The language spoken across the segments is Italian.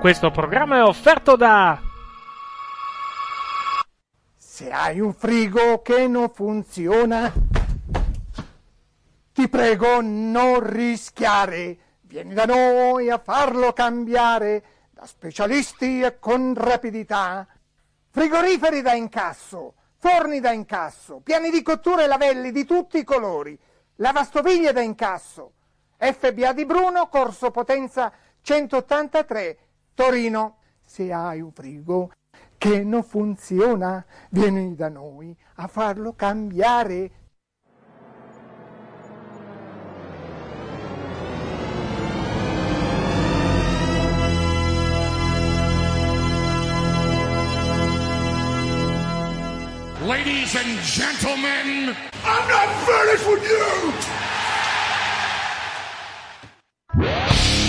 Questo programma è offerto da... Se hai un frigo che non funziona, ti prego non rischiare. Vieni da noi a farlo cambiare da specialisti e con rapidità. Frigoriferi da incasso, forni da incasso, piani di cottura e lavelli di tutti i colori, lavastoviglie da incasso. FBA di Bruno, corso potenza 183 Torino, se hai un frigo che non funziona, vieni da noi a farlo cambiare. Ladies and gentlemen, I'm not finished with you!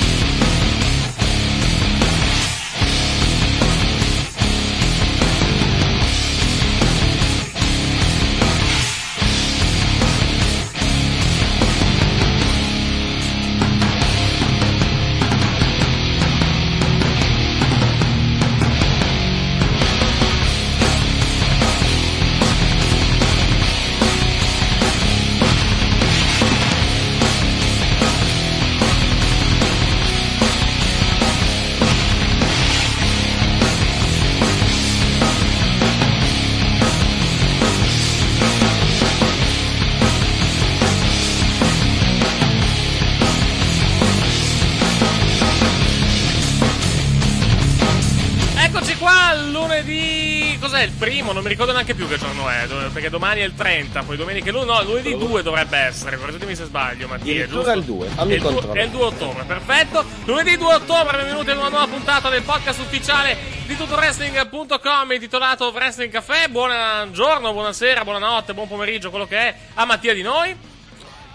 primo, non mi ricordo neanche più che giorno è, perché domani è il 30, poi domenica è l'1, no, lunedì 2 dovrebbe essere, correggetemi se sbaglio Mattia, giusto? È il 2, è il 2, è il 2 ottobre, perfetto, lunedì 2 ottobre benvenuti in una nuova puntata del podcast ufficiale di tutowrestling.com intitolato Wrestling Café, buongiorno, buonasera, buonanotte, buon pomeriggio, quello che è, a Mattia di noi.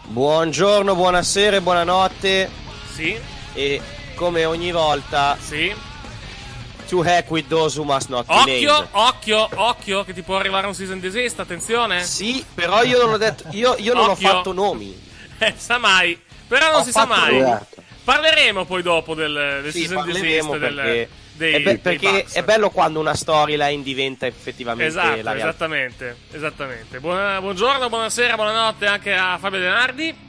Buongiorno, buonasera buonanotte. Sì. E come ogni volta... Sì To hack with those who must not Occhio, occhio, occhio, che ti può arrivare un season desist, attenzione. Sì, però io non ho detto. Io, io non ho fatto nomi. Eh, sa mai. Però non ho si sa mai. Certo. Parleremo poi dopo del, del sì, season desist. Perché... Del... Dei, è be- perché è bello quando una storyline diventa effettivamente esatto, la realtà. Esattamente, esattamente. Buona, buongiorno, buonasera, buonanotte anche a Fabio De Nardi.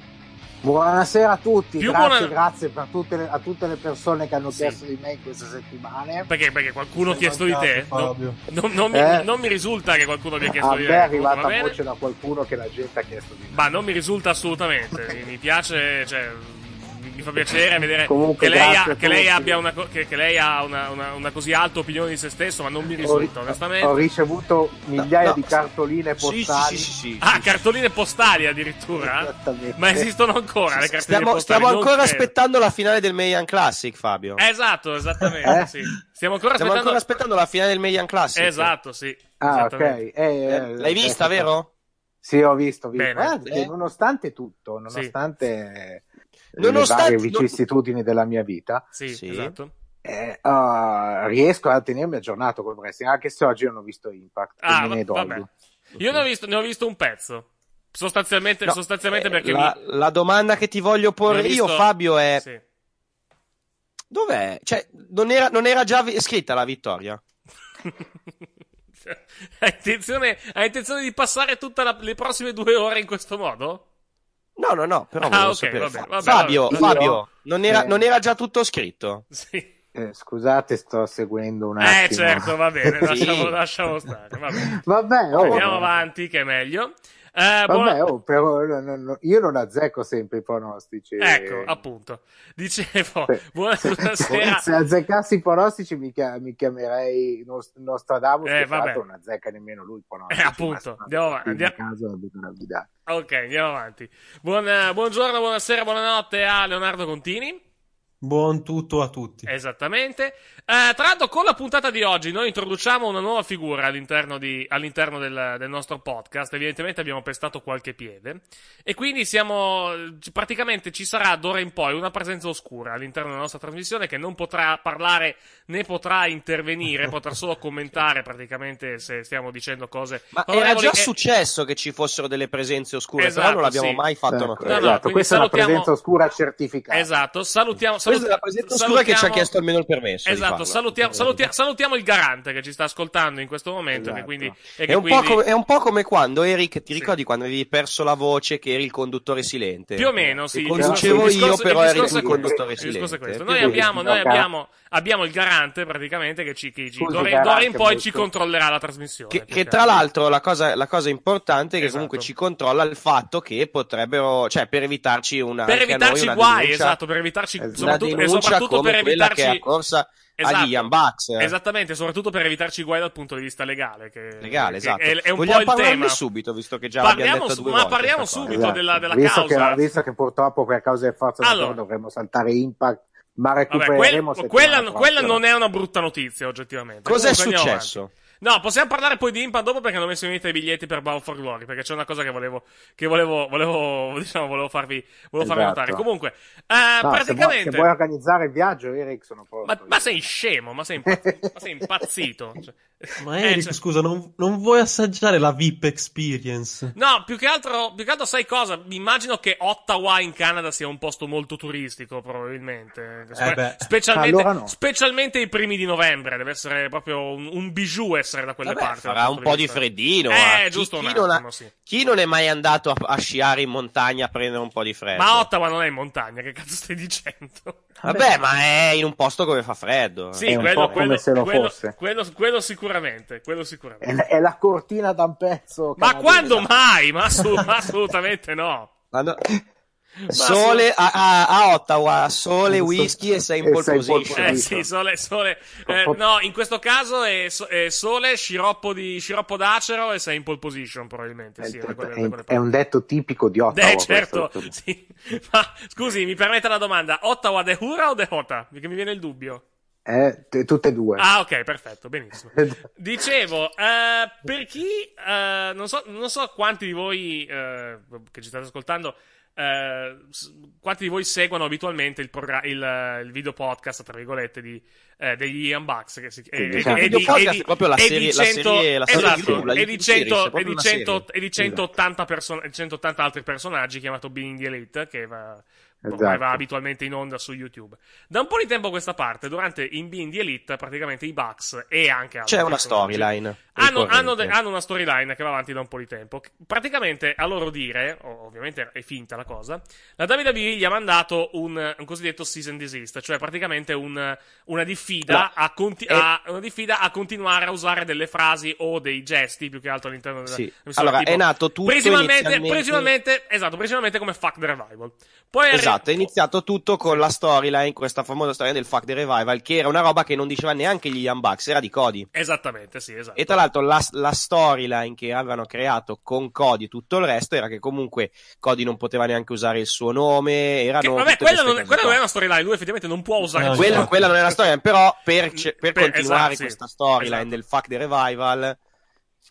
Buonasera a tutti, Più grazie, buona... grazie per tutte le, a tutte le persone che hanno sì. chiesto di me in queste settimane. Perché? Perché qualcuno ha chiesto di te? No, non, non, eh? mi, non, mi, risulta che qualcuno abbia chiesto a di me. A me è arrivata voce da qualcuno che la gente ha chiesto di me. Ma non mi risulta assolutamente, mi piace, cioè, mi fa piacere vedere che, lei ha, che, lei abbia una, che, che lei ha una, una, una, così alta opinione di se stesso, ma non mi risulta, onestamente. Ho ricevuto migliaia no, no. di cartoline postali. Sì, sì, sì, ah, cartoline postali addirittura? Ma esistono ancora le cartoline stiamo, postali? Stiamo ancora credo. aspettando la finale del Mayan Classic, Fabio. Esatto, esattamente, eh? sì. Stiamo ancora, stiamo aspettando... ancora aspettando la finale del Mayan Classic. Esatto, sì. Ah, ok. Eh, eh, eh, L'hai vista, vero? Eh, sì, ho visto, ho visto. Bene, Guarda, eh. nonostante tutto, nonostante Nonostante... le varie vicissitudini non... della mia vita. Sì, sì. esatto. Eh, uh, riesco a tenermi aggiornato col wrestling, anche se oggi non ho visto Impact. Ah, va- vabbè. Io ne ho, visto, ne ho visto un pezzo. Sostanzialmente, no, sostanzialmente eh, perché. La, mi... la, domanda che ti voglio porre visto... io, Fabio, è. Sì. Dov'è? Cioè, non era, non era già vi- scritta la vittoria? hai, intenzione, hai, intenzione, di passare tutte le prossime due ore in questo modo? No, no, no, però ah, okay, vabbè, vabbè, Fabio, vabbè. Fabio, non era, eh. non era, già tutto scritto? Sì. Eh, scusate, sto seguendo un eh, attimo. Eh, certo, va bene, lasciamo, sì. lasciamo stare. Va bene. Vabbè, oh, Andiamo avanti, che è meglio. Eh, Vabbè, buona... oh, però, no, no, io non azzecco sempre i pronostici. Ecco, appunto. Dicevo, se, buonasera. Se, se azzeccassi i pronostici mi, chiam- mi chiamerei Nost- Nostradamus, eh, che non azzecca nemmeno lui il pronostici. Eh, appunto, andiamo avanti. Ok, andiamo avanti. Buona, buongiorno, buonasera, buonanotte a Leonardo Contini. Buon tutto a tutti. Esattamente. Eh, tra l'altro, con la puntata di oggi noi introduciamo una nuova figura all'interno, di, all'interno del, del, nostro podcast. Evidentemente abbiamo pestato qualche piede. E quindi siamo. Praticamente ci sarà d'ora in poi una presenza oscura all'interno della nostra trasmissione che non potrà parlare né potrà intervenire, potrà solo commentare praticamente se stiamo dicendo cose. Ma era già e... successo che ci fossero delle presenze oscure, esatto, però non l'abbiamo sì. mai fatto. Ecco, no, no, esatto, questa è una presenza oscura certificata. Esatto, salutiamo salut- la presenza salutiamo... che ci ha chiesto almeno il permesso. Esatto, salutiamo, saluti- salutiamo, il garante che ci sta ascoltando in questo momento. Esatto. Quindi, è, un quindi... com- è, un po come quando Eric, ti ricordi quando avevi perso la voce che eri il conduttore silente? Più o meno, sì. conducevo il io, discorso, però eri il conduttore silente. Noi abbiamo, noi abbiamo abbiamo il garante praticamente che ci, che Scusi, d'ora, d'ora, in poi ci controllerà la trasmissione. Che, cioè che tra l'altro la cosa, la cosa importante è che esatto. comunque ci controlla il fatto che potrebbero, cioè per evitarci una... Per evitarci noi, guai, denuncia, esatto, per evitarci... Soprattutto, e soprattutto per evitarci... Che è corsa esatto. agli Unbox. Esattamente, soprattutto per evitarci guai dal punto di vista legale. Che, legale, che esatto. È, è un Vogliamo po' il tema. subito, visto che già parliamo, su, ma parliamo subito esatto. della, della esatto. visto causa. Che, visto che purtroppo per causa di forza allora, dovremmo saltare Impact ma recupereremo Vabbè, quel, quella, quella non è una brutta notizia oggettivamente. Cos'è Comunque, successo? No, possiamo parlare poi di Impan dopo perché hanno messo in vita i biglietti per Bound for Glory. Perché c'è una cosa che volevo, che volevo, volevo, diciamo, volevo farvi, volevo esatto. farvi notare. Comunque, eh, no, praticamente. Se vuoi, vuoi, organizzare il viaggio, Eric, sono pronto. Ma, ma diciamo. sei scemo, ma sei, impazz- ma sei impazzito. Cioè. ma eh, Eric, eh, cioè... scusa, non, non, vuoi assaggiare la VIP Experience? No, più che altro, più che altro sai cosa? Mi immagino che Ottawa in Canada sia un posto molto turistico, probabilmente. Eh specialmente, allora no. specialmente i primi di novembre. Deve essere proprio un, un bijou eh, essere da quelle Vabbè, parti. Farà un po' di freddino. Eh, giusto. Chi, non ha, chi, non è mai andato a, a, sciare in montagna a prendere un po' di freddo? Ma Ottawa non è in montagna, che cazzo stai dicendo? Vabbè, ma è in un posto dove fa freddo. Sì, è quello, quello, quello, quello, quello, sicuramente. Quello sicuramente. È, la, è la cortina da un pezzo. Ma quando mai? Ma, assolutamente no. Ma no, Sole a, a, a, Ottawa, sole, eh, whisky e sei in pole position. Eh, sì, sole, sole. Oh, eh, oh. no, in questo caso è, è sole, sciroppo, di, sciroppo, d'acero e sei in pole position probabilmente. Eh, è, sì, detto, quelle, è, è un detto tipico di Ottawa. Eh, certo. Sì. Ma, scusi, mi permette la domanda. Ottawa de Hura o de Hota? Perché mi viene il dubbio. Eh, tutte e due. Ah, ok, perfetto, benissimo. Dicevo, eh, per chi, eh, non so, non, so, quanti di voi che ci state ascoltando eh, quanti di voi seguono abitualmente il, progra- il, il video podcast, tra virgolette, di, eh, degli Unbox? Che si, eh, esatto. è, di, è, di, proprio la serie, 100, la serie, la serie esatto, YouTube, la è di 180, 180 esatto. altri personaggi chiamato Being Elite, che va, Esatto. Ormai va abitualmente in onda su YouTube. Da un po' di tempo a questa parte, durante in Bean di Elite, praticamente i Bucks e anche altri. C'è una storyline. Hanno, hanno, hanno, una storyline che va avanti da un po' di tempo. Praticamente, a loro dire, ovviamente è finta la cosa, la WWE gli ha mandato un, un cosiddetto season desist, cioè praticamente un, una, diffida no. conti- a, una, diffida a continuare a usare delle frasi o dei gesti più che altro all'interno della sì. Allora, tipo, è nato tutto. Precisamente, inizialmente... precisamente, esatto, precisamente come fuck the revival. Poi esatto Esatto, è iniziato tutto con la storyline, questa famosa storia del Fuck the Revival, che era una roba che non diceva neanche gli Young Bucks, era di Cody. Esattamente, sì, esatto. E tra l'altro la, la storyline che avevano creato con Cody e tutto il resto era che comunque Cody non poteva neanche usare il suo nome, era... Che, vabbè, quella non, quella non, è la storyline, lui effettivamente non può usare no, il suo nome. Quella non è la storyline, però per, mm, per, per continuare esatto, questa storyline esatto. del Fuck the Revival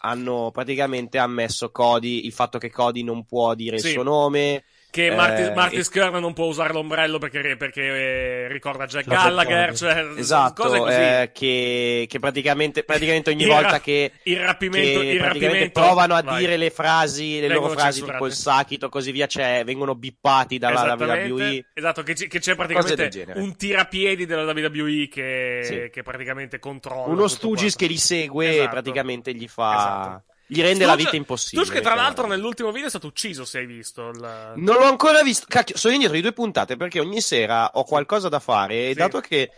hanno praticamente ammesso Cody, il fatto che Cody non può dire sì. il suo nome che Marty, eh, Marty e... non può usare l'ombrello perché, perché eh, ricorda Jack Gallagher. Cioè, esatto, cose così. Eh, che, che praticamente, praticamente, ogni il volta che, il rapimento, che il rapimento, provano a vai. dire le frasi, le loro frasi censurate. tipo il sacchito, e così via, cioè, vengono bippati dalla WWE. Esatto, che, c- che c'è praticamente un tirapiedi della WWE che, sì. che praticamente controlla. Uno Stugis che li segue esatto. e praticamente gli fa... Esatto. Gli rende Stush, la vita impossibile. Stush che tra l'altro nell'ultimo video è stato ucciso, se hai visto. La... Non l'ho ancora visto. Cacchio, sono indietro di due puntate perché ogni sera ho qualcosa da fare e sì. dato che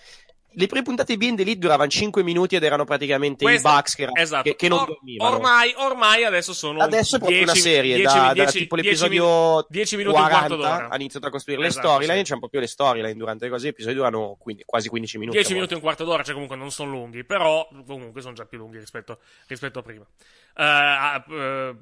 le prime puntate di Bean duravano 5 minuti ed erano praticamente Questa, i Bucks che, esatto. che, che non Or, dormivano. Ormai, ormai adesso sono Adesso è proprio 10, una serie, 10, da, 10, da, tipo l'episodio 10 minuti 40 ha iniziato a costruire esatto, le storyline, sì. c'è più le storyline durante le cose, gli episodi durano quindi, quasi 15 minuti. 10 minuti e un quarto d'ora, cioè comunque non sono lunghi, però comunque sono già più lunghi rispetto, rispetto a prima. Uh, uh, uh,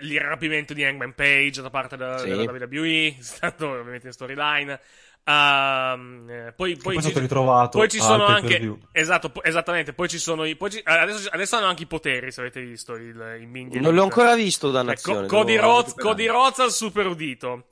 il rapimento di Hangman Page da parte della sì. WWE, stato ovviamente in storyline. Uh, poi, poi, ci, poi, ci, sono anche esatto, esattamente. Poi ci sono i, poi ci, adesso, adesso, hanno anche i poteri. Se avete visto il, il Minghia, non l'ho ancora visto. Cioè, da eh, Cody, Roz, Cody Roz al super udito.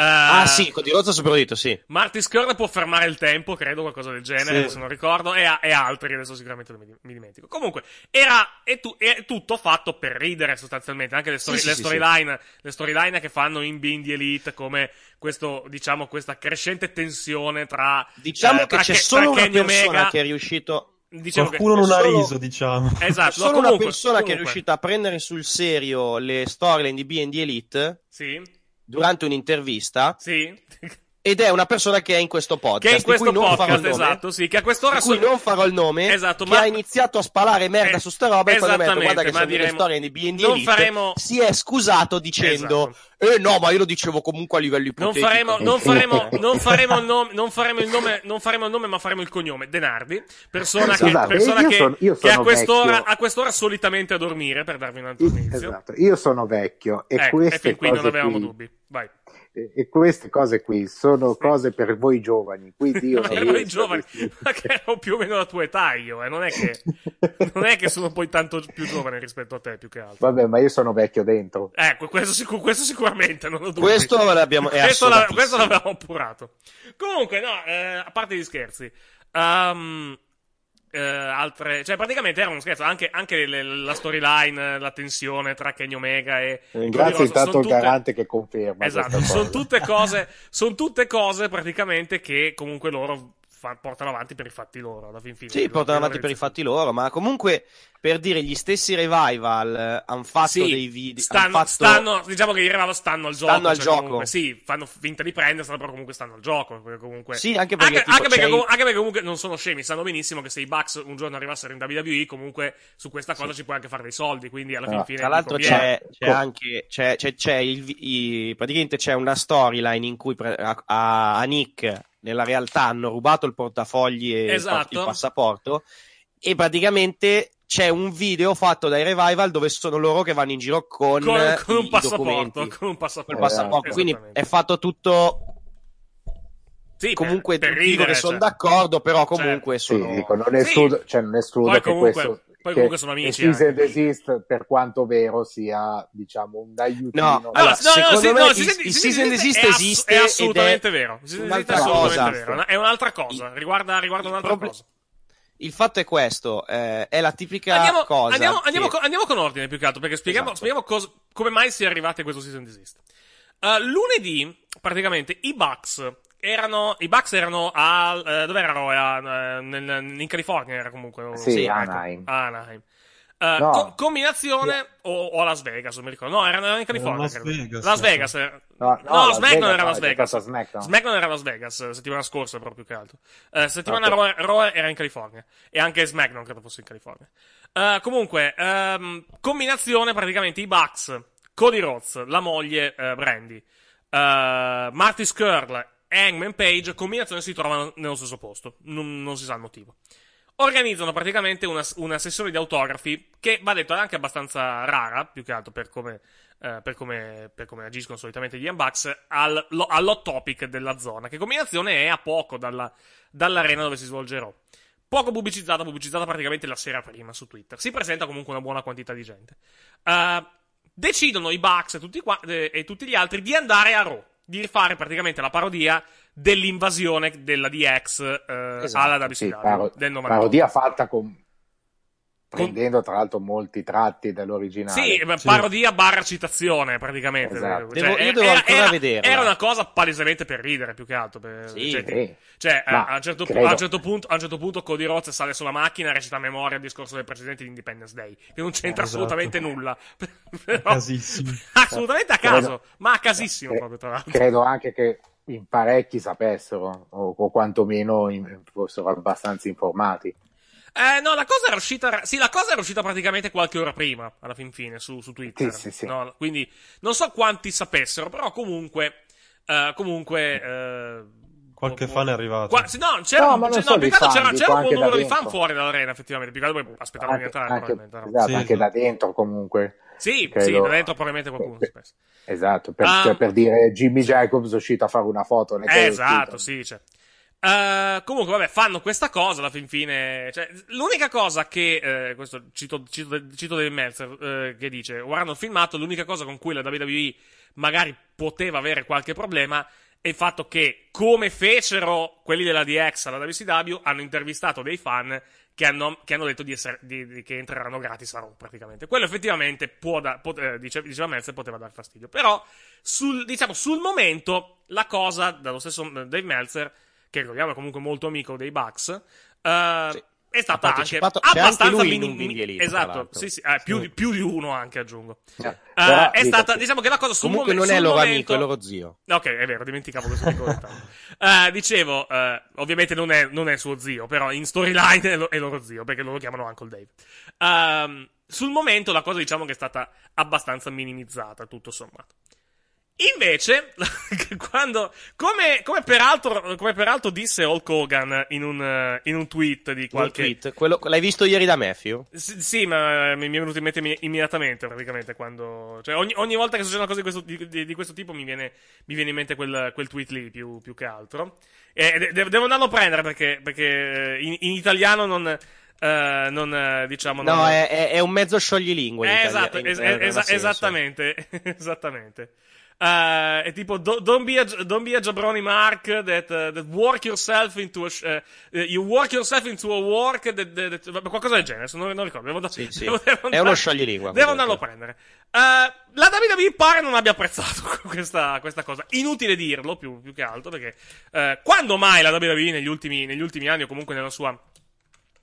Eh, ah sì, di rozzo superdito, sì. Marty Scorn può fermare il tempo, credo, qualcosa del genere, sì. se non ricordo, e, e altri, adesso sicuramente mi, mi dimentico. Comunque, era è, tu, è, tutto fatto per ridere sostanzialmente, anche le, story, sì, le sì, storyline story che fanno in Bean Bindi Elite, come questo, diciamo, questa crescente tensione tra... Diciamo eh, che c'è che, solo una Kenny persona Omega... che è riuscito... Diciamo Qualcuno non solo... ha riso, diciamo. Esatto. Solo no, comunque, una persona comunque. che è riuscita a prendere sul serio le storyline di Bean B&D Elite. Sì durante un'intervista. Sì. ed è una persona che è in questo podcast. Che è in questo podcast, esatto, sì, che a quest'ora... Su... non farò il nome, esatto, ma... ha iniziato a spalare merda eh, su sta roba e poi ha detto, guarda che sono diremo, delle storie di BND. non Elite, faremo... si è scusato dicendo... Esatto. Eh no, ma io lo dicevo comunque a livello ipotetico. Non faremo, non faremo, eh. non faremo, il, nome, non faremo il nome, non faremo il nome, ma faremo il cognome. Denardi, persona esatto, che, persona che, sono, che a, quest'ora, a, quest'ora, solitamente a dormire, per darvi un altro inizio. Esatto, io sono vecchio e ecco, queste e fin qui non avevamo qui... dubbi. Vai e queste cose qui sono cose per voi giovani. Qui Dio per voi giovani, ma che erano più o meno la tua età io, eh. non, è che, non, è che, sono poi tanto più giovane rispetto a te più che altro. Vabbè, ma io sono vecchio dentro. Ecco, eh, questo, sic- questo, sicuramente, non ho dubbi. Questo, l'abbiamo, questo, la- questo l'avevamo appurato. Comunque, no, eh, a parte gli scherzi. Um, eh, altre, cioè praticamente era uno scherzo, anche, anche le, la storyline, la tensione tra Kenny Omega e... Eh, grazie, Ringrazio intanto il tutte... garante che conferma. Esatto, sono tutte, cose, sono tutte cose praticamente che comunque loro fa- portano avanti per i fatti loro alla fin fine. Sì, portano avanti per i fatti loro, ma comunque per dire gli stessi revival eh, hanno fatto sì, dei video. Stanno, fatto... stanno, diciamo che i revival stanno al gioco. Stanno al cioè, gioco. Comunque, sì, fanno finta di prendersela, però comunque stanno al gioco. Comunque... Sì, anche perché, anche, tipo, anche, perché com- anche perché comunque non sono scemi, sanno benissimo che se i Bucks un giorno arrivassero in WWE, comunque su questa cosa sì. ci puoi anche fare dei soldi. Quindi alla allora, ah. fine. Tra l'altro c'è, c'è, anche. C'è, c'è, c'è il, i, praticamente c'è una storyline in cui pre- a, a Nick nella realtà hanno rubato il portafogli e esatto. il passaporto e praticamente c'è un video fatto dai Revival dove sono loro che vanno in giro con, con, con un passaporto, con un passaporto. passaporto. Eh, quindi è fatto tutto sì, comunque per, per ridere, che sono cioè. d'accordo però certo. comunque certo. sono sì, dico, non, escludo, sì. cioè, che comunque... questo poi comunque sono amici. Esist and Desist, per quanto vero, sia diciamo un aiuto. No, no, allora, no, secondo no, me il, season Cease and Desist esiste. È assolutamente vero. Un'altra è assolutamente vero. È un'altra cosa. Riguarda, riguarda un'altra prob- cosa. Il fatto è questo, eh, è la tipica andiamo, cosa. Andiamo, che... andiamo, con, andiamo, con, ordine più che altro, perché spieghiamo, esatto. spieghiamo cosa, come mai si è arrivati a questo Season Desist. Uh, lunedì, praticamente, i Bucks erano, i Bucks erano a, eh, dove erano? A, nel, in California era comunque. Sì, sì Anaheim. Ecco, Anaheim. Uh, no. co- combinazione sì. o, o, a Las Vegas, non mi ricordo. No, erano in California. Las Vegas. Las Vegas. Era... Eh. No, no, no SmackDown era Las Vegas. SmackDown. SmackDown era Las Vegas eh, settimana scorsa proprio che altro. Uh, settimana okay. Raw, era in California e anche SmackDown credo fosse in California. Uh, comunque, um, combinazione praticamente i Bucks, Cody Rhodes, la moglie uh, Brandy, uh, Marty Skirl Hangman Page, combinazione, si trovano nello stesso posto. Non, non si sa il motivo. Organizzano praticamente una, una, sessione di autografi che va detto è anche abbastanza rara, più che altro per come, eh, per come, per come agiscono solitamente gli Unbox, al, all'hot topic della zona, che combinazione è a poco dalla, dall'arena dove si svolgerò. Poco pubblicizzata, pubblicizzata praticamente la sera prima su Twitter. Si presenta comunque una buona quantità di gente. Uh, decidono i Bucks tutti, qua, eh, e tutti gli altri di andare a Raw di rifare praticamente la parodia dell'invasione della DX eh, esatto, alla WCW sì, paro- del 90. Parodia fatta con prendendo tra l'altro molti tratti dall'originale. Sì, sì. parodia barra citazione praticamente. Esatto. Cioè, devo, io devo era, ancora vedere. Era una cosa palesemente per ridere più che altro. Per... Sì, cioè, sì. cioè eh, a, un certo, a, un certo punto, a un certo punto Cody Rhodes sale sulla macchina e recita a memoria il discorso del presidente di Independence Day, che non c'entra eh, esatto. assolutamente nulla. Però, casissimo. assolutamente a caso, credo, ma a casissimo credo, proprio tra l'altro. Credo anche che in parecchi sapessero o, o quantomeno in, fossero abbastanza informati. Eh, no, la cosa era uscita. Sì, la cosa era uscita praticamente qualche ora prima, alla fin fine, su, su Twitter. Sì, sì, sì. No, quindi non so quanti sapessero, però comunque. Uh, comunque. Eh, qualche o, boh, fan boh. è arrivato. Qua, no, c'era, no, c'era, so no, fan, c'era, c'era un buon numero di fan fuori dall'arena, effettivamente. Più che altro aspettavano di entrare. Anche, esatto, sì, anche da dentro, comunque. Sì, sì, da dentro probabilmente qualcuno per, Esatto, per, um, cioè, ah. per, dire Jimmy Jacobs è uscito a fare una foto. Eh, esatto, sì, cioè. Uh, comunque, vabbè, fanno questa cosa alla fin fine. Cioè, l'unica cosa che. Eh, questo cito, cito, cito David Meltzer, eh, che dice: Guardando il filmato, l'unica cosa con cui la WWE magari poteva avere qualche problema è il fatto che, come fecero quelli della DX alla WCW, hanno intervistato dei fan che hanno, che hanno detto di essere, di, di, che entreranno gratis a Raw, praticamente. Quello effettivamente può da, pot, eh, dice, diceva Meltzer, poteva dar fastidio. Però, sul, diciamo, sul momento, la cosa, dallo stesso eh, Dave Meltzer che ricordiamo è comunque molto amico dei Bucks, uh, sì. è stato anche abbastanza anche Esatto, sì, sì, eh, più, di, più, di, uno anche aggiungo. Uh, Però, è stata, diciamo che la cosa sul comunque momen- non è loro momento... amico, è loro zio. Ok, è vero, dimenticavo questo piccolo uh, dicevo, ovviamente non è, non è, suo zio, però in storyline è, lo- è, loro zio, perché loro lo chiamano Uncle Dave. Ehm sul momento la cosa diciamo che è stata abbastanza minimizzata, tutto sommato. Invece, quando, come, come, peraltro, come, peraltro, disse Hulk Hogan in un, in un tweet di qualche... Un tweet? Quello, l'hai visto ieri da Matthew? S- sì, ma mi, mi, è venuto in mente immediatamente praticamente quando... Cioè, ogni, ogni, volta che succede una cosa di questo, di, di questo tipo mi viene, mi viene, in mente quel, quel tweet lì più, più che altro. De- devo andarlo a prendere perché, perché eh, in, in italiano non... Uh, non eh, diciamo no, non... È, è, un mezzo scioglilingue eh, esatto, es- es- esattamente esattamente Uh, è tipo, don't, be a, don't be a jabroni Mark that, uh, that work yourself into a, uh, you work yourself into a work that, that, that qualcosa del genere, non, non ricordo. Devo, da, sì, devo, sì. Devo, devo è uno scioglilingua. Devo andarlo a prendere. Uh, la WWE pare non abbia apprezzato questa, questa cosa. Inutile dirlo, più, più che altro, perché, quando mai la WWE negli ultimi, negli ultimi anni o comunque nella sua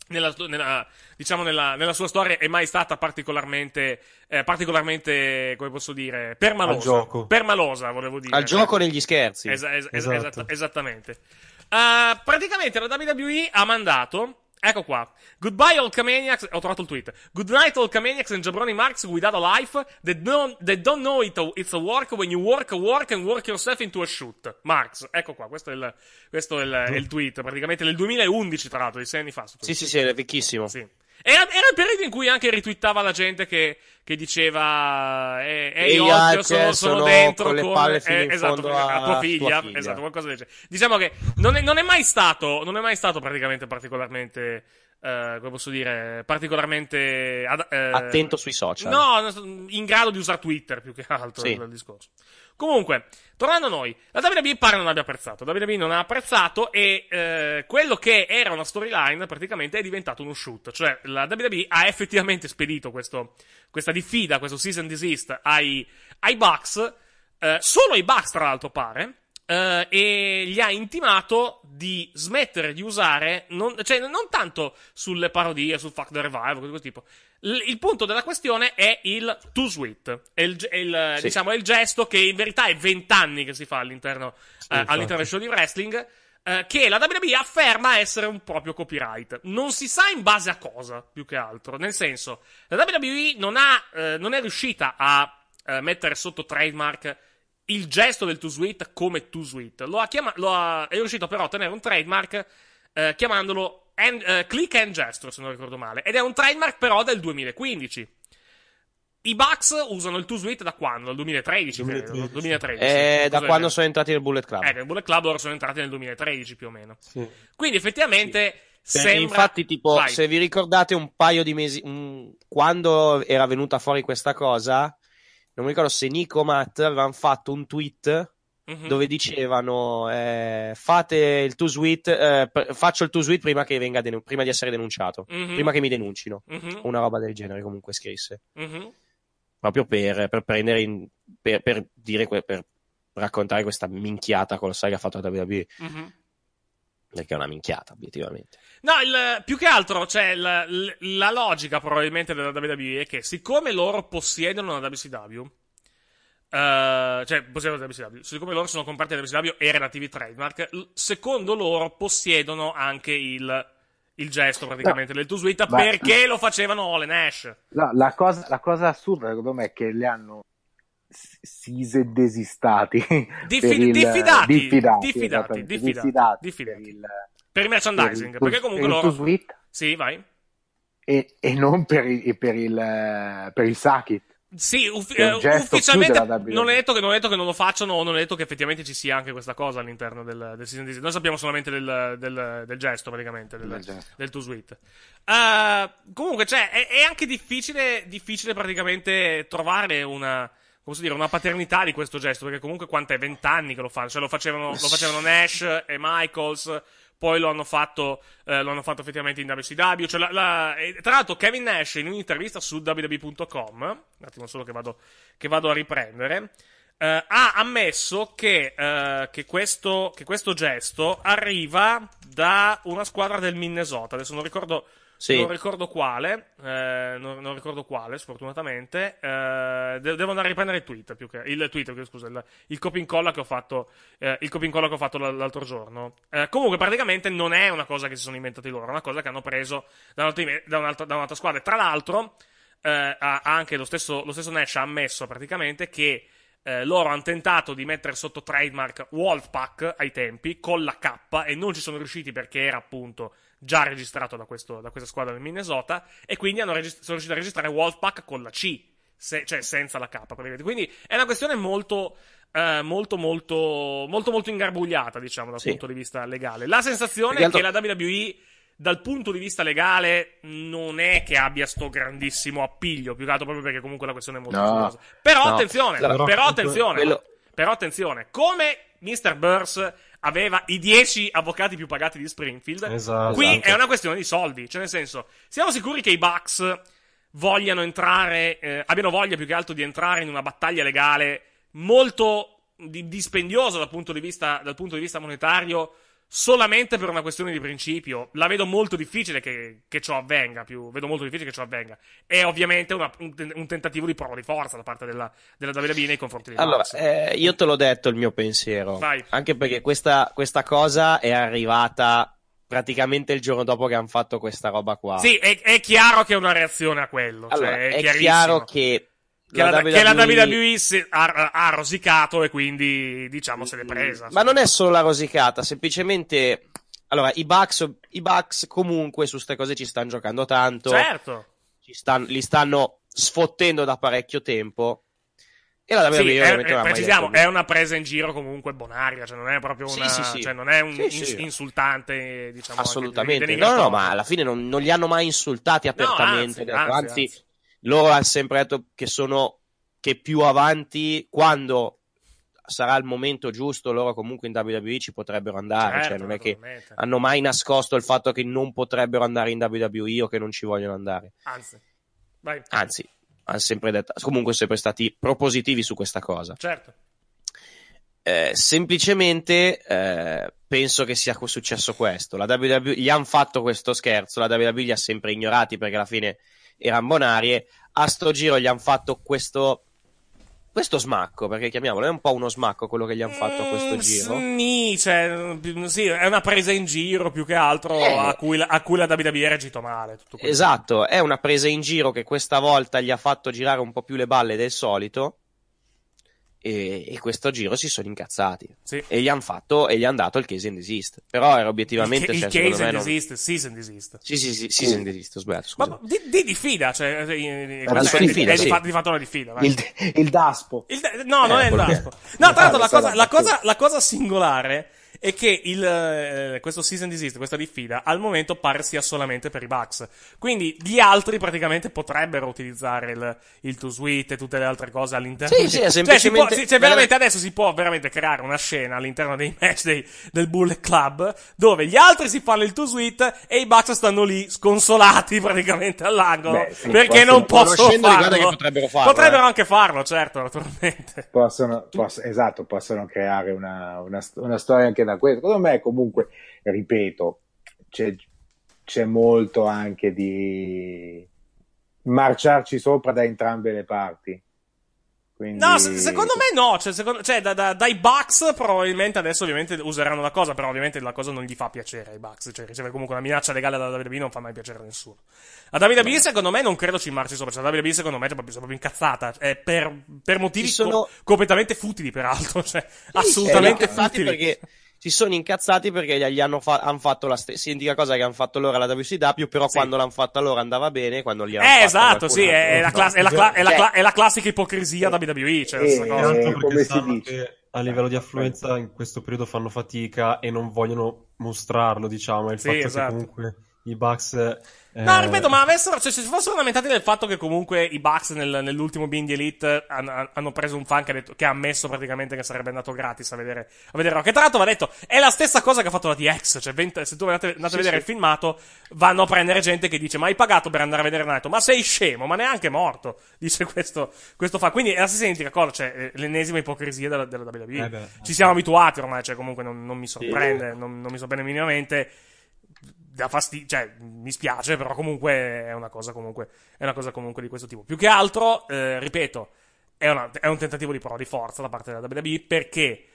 nella, nella, diciamo nella, nella, sua storia è mai stata particolarmente, eh, particolarmente come posso dire, permalosa. Permalosa, volevo dire. Al eh. gioco negli scherzi. Es- es- es- esatto. esattamente. Uh, praticamente la WWE ha mandato Ecco qua. Goodbye Hulkamaniacs. Ho trovato il tweet. Goodnight Hulkamaniacs and Jabroni Marx without a life. They don't, they don't know it, it's a work when you work, work and work yourself into a shoot. Marx. Ecco qua. Questo è il, questo è il, è il tweet. Praticamente nel 2011, tra l'altro, di sei anni fa. Sì, sì, sì, è vecchissimo. Sì. Era, era, il periodo in cui anche ritwittava la gente che, che diceva eh, eh io occhio eh, sono, sono, dentro con, le palle con, eh, esatto, a, tua figlia, figlia, esatto qualcosa del genere diciamo che non è, non è, mai stato non è mai stato praticamente particolarmente eh, come posso dire particolarmente ad, eh, attento sui social no in grado di usare Twitter più che altro sì. il discorso Comunque, tornando a noi, la WWE pare non abbia apprezzato. La WWE non ha apprezzato e eh, quello che era una storyline praticamente è diventato uno shoot. Cioè, la WWE ha effettivamente spedito questo, questa diffida, questo season desist ai, ai Bucks. Eh, solo ai Bucks, tra l'altro, pare eh, e gli ha intimato di smettere di usare, non, cioè non tanto sulle parodie, sul fact the Revival, cose di tipo. L- il punto della questione è il too sweet, è il, è il, sì. diciamo, è il gesto che in verità è vent'anni che si fa all'interno, sì, eh, all'interno del show di wrestling, eh, che la WWE afferma essere un proprio copyright. Non si sa in base a cosa, più che altro. Nel senso, la WWE non, ha, eh, non è riuscita a eh, mettere sotto trademark il gesto del Too Sweet come Too Sweet. Lo ha chiamato, lo ha- è riuscito però a ottenere un trademark eh, chiamandolo and, eh, Click and Gesture, se non ricordo male. Ed è un trademark però del 2015. I Bucks usano il 2-suite da quando? Dal 2013, 2013. 2013. Eh, da quando sono entrati nel Bullet Club. Eh, nel Bullet Club ora sono entrati nel 2013 più o meno. Sì. Quindi effettivamente... Sì. Sembra... Infatti, tipo, Vai. se vi ricordate un paio di mesi, mh, quando era venuta fuori questa cosa, non mi ricordo se Nico o Matt avevano fatto un tweet mm-hmm. dove dicevano eh, fate il to sweet, eh, p- faccio il to sweet prima, che venga denun- prima di essere denunciato, mm-hmm. prima che mi denuncino, mm-hmm. una roba del genere comunque scrisse. Mhm. Proprio per, per prendere in, per, per, dire que- per raccontare questa minchiata lo sai che ha fatto la WWE. Mhm. Perché è una minchiata, obiettivamente. No, il, più che altro, cioè, il, la logica probabilmente della WWE è che siccome loro possiedono una WCW, uh, eh, cioè, possiedono la WCW, siccome loro sono comprati la WCW e relativi trademark, secondo loro possiedono anche il il gesto praticamente no, del Tusuita perché lo facevano Ole Nash. No, la cosa, la cosa assurda secondo me è che le hanno sise desistati. Diffi- il, diffidati, diffidati, diffidati, diffidati, diffidati, Per, il, per il merchandising, per il, perché comunque loro... Tweet? Sì, vai. E, e non per il, per il, per il Sakit. Sì, uf- eh, ufficialmente non è, detto che, non è detto che non lo facciano o non è detto che effettivamente ci sia anche questa cosa all'interno del, del season design. Noi sappiamo solamente del, del, del gesto, praticamente, del, gesto. del to suite. Uh, comunque, cioè, è, è anche difficile, difficile praticamente trovare una come si dire, una paternità di questo gesto, perché comunque quanto è anni che lo fanno, cioè lo facevano, lo facevano Nash e Michaels, poi lo hanno fatto, eh, lo hanno fatto effettivamente in WCW. Cioè la, la... tra l'altro, Kevin Nash in un'intervista su www.com, un attimo solo che vado, che vado a riprendere, eh, ha ammesso che, eh, che, questo, che questo gesto arriva da una squadra del Minnesota. Adesso non ricordo sì. Non, ricordo quale, eh, non, non ricordo quale, sfortunatamente. Eh, devo andare a riprendere il tweet, più che, il tweet, scusa, il, il copy and che ho fatto, eh, il copy and che ho fatto l'altro giorno. Eh, comunque, praticamente non è una cosa che si sono inventati loro, è una cosa che hanno preso da un'altra, da un'altra, da un'altra squadra. Tra l'altro, eh, anche lo stesso, lo stesso Nash ha ammesso praticamente che eh, loro hanno tentato di mettere sotto trademark Wolfpack ai tempi con la K e non ci sono riusciti perché era appunto già registrato da, questo, da questa squadra del Minnesota, e quindi regist- sono riusciti a registrare Wolfpack con la C, se- cioè senza la K. Quindi è una questione molto, eh, molto, molto, molto, molto ingarbugliata, diciamo, dal sì. punto di vista legale. La sensazione altro... è che la WWE dal punto di vista legale non è che abbia sto grandissimo appiglio, più che altro proprio perché comunque la questione è molto no, curiosa. Però no, attenzione, però attenzione, quello... però attenzione, come Mr. Burns aveva i 10 avvocati più pagati di Springfield. Esatto. Qui esatto. è una questione di soldi, cioè nel senso, siamo sicuri che i Bucks vogliano entrare, eh, abbiano voglia più che altro di entrare in una battaglia legale molto dispendiosa dal punto di vista, dal punto di vista monetario solamente per una questione di principio. La vedo molto difficile che, che ciò avvenga. Più. Vedo molto difficile che ciò avvenga. È ovviamente una, un, un, tentativo di prova di forza da parte della, della WWE nei confronti di Allora, eh, io te l'ho detto il mio pensiero. Vai. Anche perché questa, questa cosa è arrivata praticamente il giorno dopo che hanno fatto questa roba qua. Sì, è, è chiaro che è una reazione a quello. Cioè, allora, cioè è, è chiaro che che la, che la WWE ha, ha, rosicato e quindi diciamo se l'è presa. Ma non è solo la rosicata, semplicemente allora i Bucks, i Bucks comunque su queste cose ci stanno giocando tanto. Certo. Stanno, li stanno sfottendo da parecchio tempo. E la WWE sì, è, è, precisiamo, è una presa in giro comunque bonaria, cioè non è proprio una, sì, sì, sì. Cioè non è un ins- insultante, diciamo. Assolutamente. No, no, ma alla fine non, non, li hanno mai insultati apertamente. No, anzi, anzi, anzi, anzi loro hanno sempre detto che sono che più avanti quando sarà il momento giusto loro comunque in WWE ci potrebbero andare cioè, certo, cioè non è che hanno mai nascosto il fatto che non potrebbero andare in WWE o che non ci vogliono andare anzi Vai. anzi hanno sempre detto comunque sempre stati propositivi su questa cosa certo eh, semplicemente eh, penso che sia successo questo la WWE gli hanno fatto questo scherzo la WWE li ha sempre ignorati perché alla fine e Rambonarie. A sto giro gli hanno fatto questo questo smacco, perché chiamiamolo, è un po' uno smacco quello che gli hanno fatto a questo mm, giro. Sì, cioè, mm, sì, è una presa in giro più che altro eh. a, cui, a, cui, la WWE ha reagito male. esatto, è una presa in giro che questa volta gli ha fatto girare un po' più le balle del solito e, e, questo giro si sono incazzati sì. e gli hanno fatto e gli hanno dato il case and desist però era obiettivamente il, ca- cioè, il case and non... desist season desist sì sì sì season desist ho sbagliato scusa. ma di, di diffida cioè eh, è, la sua è, diffida, sì. di, di fatto una diffida il, il daspo il, no eh, non è il daspo no tra l'altro ah, la la, la cosa singolare è che il, eh, questo season desist, questa diffida, al momento pare sia solamente per i Bucks. Quindi gli altri praticamente potrebbero utilizzare il, il to suite e tutte le altre cose all'interno. Sì, di... sì, cioè, semplicemente... Può, sì, cioè, veramente adesso si può veramente creare una scena all'interno dei match dei, del Bullet Club dove gli altri si fanno il to suite e i Bucks stanno lì sconsolati praticamente all'angolo Beh, sì, perché non possono farlo. Potrebbero, farlo. potrebbero eh. anche farlo, certo, naturalmente. Possono, poss- esatto, possono creare una, una, una storia anche da questo. Secondo me comunque, ripeto, c'è, c'è molto anche di marciarci sopra da entrambe le parti. Quindi... No, se- secondo me no. Cioè, secondo- cioè da- da- dai Bucks probabilmente adesso ovviamente useranno la cosa, però ovviamente la cosa non gli fa piacere ai Bucks. Cioè, ricevere comunque una minaccia legale da WWE non fa mai piacere a nessuno. A WWE, no. secondo me, non credo ci marci sopra. Cioè, la WWE, secondo me, è proprio, è proprio incazzata. È per, per motivi sono... co- completamente futili, peraltro. Cioè, sì, assolutamente futili. Perché si sono incazzati perché gli hanno fa- han fatto la stessa identica cosa che hanno fatto loro alla WCW, però sì. quando l'hanno fatta loro andava bene, quando gli hanno eh, esatto, sì, è, la, clas- è, la, cla- è, la, cioè, cla- è la classica ipocrisia eh, WWE, cioè eh, cosa. Eh, come si dice a livello di affluenza in questo periodo fanno fatica e non vogliono mostrarlo, diciamo, il sì, fatto esatto. che comunque i Bucks. Eh... No, ripeto, ma avessero, cioè, se si fossero lamentati del fatto che comunque i Bucks nel, nell'ultimo Bindi Elite hanno, hanno, preso un fan che ha, detto, che ha, ammesso praticamente che sarebbe andato gratis a vedere, a vedere Rock. E tra l'altro va detto, è la stessa cosa che ha fatto la DX. Cioè, 20, se tu andate, andate sì, a vedere sì. il filmato, vanno a prendere gente che dice, ma hai pagato per andare a vedere Naito? Ma sei scemo, ma neanche morto, dice questo, questo fan. Quindi cioè, è la stessa identica cosa, cioè, l'ennesima ipocrisia della, della WWE. Eh beh, Ci siamo eh. abituati ormai, cioè, comunque non, non mi sorprende, sì. non, non mi sorprende minimamente da fastidio, cioè, mi spiace, però comunque è una cosa comunque, è una cosa comunque di questo tipo. Più che altro, eh, ripeto, è, una, è, un tentativo di prova di forza da parte della WWE perché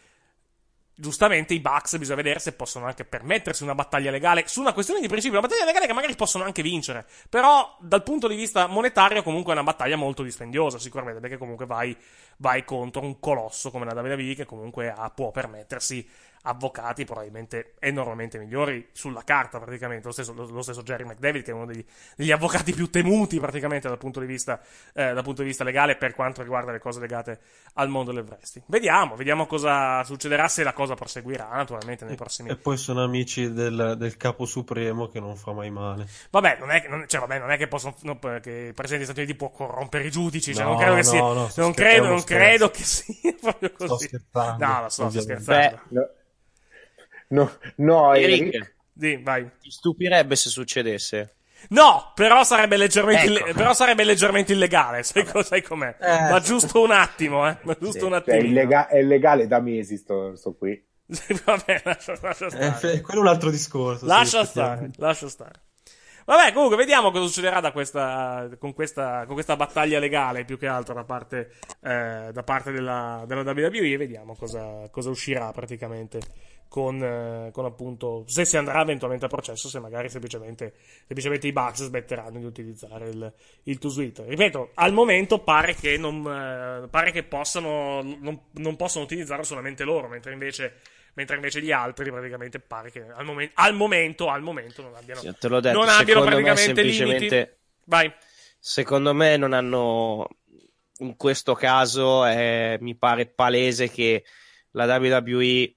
giustamente i Bucks bisogna vedere se possono anche permettersi una battaglia legale su una questione di principio, una battaglia legale che magari possono anche vincere, però dal punto di vista monetario comunque è una battaglia molto dispendiosa sicuramente perché comunque vai vai contro un colosso come la WWE che comunque ha, può permettersi avvocati probabilmente enormemente migliori sulla carta praticamente, lo stesso, lo, lo stesso Jerry McDavid che è uno degli, degli, avvocati più temuti praticamente dal punto, di vista, eh, dal punto di vista legale per quanto riguarda le cose legate al mondo del wrestling. Vediamo, vediamo cosa succederà se la cosa proseguirà naturalmente nei prossimi... E poi sono amici del, del capo supremo che non fa mai male. Vabbè, non è, non, cioè, vabbè, non è che, possono, no, che il Presidente degli Stati Uniti può corrompere i giudici, cioè, no, non credo che no, sia... non, credo, non, Credo che sia proprio così. Sto scherzando. No, lo so, sto scherzando. Beh, no, no Eric, Eric. Dì, vai. Ti stupirebbe se succedesse. No, però sarebbe leggermente, ecco. ille- però sarebbe leggermente illegale, sai, co- sai com'è. Eh. Ma giusto un attimo, eh. Ma giusto sì, un attimo. Cioè, illega- è illegale da mesi sto, sto qui. Vabbè, lascia, lascia eh, stare. Eh, quello è un altro discorso. Lascia sì, stare, lascia stare. Vabbè, comunque, vediamo cosa succederà questa, con, questa, con, questa, battaglia legale più che altro da parte, eh, da parte della, della, WWE. Vediamo cosa, cosa uscirà praticamente. Con, eh, con, appunto se si andrà eventualmente a processo, se magari semplicemente, semplicemente i Bucks smetteranno di utilizzare il, il to suite. Ripeto, al momento pare che non, eh, pare che possano, non, non possono utilizzarlo solamente loro, mentre invece mentre invece gli altri praticamente pare che al, momen- al momento, al momento non abbiano, sì, te l'ho detto, non abbiano praticamente me semplicemente... limiti. Vai. Secondo me non hanno, in questo caso è, mi pare palese che la WWE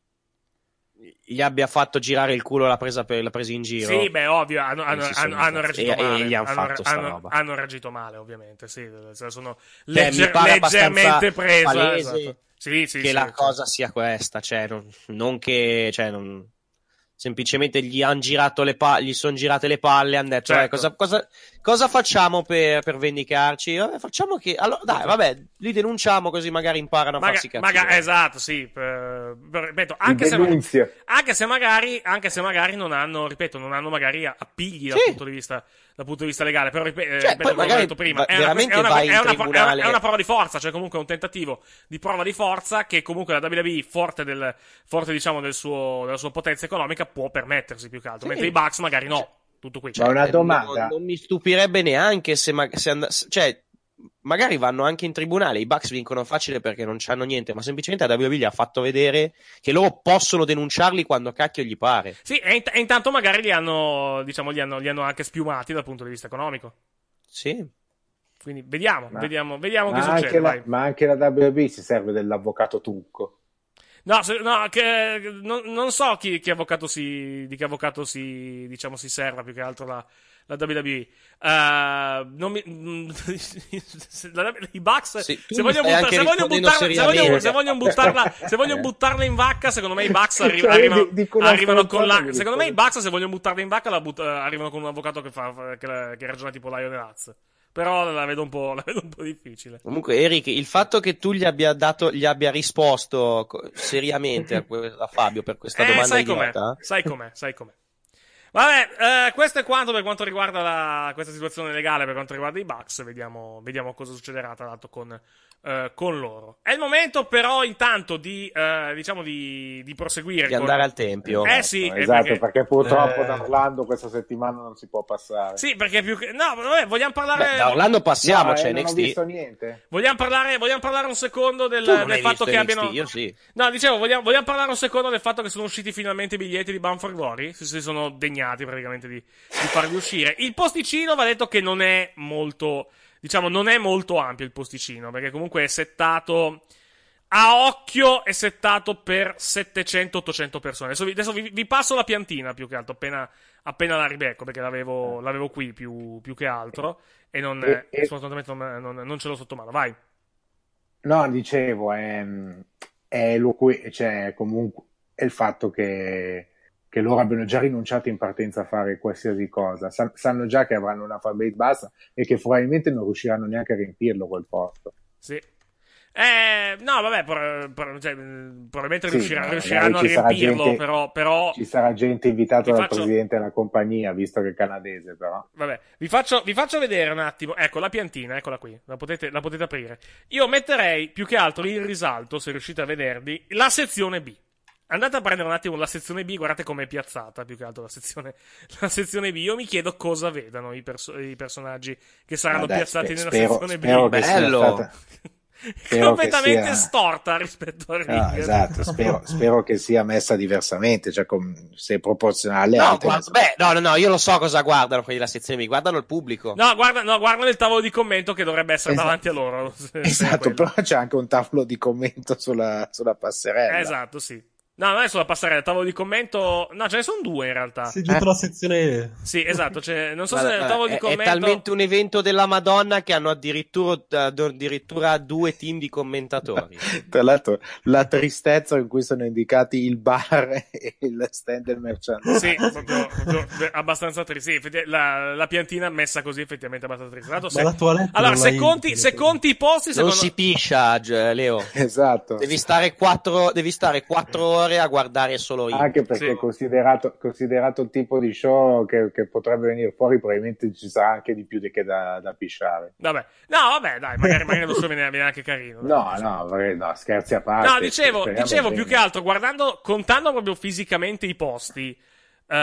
gli abbia fatto girare il culo la presa, per, la presa in giro. Sì, beh, ovvio, hanno, hanno, hanno, hanno reagito male. E gli hanno, fatto sta roba. Hanno reagito male, ovviamente, sì, sono legger- leggermente preso. Palese, esatto sì, sì, che sì, la cosa sia questa, cioè, non, non che... Cioè, non, semplicemente gli han girato le palle, gli sono girate le palle, e hanno detto eh, certo. eh, cosa, cosa, cosa, facciamo per, per vendicarci? Vabbè, eh, facciamo che allora certo. dai, vabbè, li denunciamo così magari imparano Maga- a farsi cazzo. Maga- esatto, sì, per, ripeto, anche se, anche se, magari anche se magari non hanno, ripeto, non hanno magari appigli sì. dal punto di vista dal punto di vista legale. Però ripeto, eh, cioè, ripeto come ho detto prima, è una, è, una, è, una, è una, prova di forza, cioè comunque è un tentativo di prova di forza che comunque la WWE, forte, del, forte diciamo del suo, della sua potenza economica, può permettersi più che altro, sì. mentre i Bucks magari no. Cioè, tutto qui. Cioè, una eh, domanda. Non, non mi stupirebbe neanche se, ma, se andasse. Cioè, magari vanno anche in tribunale. I Bucks vincono facile perché non c'hanno niente, ma semplicemente la WWE ha fatto vedere che loro possono denunciarli quando cacchio gli pare. Sì, e, int- e intanto magari li hanno, diciamo, li hanno, li hanno anche spiumati dal punto di vista economico. Sì. Quindi vediamo, ma, vediamo, vediamo che succede. La, ma anche la WWE si serve dell'avvocato Tucco. No, se, no che, non, non, so chi, chi avvocato si, di che avvocato si, diciamo, si serva più che altro la, la WWE. Uh, eh, mi, mm, la, I Bucks, sì, se, vogliono butta, se, vogliono buttarla, se, vogliono, se, vogliono buttarla, se vogliono buttarla in vacca, secondo me i Bucks arri- cioè, arrivano, di, arrivano con la. Secondo me i Bucks, se vogliono buttarla in vacca, but- eh, arrivano con un avvocato che, fa, che, che ragiona tipo Lion Hutz però la vedo, la vedo, un po', difficile. Comunque, Eric, il fatto che tu gli abbia, dato, gli abbia risposto seriamente a, que- a, Fabio per questa eh, domanda sai idiota, com'è, sai com'è, sai com'è. Vabbè, eh, questo è quanto per quanto riguarda la, questa situazione legale, per quanto riguarda i Bucks. Vediamo, vediamo cosa succederà, tra l'altro, con eh, con loro. È il momento però intanto di, eh, diciamo di, di proseguire. Di con... andare al tempio. Eh sì. Esatto, eh, perché, esatto, perché purtroppo eh. da Orlando questa settimana non si può passare. Sì, perché più che... No, vabbè, vogliamo parlare... Beh, da Orlando passiamo, no, cioè, non NXT. ho visto niente. Vogliamo parlare, vogliamo parlare un secondo del, del fatto che NXT, abbiano... Io sì. No, dicevo, vogliamo, vogliamo, parlare un secondo del fatto che sono usciti finalmente i biglietti di Bound for Glory. Si, si sono degnati praticamente di, di farli uscire. Il posticino va detto che non è molto diciamo, non è molto ampio il posticino, perché comunque è settato a occhio è settato per 700-800 persone. Adesso, vi, adesso vi, vi, passo la piantina più che altro, appena, appena la ribecco, perché l'avevo, l'avevo qui più, più, che altro e non, e, eh, eh. non, non, non, ce l'ho sotto mano. Vai. No, dicevo, è, è, lo, cioè, comunque, è il fatto che che loro abbiano già rinunciato in partenza a fare qualsiasi cosa, San, sanno già che avranno una fanbase bassa e che probabilmente non riusciranno neanche a riempirlo quel posto. Sì. Eh, no, vabbè, por, por, cioè, probabilmente sì, riuscirà, riusciranno a riempirlo, gente, però, però, Ci sarà gente invitata dal faccio... presidente della compagnia, visto che è canadese, però. Vabbè, vi faccio, vi faccio vedere un attimo. Ecco, la piantina, eccola qui, la potete, la potete aprire. Io metterei, più che altro, in risalto, se riuscite a vedervi, la sezione B. Andate a prendere un attimo la sezione B, guardate com'è piazzata più che altro la sezione, la sezione B. Io mi chiedo cosa vedano i, perso- i personaggi che saranno dai, piazzati sper- nella sezione spero B. Bello! completamente sia... storta rispetto al ring. No, esatto, spero, spero, che sia messa diversamente, cioè com- se proporzionale. No, guarda, beh, no, no, no, io lo so cosa guardano quelli della sezione B, guardano il pubblico. No, guarda, no, guardano il tavolo di commento che dovrebbe essere esatto. davanti a loro. Se, esatto, se però c'è anche un tavolo di commento sulla, sulla passerella. Esatto, sì. No, non è sulla passerella, tavolo di commento. No, ce ne sono due in realtà. Sì, dietro eh? la sezione. Sì, esatto. Cioè, non so vabbè, se il tavolo di commento. È talmente un evento della Madonna che hanno addirittura, addirittura due team di commentatori. Tra l'altro, la tristezza in cui sono indicati il bar e il stand del merchandising. Sì, proprio, proprio abbastanza triste. Sì, la, la, piantina messa così, effettivamente, è abbastanza triste. Lato, se... la toaletta allora, se conti, se conti, i posti. Non si piscia, Leo. Esatto. Devi stare quattro, devi stare quattro ore a guardare solo io. Anche perché sì. considerato, considerato, il tipo di show che, che, potrebbe venire fuori, probabilmente ci sarà anche di più di che da, da pisciare. Vabbè. No, vabbè, dai, magari, magari lo so, viene, viene anche carino. Dai. No, no, no, scherzi a parte. No, dicevo, dicevo più che altro, guardando, contando proprio fisicamente i posti. Uh,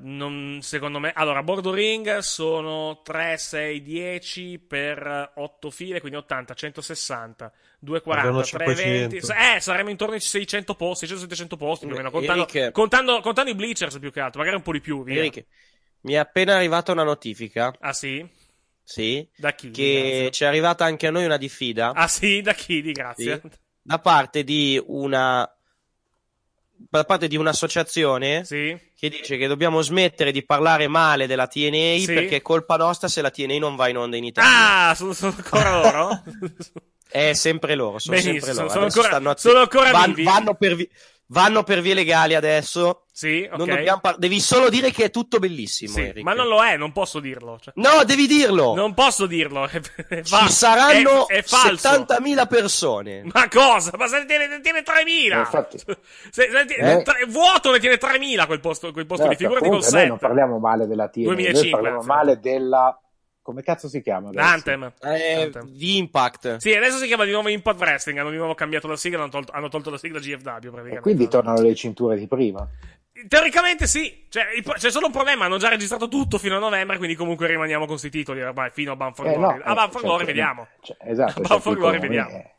non, secondo me, allora, bordo ring sono 3, 6, 10 per 8 file, quindi 80, 160. 2,40, 3,20. Eh, saremmo intorno ai 600 posti, 600-700 posti più o meno. Contando, Eric, contando, contando, i bleachers più che altro, magari un po' di più. Via. Eric, mi è appena arrivata una notifica. Ah, sì? Sì. Da chi? Che ci è arrivata anche a noi una diffida. Ah, sì? Da chi? Di grazie. Sì. Da parte di una da parte di un'associazione sì. che dice che dobbiamo smettere di parlare male della TNA sì. perché è colpa nostra se la TNA non va in onda in Italia. Ah, sono, sono ancora loro? È sempre loro, sono Benissimo, sempre loro. Sono, ancora, stanno att- sono ancora van- vanno, per vi- vanno per, vie legali adesso. Sì, okay. par- devi solo dire che è tutto bellissimo. Sì, ma non lo è, non posso dirlo. Cioè... No, devi dirlo. Non posso dirlo. Va, Ci saranno è, è 70.000 persone. Ma cosa? Ma se ne tiene, ne tiene 3.000. Eh, infatti. Se, ne tiene, eh. tre, vuoto ne tiene 3.000 quel posto, quel posto eh, di figurati col 7. Noi non parliamo male della TNA, 2005, noi parliamo male della come cazzo si chiama? Adesso? Anthem. Eh, Anthem. The Impact. Sì, adesso si chiama di nuovo Impact Wrestling. Hanno di nuovo cambiato la sigla, hanno tolto, hanno tolto la sigla GFW praticamente. E quindi tornano le cinture di prima. Teoricamente sì, cioè, c'è solo un problema, hanno già registrato tutto fino a novembre, quindi comunque rimaniamo con questi titoli ormai fino a Banford eh, Glory. No, a eh, Banford cioè, Glory cioè, vediamo. Cioè, esatto. A cioè, Banford Glory vediamo. Eh,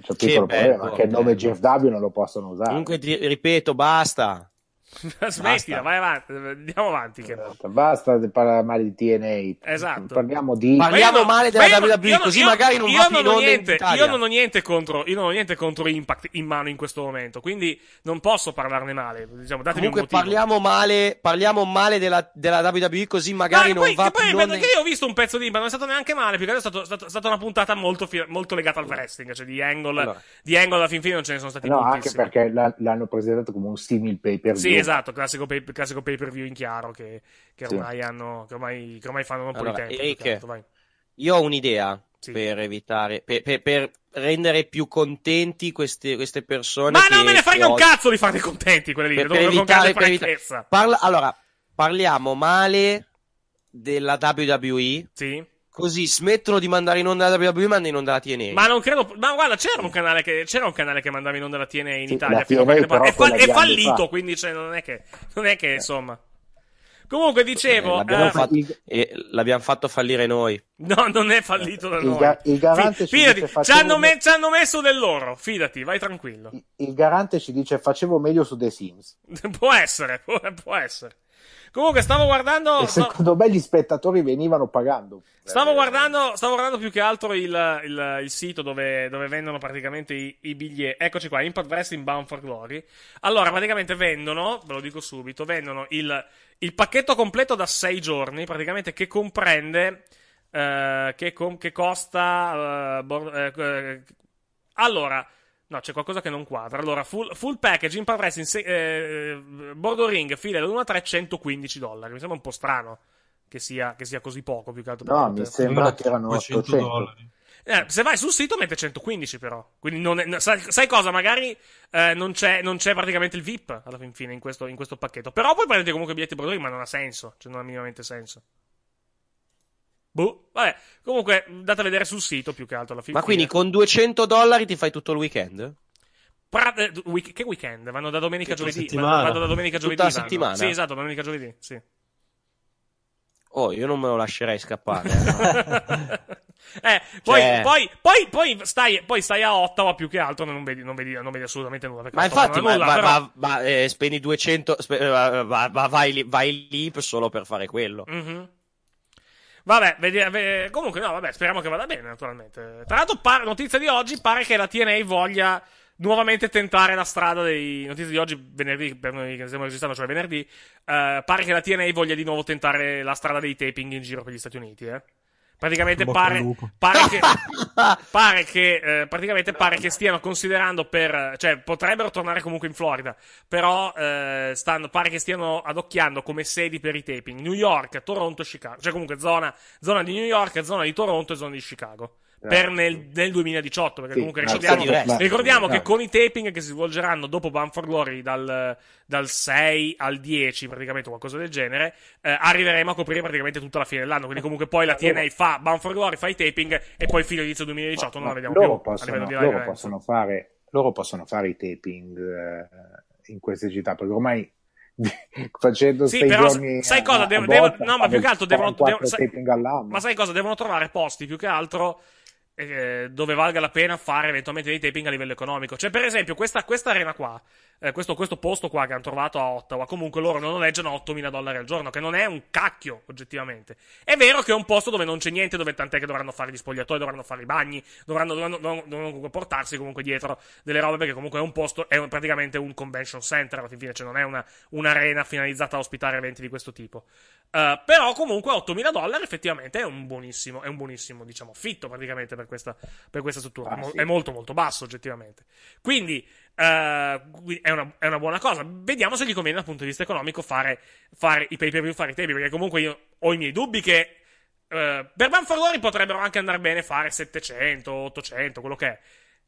c'è un piccolo bello, problema, bello. che il nome GFW non lo possono usare. Comunque ripeto, basta. Smettila, vai avanti, andiamo avanti. Che... Certo, basta parlare male di TNA. Esatto. Parliamo di Parliamo non, male della non, WWE, così io, magari non io va non ho niente, io non ho niente contro io non ho niente contro Impact in mano in questo momento, quindi non posso parlarne male, diciamo, datemi Comunque parliamo male, parliamo male della, della WWE così magari Ma, non poi, va poi, non perché io ho visto un pezzo di Impact, non è stato neanche male, perché è stato, stato, stata una puntata molto, molto legata al wrestling, cioè di Angle, allora. di Angle alla fin fine non ce ne sono stati No, moltissimi. anche perché l'hanno presentato come un simil pay per sì, esatto, classico pay, classico pay, per view in chiaro che, che ormai, sì. hanno, che ormai, che ormai fanno un po' allora, di tempo. Eric, io ho un'idea sì. per evitare, per, per, per, rendere più contenti queste, queste persone. Ma non me ne frega un cazzo di farli contenti quelle lì, per, per evitare, per evita... Parla... Allora, parliamo male della WWE. Sì Così smettono di mandare in onda la WWE, mandano in onda la TNA. Ma non credo. Ma guarda, c'era un canale che, c'era un canale che mandava in onda la TNA in sì, Italia. Fino è, fa- è fallito, fa. quindi cioè, non è che, non è che eh. insomma. Comunque dicevo, eh, l'abbiamo, eh, fatto, eh, l'abbiamo, fatto, fallire noi. No, non è fallito da il noi. Ga- il garante F- ci fidati, dice, ci, hanno me- ci hanno messo del loro, fidati, vai tranquillo. Il, il garante ci dice facevo meglio su The Sims. può essere, può, può essere. Comunque, stavo guardando. E secondo no... me gli spettatori venivano pagando. Stavo, eh, guardando, stavo guardando, più che altro il, il, il sito dove, dove, vendono praticamente i, i, biglietti. Eccoci qua, Impact Wrestling Bound for Glory. Allora, praticamente vendono, ve lo dico subito, vendono il, il pacchetto completo da sei giorni, praticamente che comprende. Eh, che, com- che, costa. Eh, bo- eh, eh, allora. No, c'è qualcosa che non quadra. Allora, full, full package in Pressing, se- eh, bordo ring, file da 1 a 3, 115 dollari. Mi sembra un po' strano che sia, che sia così poco, più che altro. No, mi sembra che erano 800 dollari. Eh, se vai sul sito mette 115 però. Quindi è, sai, sai, cosa? Magari eh, non, c'è, non, c'è, praticamente il VIP alla fin fine in questo, in questo pacchetto. Però poi prendete comunque i biglietti Ring, ma non ha senso. Cioè non ha minimamente senso. Boh, vabbè. Comunque, andate a vedere sul sito più che altro la figura. Ma quindi con 200 dollari ti fai tutto il weekend? Pra- eh, week- che weekend? Vanno da domenica a giovedì. Settimana. Vanno da domenica a giovedì. Tutta la settimana. Sì, esatto, domenica a giovedì, sì. Oh, io non me lo lascerei scappare. Eh. Eh, poi, cioè... poi, poi, poi, stai, poi, stai, a Ottawa più che altro, non vedi, non vedi, non vedi assolutamente nulla. Ma infatti, ma, nulla, ma, però... ma, ma eh, spendi 200, spe, eh, vai, vai, lì, vai, lì solo per fare quello. Mm-hmm. Vabbè, vedi, eh, vedi, comunque no, vabbè, speriamo che vada bene, naturalmente. Tra l'altro, par- notizia di oggi, pare che la TNA voglia nuovamente tentare la strada dei... Notizia di oggi, venerdì, per noi che stiamo registrando, cioè venerdì, eh, pare che la TNA voglia di nuovo tentare la strada dei taping in giro per gli Stati Uniti, eh. Praticamente pare, pare, che, pare, che, eh, praticamente pare che stiano considerando per. cioè potrebbero tornare comunque in Florida, però eh, stanno, pare che stiano adocchiando come sedi per i taping New York, Toronto, Chicago. Cioè comunque zona, zona di New York, zona di Toronto e zona di Chicago per nel, nel 2018, perché sì, comunque ricordiamo, resto, ricordiamo che con i taping che si svolgeranno dopo Banford Glory dal, dal, 6 al 10, praticamente qualcosa del genere, eh, arriveremo a coprire praticamente tutta la fine dell'anno. Quindi comunque poi la TNA fa Banford Glory, fa i taping e poi fino all'inizio 2018 ma, non la vediamo loro più. Possono, loro, possono fare, loro, possono fare, i taping eh, in queste città, perché ormai facendo sì, però, sai a, cosa devo, a devo, botta, no ma più che altro devono, devono sai, ma sai cosa devono trovare posti più che altro eh, dove valga la pena fare eventualmente dei taping a livello economico. Cioè, per esempio, questa, questa arena qua eh, questo, questo, posto qua che hanno trovato a Ottawa, comunque loro non noleggiano 8.000 dollari al giorno, che non è un cacchio, oggettivamente. È vero che è un posto dove non c'è niente, dove tant'è che dovranno fare gli spogliatoi, dovranno fare i bagni, dovranno, dovranno, dovranno comunque portarsi comunque dietro delle robe, perché comunque è un posto, è un, praticamente un convention center, alla fine, cioè non è una, un'arena finalizzata a ospitare eventi di questo tipo. Uh, però comunque 8.000 dollari effettivamente è un buonissimo, è un buonissimo diciamo, fitto praticamente per questa, per questa struttura. Ah, sì. È molto molto basso oggettivamente. Quindi Uh, è, una, è, una, buona cosa. Vediamo se gli conviene dal punto di vista economico fare, fare i pay per view, fare i tempi. perché comunque io ho i miei dubbi che uh, per Man potrebbero anche andare bene fare 700, 800, quello che è.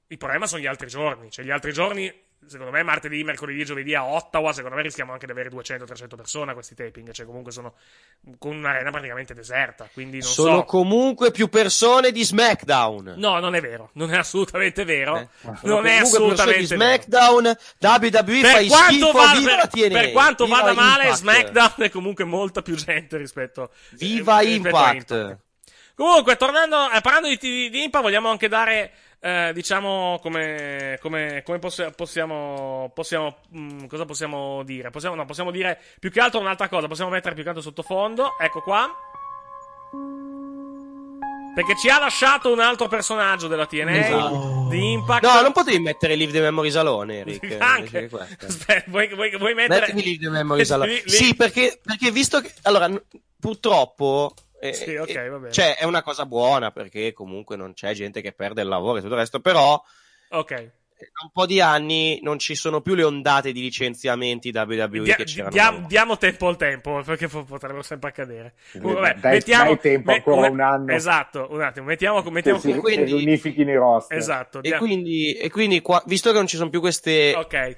Il problema sono gli altri giorni, cioè gli altri giorni Secondo me martedì, mercoledì giovedì a Ottawa, secondo me rischiamo anche di avere 200-300 persone a questi taping, cioè comunque sono con un'arena praticamente deserta, quindi non sono so. comunque più persone di SmackDown. No, non è vero, non è assolutamente vero. Eh, non è assolutamente di SmackDown, vero. WWE per fa quanto schifo, va, per, tiene, per, quanto vada Impact. male, SmackDown è comunque molta più gente rispetto Viva eh, rispetto Impact. Impact. Comunque, tornando, eh, parlando di, di, di Impact, vogliamo anche dare eh, diciamo come, come, come poss- possiamo, possiamo mh, mm, cosa possiamo dire? Possiamo, no, possiamo dire più che altro un'altra cosa, possiamo mettere più che altro sottofondo, ecco qua. Perché ci ha lasciato un altro personaggio della TNA esatto. di Impact. No, non potevi mettere Live the Memories Alone, Eric. Anche. Aspetta, vuoi, vuoi, vuoi mettere... Mettimi Live the Memories Alone. Sì, perché, perché visto che... Allora, purtroppo e, sì, okay, Cioè, è una cosa buona perché comunque non c'è gente che perde il lavoro e tutto il resto, però okay. da un po' di anni non ci sono più le ondate di licenziamenti WWE dia- che c'erano. Dia- diamo tempo al tempo perché potrebbero sempre accadere. Vabbè, dai, mettiamo dai tempo ancora un anno. Esatto, un attimo, mettiamo, mettiamo sì, quindi, unifichino i roster. Esatto, dia- e quindi, e quindi qua, visto che non ci sono più queste okay.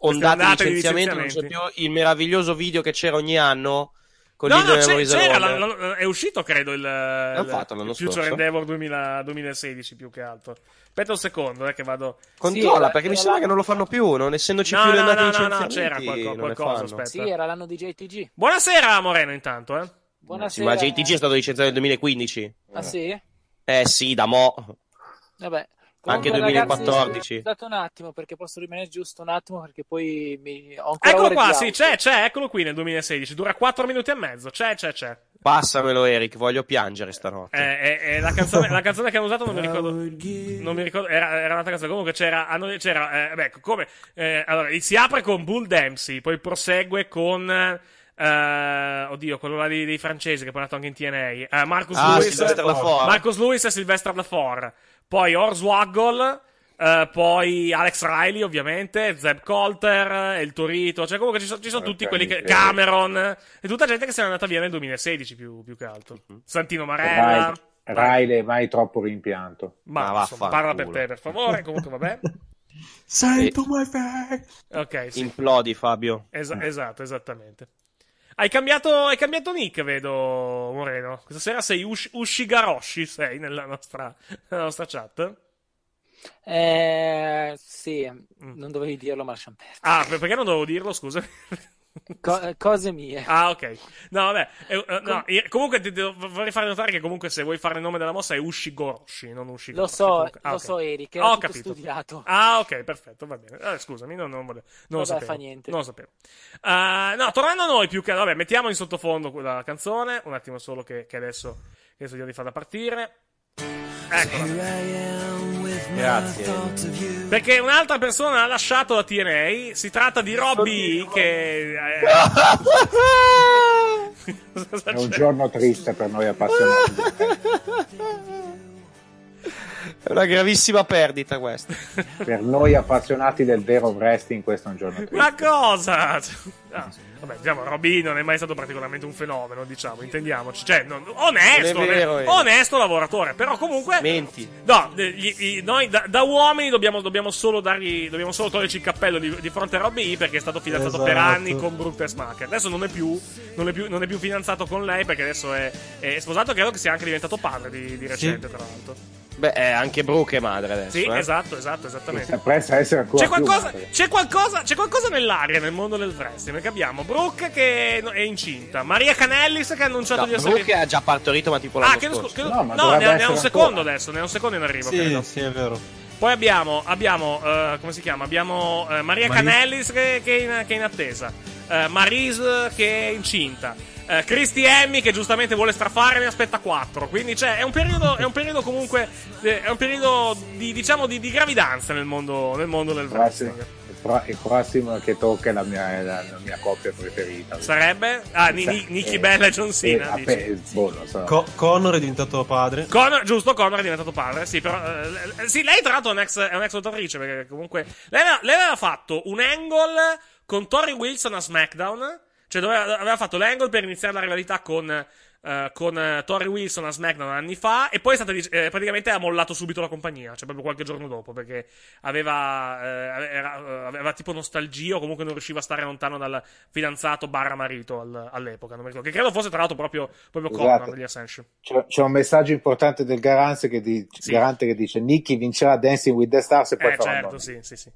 ondate, ondate di licenziamenti, di licenziamenti. non c'è più il meraviglioso video che c'era ogni anno con no, no, c'è, c'era, la, la, eh, è uscito credo il, il, fatto, il Future Endeavor 2000, 2016 più che altro. Aspetta un secondo, eh, che vado. Controlla, sì, perché mi eh, sembra che non lo fanno più, non essendoci no, più no, le date no, no, no, c'era qualco, qualcosa, aspetta. Sì, era l'anno di JTG. Buonasera Moreno intanto, eh. Buonasera. Sì, ma JTG è stato licenziato nel 2015. Ah, eh. sì? Eh sì, da mo'. Vabbè. Comunque, anche 2014. Ragazzi, dato un attimo perché posso rimanere giusto un attimo perché poi mi ho ancora Eccolo qua, sì, c'è, c'è, eccolo qui nel 2016, dura 4 minuti e mezzo, c'è, c'è, c'è. Passamelo Eric, voglio piangere stanotte. Eh, eh, eh la, canzone, la, canzone, che hanno usato non mi ricordo. Non mi ricordo era, era un'altra canzone. Comunque c'era. Hanno, c'era eh, beh, come, eh, allora, si apre con Bull Dempsey, poi prosegue con Uh, oddio, quello là dei, dei, francesi che ha parlato anche in TNA. Uh, eh, Marcus, ah, Lewis, Marcus Lewis e Sylvester Lafor. Poi Orswaggle. Uh, poi Alex Riley, ovviamente, Zeb Colter, El Torito, cioè comunque ci, so, ci sono okay, tutti quelli che. Cameron, e tutta gente che se n'è andata via nel 2016 più, più che altro. Mm-hmm. Santino Marella. Riley, Riley, mai troppo rimpianto. Ma, Ma insomma, parla per te, per favore. Comunque, vabbè. Sento e... my back. Ok, sì. Implodi, Fabio. Esa- esatto, esattamente. Hai cambiato, hai cambiato nick, vedo, Moreno. Questa sera sei Ush- Ushigaroshi, sei nella nostra, nella nostra chat. Eh, sì, mm. non dovevi dirlo, ma lasciamo perdere. Ah, perché non dovevo dirlo, scusa. Co- eh, cose mie. Ah, ok. No, vabbè. Eh, eh, no, comunque ti, devo, vorrei fare notare che comunque se vuoi fare il nome della mossa è Ushigoroshi, non Ushigoroshi. Lo so, comunque. ah, lo okay. so Eric, ho capito. studiato. Ah, ok, perfetto, va bene. Eh, scusami, non, non, volevo, non vabbè, lo sapevo. fa niente. Non lo sapevo. Uh, no, tornando a noi più che... Vabbè, mettiamo in sottofondo la canzone, un attimo solo che, che adesso... Che adesso gli ho di farla partire. Ecco. Grazie. Perché un'altra persona ha lasciato la TNA. Si tratta di Robby che. Eh, È un giorno triste per noi appassionati. È una gravissima perdita questa. per noi appassionati del vero wrestling questo è un giorno triste. Ma cosa? Ah, vabbè, diciamo, Robin non è mai stato particolarmente un fenomeno, diciamo, intendiamoci. Cioè, non, onesto, non vero, eh. onesto lavoratore, però comunque... Menti. No, eh, gli, gli, noi da, da uomini dobbiamo, dobbiamo, solo dargli, dobbiamo solo toglierci il cappello di, di fronte a Robin perché è stato fidanzato esatto. per anni con Brooke Persmacher. Adesso non è, più, non, è più, non è più fidanzato con lei perché adesso è, è sposato, credo che sia anche diventato padre di, di recente, sì. tra l'altro. Beh, anche Brooke è madre adesso. Sì, eh? esatto, esatto, esattamente. C'è qualcosa, c'è, qualcosa, c'è qualcosa, nell'aria nel mondo del wrestling. Perché abbiamo Brooke che è incinta, Maria Canellis che ha annunciato no, di essere. Brooke ha già partorito, ma tipo la. Ah, credo, credo, no, no ne, ne ha un secondo ancora. adesso, ne ha un secondo in arrivo. Sì, credo. sì, è vero. Poi abbiamo, abbiamo uh, come si chiama? Abbiamo uh, Maria Canellis che, che, che, è in attesa, uh, Maris che è incinta. Eh, Christy Emmy che giustamente vuole strafare ne aspetta 4. Quindi cioè, è, un periodo, è un periodo comunque. Eh, è un periodo di, diciamo, di, di gravidanza nel mondo, nel mondo del wrestling. Grazie il prossimo che tocca è la mia, la, la mia coppia preferita. Sarebbe? Ah, Ni, Nicky eh, Bella e John eh, Cena. Eh, pe- boh, so. Co- Connor è diventato padre. Connor, giusto, Connor è diventato padre. Sì, però, eh, sì lei tra l'altro è un'ex, è un'ex lottatrice perché comunque. Lei aveva, lei aveva fatto un angle con Tori Wilson a SmackDown cioè, doveva, aveva fatto l'angle per iniziare la rivalità con, uh, con eh, Torrey Wilson a SmackDown anni fa. E poi è stata, eh, praticamente ha mollato subito la compagnia. Cioè, proprio qualche giorno dopo. Perché aveva, eh, era, aveva tipo nostalgia. O comunque non riusciva a stare lontano dal fidanzato barra marito al, all'epoca. Non mi ricordo. Che credo fosse, tra l'altro, proprio, proprio esatto. Conan degli Ascension. C'è, c'è, un messaggio importante del Garante che, di, sì. Garante che dice: Nicky vincerà Dancing with the Stars. E poi eh, farà certo, sì, sì, sì.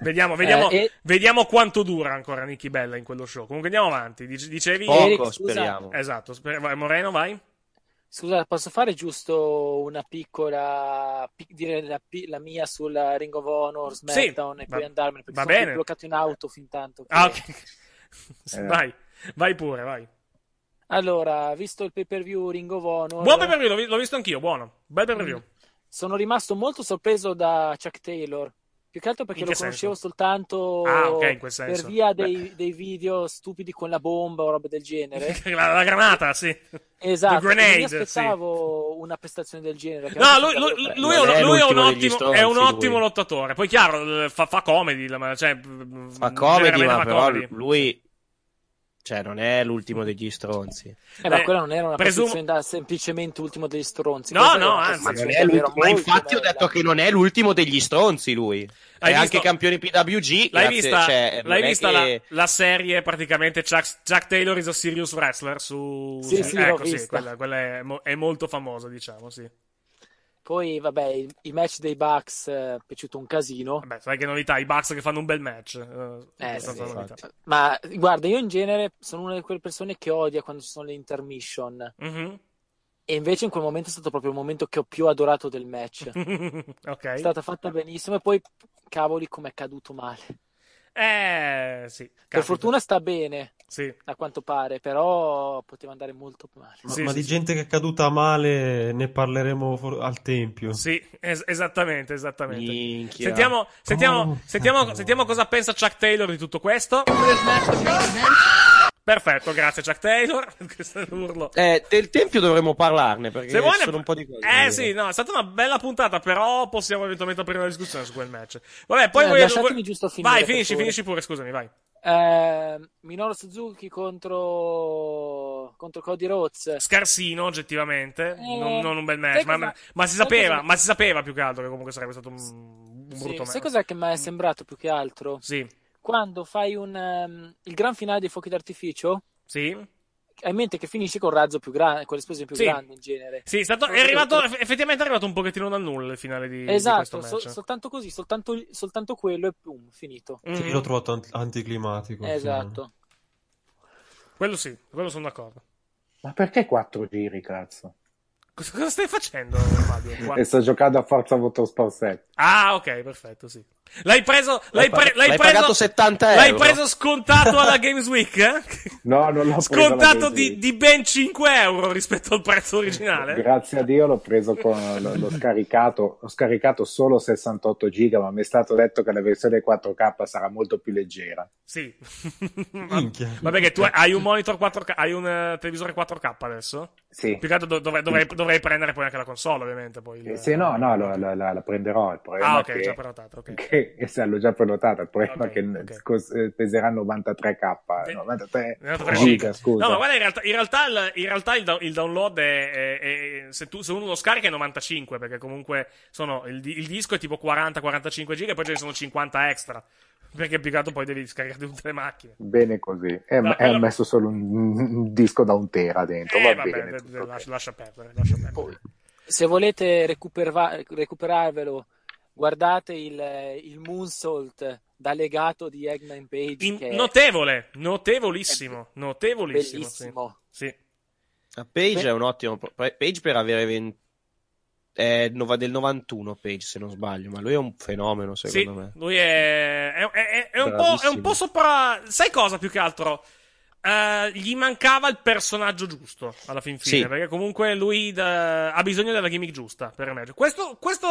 Vediamo, vediamo, eh, vediamo, quanto dura ancora Nicky Bella in quello show. Comunque andiamo avanti. Dice, dicevi Poco, speriamo. Esatto, sper- Moreno, vai. Scusa, posso fare giusto una piccola pic- dire la, pi- la, mia sulla Ring of Honor SmackDown sì, e va- poi andarmene perché va sono bene. bloccato in auto fin tanto. Che... Ah, okay. eh. Vai, vai pure, vai. Allora, visto il pay per view Ring of Honor. Buon pay per view, l'ho, visto anch'io, buono. Bel pay per view. Mm. Sono rimasto molto sorpreso da Chuck Taylor più che altro perché che lo conoscevo senso? soltanto ah, okay, per via dei, dei, video stupidi con la bomba o roba del genere. la, la, granata, sì. Esatto. Grenade, mi aspettavo sì. una prestazione del genere. No, lui, lui, lui, lui, è, lui è, un ottimo, è, un ottimo, lottatore. Poi, chiaro, eh, fa, fa comedy. Cioè, fa comedy, ma però comedy. lui cioè, non è l'ultimo degli stronzi. Eh, ma quella non era una presum- posizione da semplicemente ultimo degli stronzi. No, no, anzi. Cioè, ma, ma infatti ho detto che non è l'ultimo degli stronzi lui. Hai è visto... anche campione PWG. L'hai grazie, vista, cioè, l'hai vista che... la, la, serie praticamente Chuck, Chuck, Taylor is a serious wrestler su... Sì, sì, sì eh, ecco, sì, quella, quella è, mo- è molto famosa, diciamo, sì. Poi, vabbè, i, match dei Bucks eh, è piaciuto un casino. Vabbè, sai che novità, i Bucks che fanno un bel match. Eh, eh, sì, esatto. ma guarda, io in genere sono una di quelle persone che odia quando ci sono le intermission. Mm-hmm. E invece in quel momento è stato proprio il momento che ho più adorato del match. okay. È stata fatta benissimo e poi, cavoli, com'è caduto male. Eh, sì. Capito. Per fortuna sta bene sì. a quanto pare, però poteva andare molto male. Ma, sì, ma sì, di gente che è caduta male ne parleremo for- al tempio. Sì, es- esattamente, esattamente. Minchia. Sentiamo, sentiamo, oh, sentiamo, sentiamo cosa pensa Chuck Taylor di tutto questo. Oh. Perfetto, grazie Jack Taylor. urlo. Eh, del tempio dovremmo parlarne perché Se vuole... sono un po' di cose. Eh sì, no, è stata una bella puntata, però possiamo eventualmente aprire una discussione su quel match. Vabbè, poi eh, voglio... lasciatemi giusto finire. Vai, finisci, pure. finisci pure, scusami, vai. Eh, Minoru Suzuki contro... contro Cody Rhodes. Scarsino, oggettivamente. Eh, non, non, un bel match, ma, cosa... ma, si sapeva, cosa... ma si sapeva più che altro che comunque sarebbe stato un, un brutto sì, match. Sai cos'è che mi è sembrato più che altro? Sì quando fai un, um, il gran finale dei fuochi d'artificio. Sì hai in mente che finisce con il razzo più grande, con le esplosioni più sì. grandi in genere. Sì, è, stato, è arrivato, effettivamente è arrivato un pochettino dal nulla il finale di, esatto, di Esatto, soltanto così, soltanto, soltanto, quello e boom, finito. Mm. Sì, l'ho trovato ant- anticlimatico. Esatto. Quello sì, quello sono d'accordo. Ma perché quattro giri, cazzo? Cosa, stai facendo, Fabio? sto giocando a Forza Motorsport 7. Ah, ok, perfetto, sì. L'hai preso, l'hai, pre- l'hai, l'hai preso, 70 euro. L'hai preso scontato alla Games Week? Eh? No, non l'ho preso. Scontato di, di, ben 5 euro rispetto al prezzo originale. Grazie a Dio l'ho preso con, l'ho, scaricato, ho scaricato solo 68 giga, ma mi è stato detto che la versione 4K sarà molto più leggera. Sì. Minchia. Vabbè tu eh. hai un monitor 4K, hai un uh, televisore 4K adesso? Sì. Più che altro dovrei, dovrei, dovrei, prendere poi anche la console, ovviamente. Poi eh, se no, no, la, la, la prenderò. Il ah, ok, che... già prenotata, ok. Che e se l'ho già prenotata, il problema okay, è che okay. peserà 93k, 93 giga, scusa. No, ma guarda, in realtà, in realtà, il, in realtà il, il, download è, è, è se, tu, se, uno lo scarica è 95, perché comunque sono, il, il disco è tipo 40-45 giga e poi ce ne sono 50 extra. Perché più che altro poi devi scaricare tutte le macchine. Bene così. È, no, è no, messo solo un, un, disco da un tera dentro. Eh, va vabbè, bene, lascia, lascia, perdere. Lascia perdere. Poi, se volete recuperva- recuperarvelo guardate il, il moonsault da legato di Eggman Page. In, notevole, notevolissimo, è, notevolissimo. Bellissimo. Sì. sì. Ah, Page Beh. è un ottimo. Page per avere 20. È del 91 Page se non sbaglio, ma lui è un fenomeno secondo sì, me. Lui è, è, è, un po', è, un po', sopra. Sai cosa più che altro? Eh, gli mancava il personaggio giusto alla fin fine, sì. perché comunque lui da, eh, ha bisogno della gimmick giusta per emergere. Questo, questo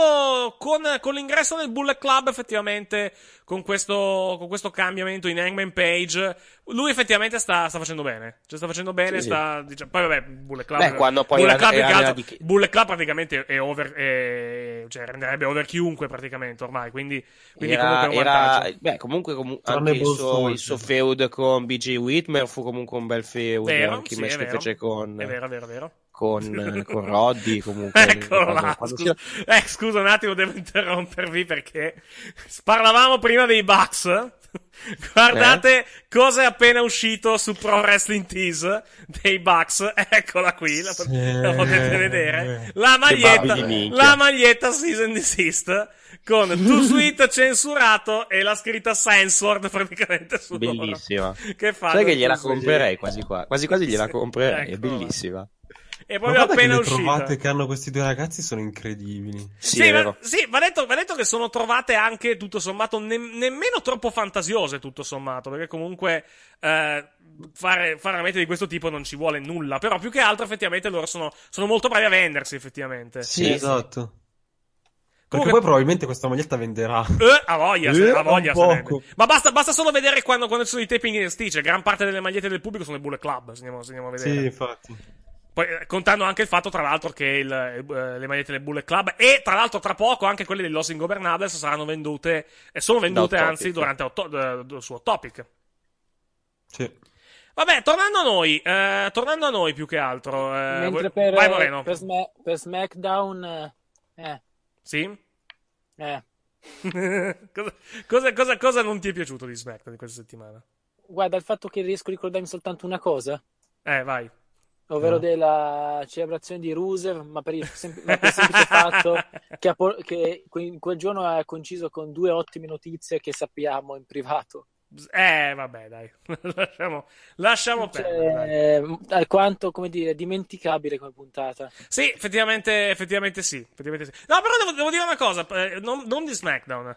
con, con, l'ingresso nel Bullet Club, effettivamente, con questo, con questo cambiamento in Hangman Page, lui effettivamente sta, sta facendo bene. Cioè, sta facendo bene, sì, sta, sì. Diciamo, poi vabbè, Bullet Club, Beh, quando poi Bullet, Club, era, era, di... Bullet Club praticamente è over, è, cioè, renderebbe over chiunque praticamente ormai, quindi, quindi era, comunque è un vantaggio. Beh, comunque, comunque anche il suo, il suo feud con BJ Whitmer fu comunque un bel feud vero, anche sì, in match che fece con, è vero, è vero, è vero. con, eh, con Roddy comunque Eccola, scusa, si... eh, scusa un attimo devo interrompervi perché parlavamo prima dei Bucks Guardate eh? cosa è appena uscito su Pro Wrestling Tees dei Bucks. Eccola qui, la, sì. la potete vedere. La maglietta, la maglietta Season Desist con Too Sweet censurato e la scritta Censored praticamente su Bellissima. Che fa? Sai che gliela comprerei quasi, qua. quasi quasi gliela sì. comprerei, ecco. è bellissima è proprio appena uscito. Le trovate che hanno questi due ragazzi sono incredibili. Sì, sì, va, sì va, detto, va, detto, che sono trovate anche, tutto sommato, ne, nemmeno troppo fantasiose, tutto sommato, perché comunque eh, fare, fare rete di questo tipo non ci vuole nulla. Però più che altro, effettivamente, loro sono, sono molto bravi a vendersi, effettivamente. Sì, sì esatto. Comunque... Perché poi probabilmente questa maglietta venderà. Eh, a voglia, eh, a voglia. Ma basta, basta, solo vedere quando, quando ci sono i taping in stitch. gran parte delle magliette del pubblico sono le Bullet Club. Se andiamo, se andiamo a vedere. Sì, infatti. Poi, eh, contando anche il fatto, tra l'altro, che il, eh, le magliette del Bullet Club e tra l'altro tra poco anche quelle di Los Ingobernables saranno vendute, e eh, sono vendute anzi durante otto, eh, su Topic. Sì. Vabbè, tornando a noi, eh, tornando a noi più che altro. Eh, Mentre per, vai Moreno. Per, Sma- per SmackDown... Eh. Sì? Eh. cosa, cosa, cosa, cosa, non ti è piaciuto di SmackDown di questa settimana? Guarda, il fatto che riesco a ricordarmi soltanto una cosa. Eh, vai ovvero ah. della celebrazione di Rusev, ma per il, sem- ma per il semplice fatto che, por- che quel giorno ha coinciso con due ottime notizie che sappiamo in privato. Eh, vabbè, dai, lasciamo, lasciamo cioè, perdere. Cioè, alquanto, come dire, dimenticabile come puntata. Sì, effettivamente, effettivamente sì, effettivamente sì. No, però devo, devo dire una cosa, eh, non, non di SmackDown.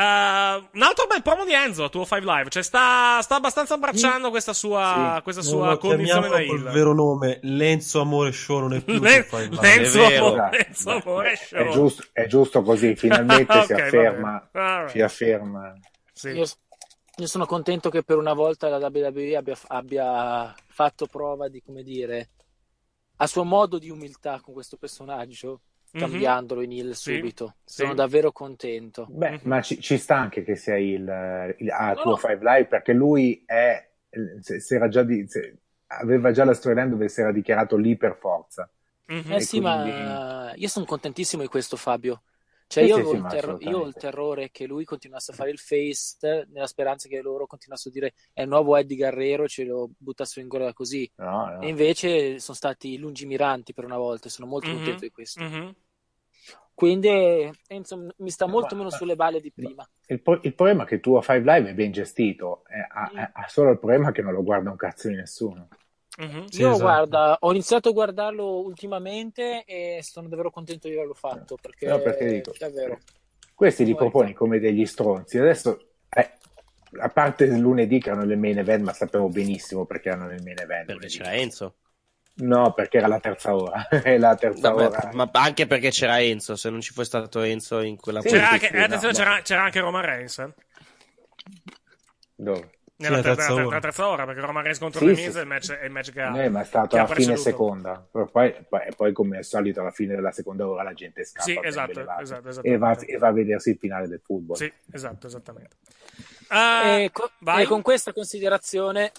Uh, un altro bel promo di Enzo, tuo Five Live. Cioè, sta, sta abbastanza abbracciando sì. questa sua, sì. questa sua condizione da Il vero nome, Lenzo Amore Show, non è più Len- Lenzo, Amore, Lenzo Amore Show. È giusto, è giusto così, finalmente okay, si afferma. Right. Si afferma. Sì. Io, io, sono contento che per una volta la WWE abbia, abbia fatto prova di, come dire, a suo modo di umiltà con questo personaggio cambiandolo in il subito. Sì. Sono davvero contento. Beh, ma ci, ci sta anche che sia il, il a ah, no, tuo no. Five Live perché lui è se, se già di, se, aveva già la storyline dove si era dichiarato lì per forza. Mm-hmm. Eh sì, quindi... ma io sono contentissimo di questo, Fabio. Cioè, io, sì, ho sì, terro- io, ho il terrore che lui continuasse a fare il face nella speranza che loro continuassero a dire è il nuovo Eddie Guerrero ce lo buttassero in gola così. No, no. E invece sono stati lungimiranti per una volta e sono molto mm-hmm. contento di questo. Mm-hmm. Quindi eh, insomma, mi sta eh, molto meno sulle balle di prima. Il, po- il, problema è che il tuo Five Live è ben gestito, eh, mm. ha, solo il problema che non lo guarda un cazzo di nessuno. Mm-hmm. Sì, Io esatto. guarda, ho iniziato a guardarlo ultimamente e sono davvero contento di averlo fatto eh. perché, no, perché dico, davvero. Questi li proponi come degli stronzi. Adesso eh, a parte il lunedì che hanno il main event, ma sapevo benissimo perché hanno il main event. Perché lunedì. c'era Enzo? No, perché era la terza ora. la terza Vabbè, ora. Ma anche perché c'era Enzo, se non ci fosse stato Enzo in quella sì, c'era anche, no, c'era, c'era anche Roman Reigns. Eh. Dove? nella, nella, terza, terza, nella terza, ora. perché Roma Reigns contro sì, Reigns sì. è il match, è il match che ha eh, ma è stato alla cioè, fine seconda poi, poi, poi, come al solito alla fine della seconda ora la gente scappa sì, esatto, esatto, e, va, e, va, a vedersi il finale del football sì esatto esattamente ah, e, co- e con questa considerazione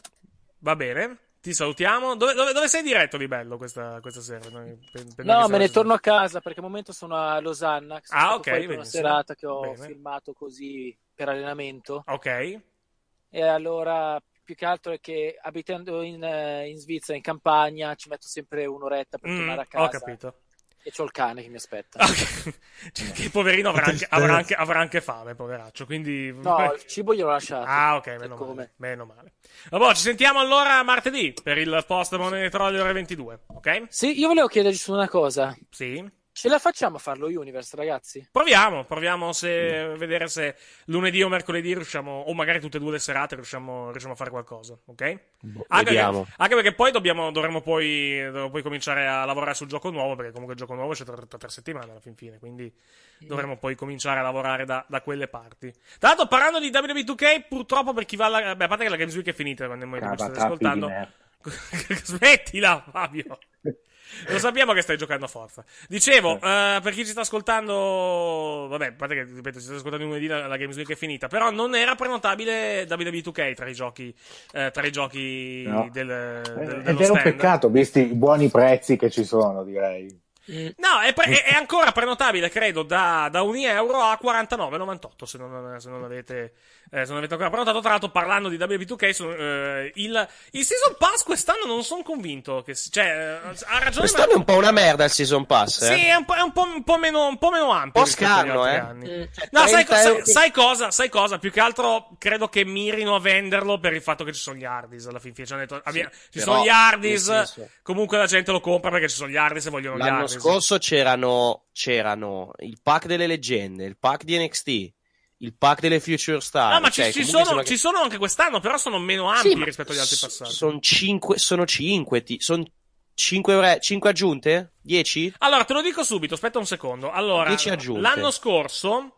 va bene ti salutiamo. Dove, dove, dove, sei diretto di bello questa, questa sera? Noi, per, per no, me ne già. torno a casa perché al momento sono a Losanna. Sono ah, ok. Bene, una serata che ho bene. filmato così per allenamento. Ok e allora più che altro è che abitando in, eh, in Svizzera, in campagna, ci metto sempre un'oretta per mm, tornare a casa. Ho capito. E c'ho il cane che mi aspetta. Okay. Cioè, che poverino avrà anche, avrà, anche, avrà anche, fame, poveraccio. Quindi... No, il cibo glielo ho lasciato. Ah, ok, meno male, come. meno male. Allora, ci sentiamo allora martedì per il post Money ore 22, ok? Sì, io volevo chiederci su una cosa. Sì. Ce la facciamo a farlo Universe, ragazzi? Proviamo, proviamo se, vedere se lunedì o mercoledì riusciamo, o magari tutte e due le serate riusciamo, riusciamo a fare qualcosa, ok? Boh, anche, perché, anche, perché poi dobbiamo, dovremo poi, dovremo poi, cominciare a lavorare sul gioco nuovo, perché comunque il gioco nuovo c'è tra, tra tre settimane alla fin fine, quindi mm. dovremo poi cominciare a lavorare da, da quelle parti. Tra l'altro, parlando di wb 2K, purtroppo per chi va alla... Beh, a parte che la Games Week è finita, quando noi ci state ascoltando... Smettila, Fabio! Lo sappiamo che stai giocando a forza. Dicevo, eh. uh, per chi ci sta ascoltando, vabbè, a parte che ripeto, ci sta ascoltando lunedì, la, la Games Week è finita. Però non era prenotabile WWE 2K tra i giochi, eh, tra i giochi no. del, del, dello Ed è un peccato, visti i buoni prezzi che ci sono, direi. No, è, pre- è, ancora prenotabile, credo, da, da 1 euro a 49,98 se non, se non, avete, eh, se non avete ancora prenotato. Tra l'altro, parlando di WB2K, su, eh, il, il Season Pass quest'anno non sono convinto. Che, cioè, eh, ha ragione. Quest'anno ma... è un po' una merda il Season Pass. Eh? Sì, è un po', è un po', un po meno, un po' meno ampio. Un po' scarno, eh. Mm, cioè, no, sai, sai, sai, cosa? Sai cosa? Più che altro credo che mirino a venderlo per il fatto che ci sono gli Hardis. Alla fin fine ci hanno detto, sì, abbiamo, ci sono gli Hardis. Comunque la gente lo compra perché ci sono gli Hardis e vogliono L'anno gli Hardis Esatto. scorso c'erano, c'erano, il pack delle leggende, il pack di NXT, il pack delle Future star. No, ma cioè, ci, sono, sono anche... ci, sono, anche... quest'anno, però sono meno ampi sì, rispetto agli altri passati. Sono 5, sono 5, ti, sono 5, 5 aggiunte? 10? Allora, te lo dico subito, aspetta un secondo. Allora, l'anno scorso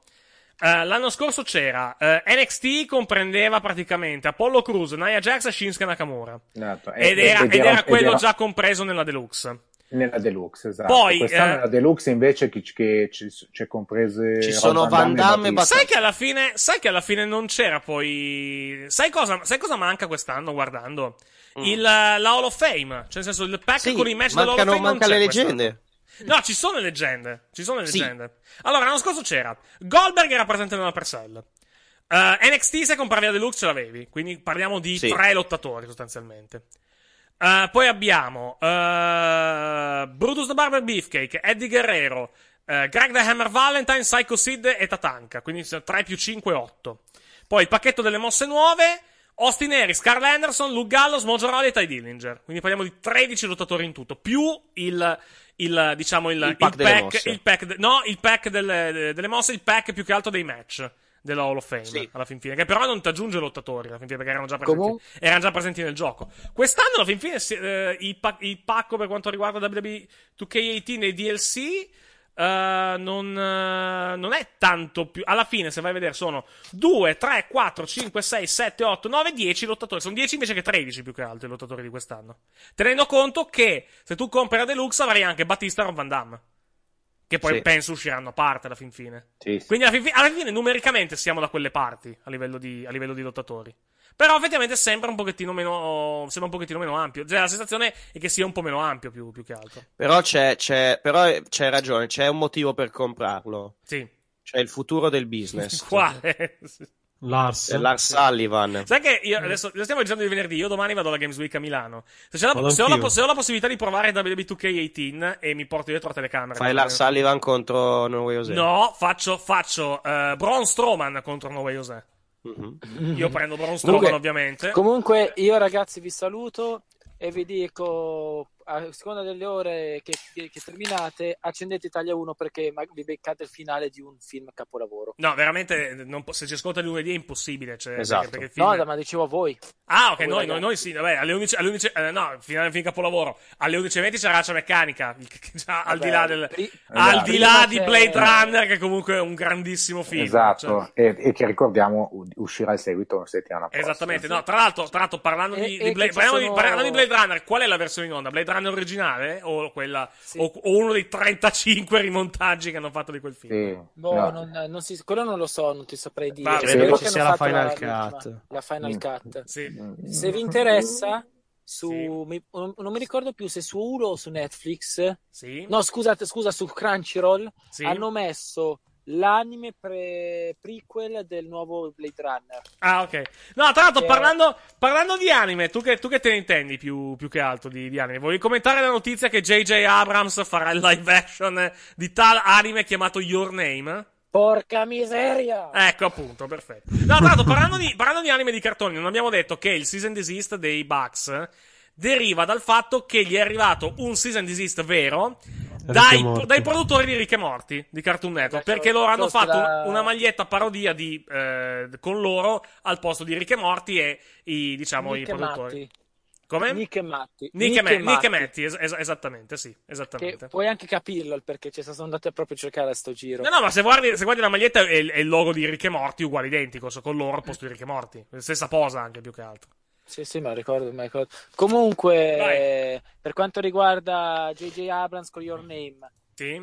Uh, l'anno scorso c'era uh, eh, NXT comprendeva praticamente Apollo Cruz, Nia Jax e Shinsuke Nakamura. Esatto. Ed, ed, era, ed, era, ed, era, quello già compreso nella Deluxe. Nella Deluxe, esatto. Poi, Quest'anno eh, la Deluxe invece che, che ci, c'è comprese... Ci sono Van Damme e Batista. Sai che, alla fine, sai che alla fine non c'era poi... Sai cosa, sai cosa manca quest'anno guardando? Mm. Il, la Hall of Fame. Cioè nel senso il pack sì, con i match dell'Hall della Hall of Fame Manca le leggende. Quest'anno. No, ci sono le leggende. Ci sono le sì. Allora, l'anno scorso c'era. Goldberg era presente nella Purcell Uh, eh, NXT se compravi la Deluxe ce l'avevi. Quindi parliamo di sì. tre lottatori sostanzialmente. Uh, poi abbiamo uh, Brutus the Barber Beefcake, Eddie Guerrero, uh, Greg the Hammer Valentine, Psycho Sid e Tatanka. Quindi 3 più 5, 8. Poi il pacchetto delle mosse nuove. Austin Harris, Carl Anderson, Luke Gallows, Mojo Rawley e Ty Dillinger. Quindi parliamo di 13 lottatori in tutto, più il, il diciamo il, il pack, il pack, il pack de- no, il pack delle, delle mosse, il pack più che altro dei match della Hall of Fame sì. alla fin fine, che però non ti aggiunge lottatori alla fin fine, perché erano già presenti, erano già presenti nel gioco. Quest'anno alla fin fine eh, il, pa- il, pacco per quanto riguarda WWE 2K18 nei DLC eh, non, eh, non, è tanto più. Alla fine, se vai a vedere, sono 2, 3, 4, 5, 6, 7, 8, 9, 10 lottatori. Sono 10 invece che 13 più che altro i lottatori di quest'anno. Tenendo conto che se tu compri la Deluxe avrai anche Battista e Van Damme. Che poi sì. penso usciranno a parte alla fin fine. Sì, sì. Quindi alla fin, fine, alla fine, numericamente siamo da quelle parti a livello, di, a livello di lottatori. Però effettivamente sembra un pochettino meno, sembra un pochettino meno ampio. Cioè, la sensazione è che sia un po' meno ampio più, più che altro. Però c'è, c'è, però c'è ragione, c'è un motivo per comprarlo. Sì. C'è il futuro del business. Quale? Lars. Eh, Lars Sullivan. Sai che io adesso lo stiamo dicendo di venerdì, io domani vado alla Games Week a Milano. Se, la, se, ho, la, se ho, la, possibilità di provare wb 2K18 e mi porto dietro la telecamera. Fai cioè Lars Sullivan contro No Jose. No, faccio, faccio uh, Braun Strowman contro No Jose. Mm-hmm. Io prendo Braun Strowman, comunque, ovviamente. Comunque, io ragazzi vi saluto e vi dico a seconda delle ore che, che, che terminate, accendete Italia 1 perché vi beccate il finale di un film capolavoro. No, veramente, non, se ci ascolta lunedì è impossibile. Cioè, esatto. Perché, perché film... No, ma dicevo a voi. Ah, ok, voi noi, noi, noi, sì, vabbè, alle 11, alle 11 eh, no, finale film capolavoro. Alle 11.20 c'è Raccia Meccanica, già, vabbè, al di là, del, pri... Esatto. al di, là di Blade Runner, che comunque è un grandissimo film. Esatto, cioè. e, e, che ricordiamo uscirà in seguito una settimana prossima. Esattamente, no, tra l'altro, tra l'altro parlando, e, di, di Blade, sono... parliamo di, di Blade Runner, qual è la versione in onda? Blade Runner tranne originale? O, quella, sì. o, o, uno dei 35 rimontaggi che hanno fatto di quel film? Sì. Boh, no. non, eh, non si, quello non lo so, non ti saprei dire. Vabbè, credo ci sia la Final la, Cut. La Final mm. Cut. Sì. Se vi mm. interessa, su, sì. mi, non, non, mi ricordo più se su Hulu o su Netflix. Sì. No, scusate, scusa, su Crunchyroll sì. hanno messo l'anime pre- prequel del nuovo Blade Runner. Ah, ok. No, tra l'altro, parlando, parlando di anime, tu che, tu che, te ne intendi più, più che altro di, di, anime, volevi commentare la notizia che J.J. Abrams farà il live action di tal anime chiamato Your Name? Porca miseria! Ecco appunto, perfetto. No, tra l'altro, parlando di, parlando di anime di cartoni, non abbiamo detto che il season desist dei Bugs deriva dal fatto che gli è arrivato un season desist vero dai, dai, produttori di Ricche Morti di Cartoon Network perché loro hanno fatto la... una maglietta parodia di, eh, con loro al posto di Ricche Morti e i, diciamo, Nick i produttori. Matti. Come? Nick e Matti. Nick, Nick, e, Matti. Nick e Matti, es- es- esattamente, sì, esattamente. Che puoi anche capirlo perché ci cioè, sono andati a proprio cercare a sto giro. No, no, ma se guardi, se guardi la maglietta è, il logo di Ricche Morti uguale identico, so, con loro al posto di Ricche Morti. Stessa posa anche più che altro. Sì, sì, ma ricordo, ma ricordo. Comunque, Vai. per quanto riguarda JJ Abrams con Your Name, sì.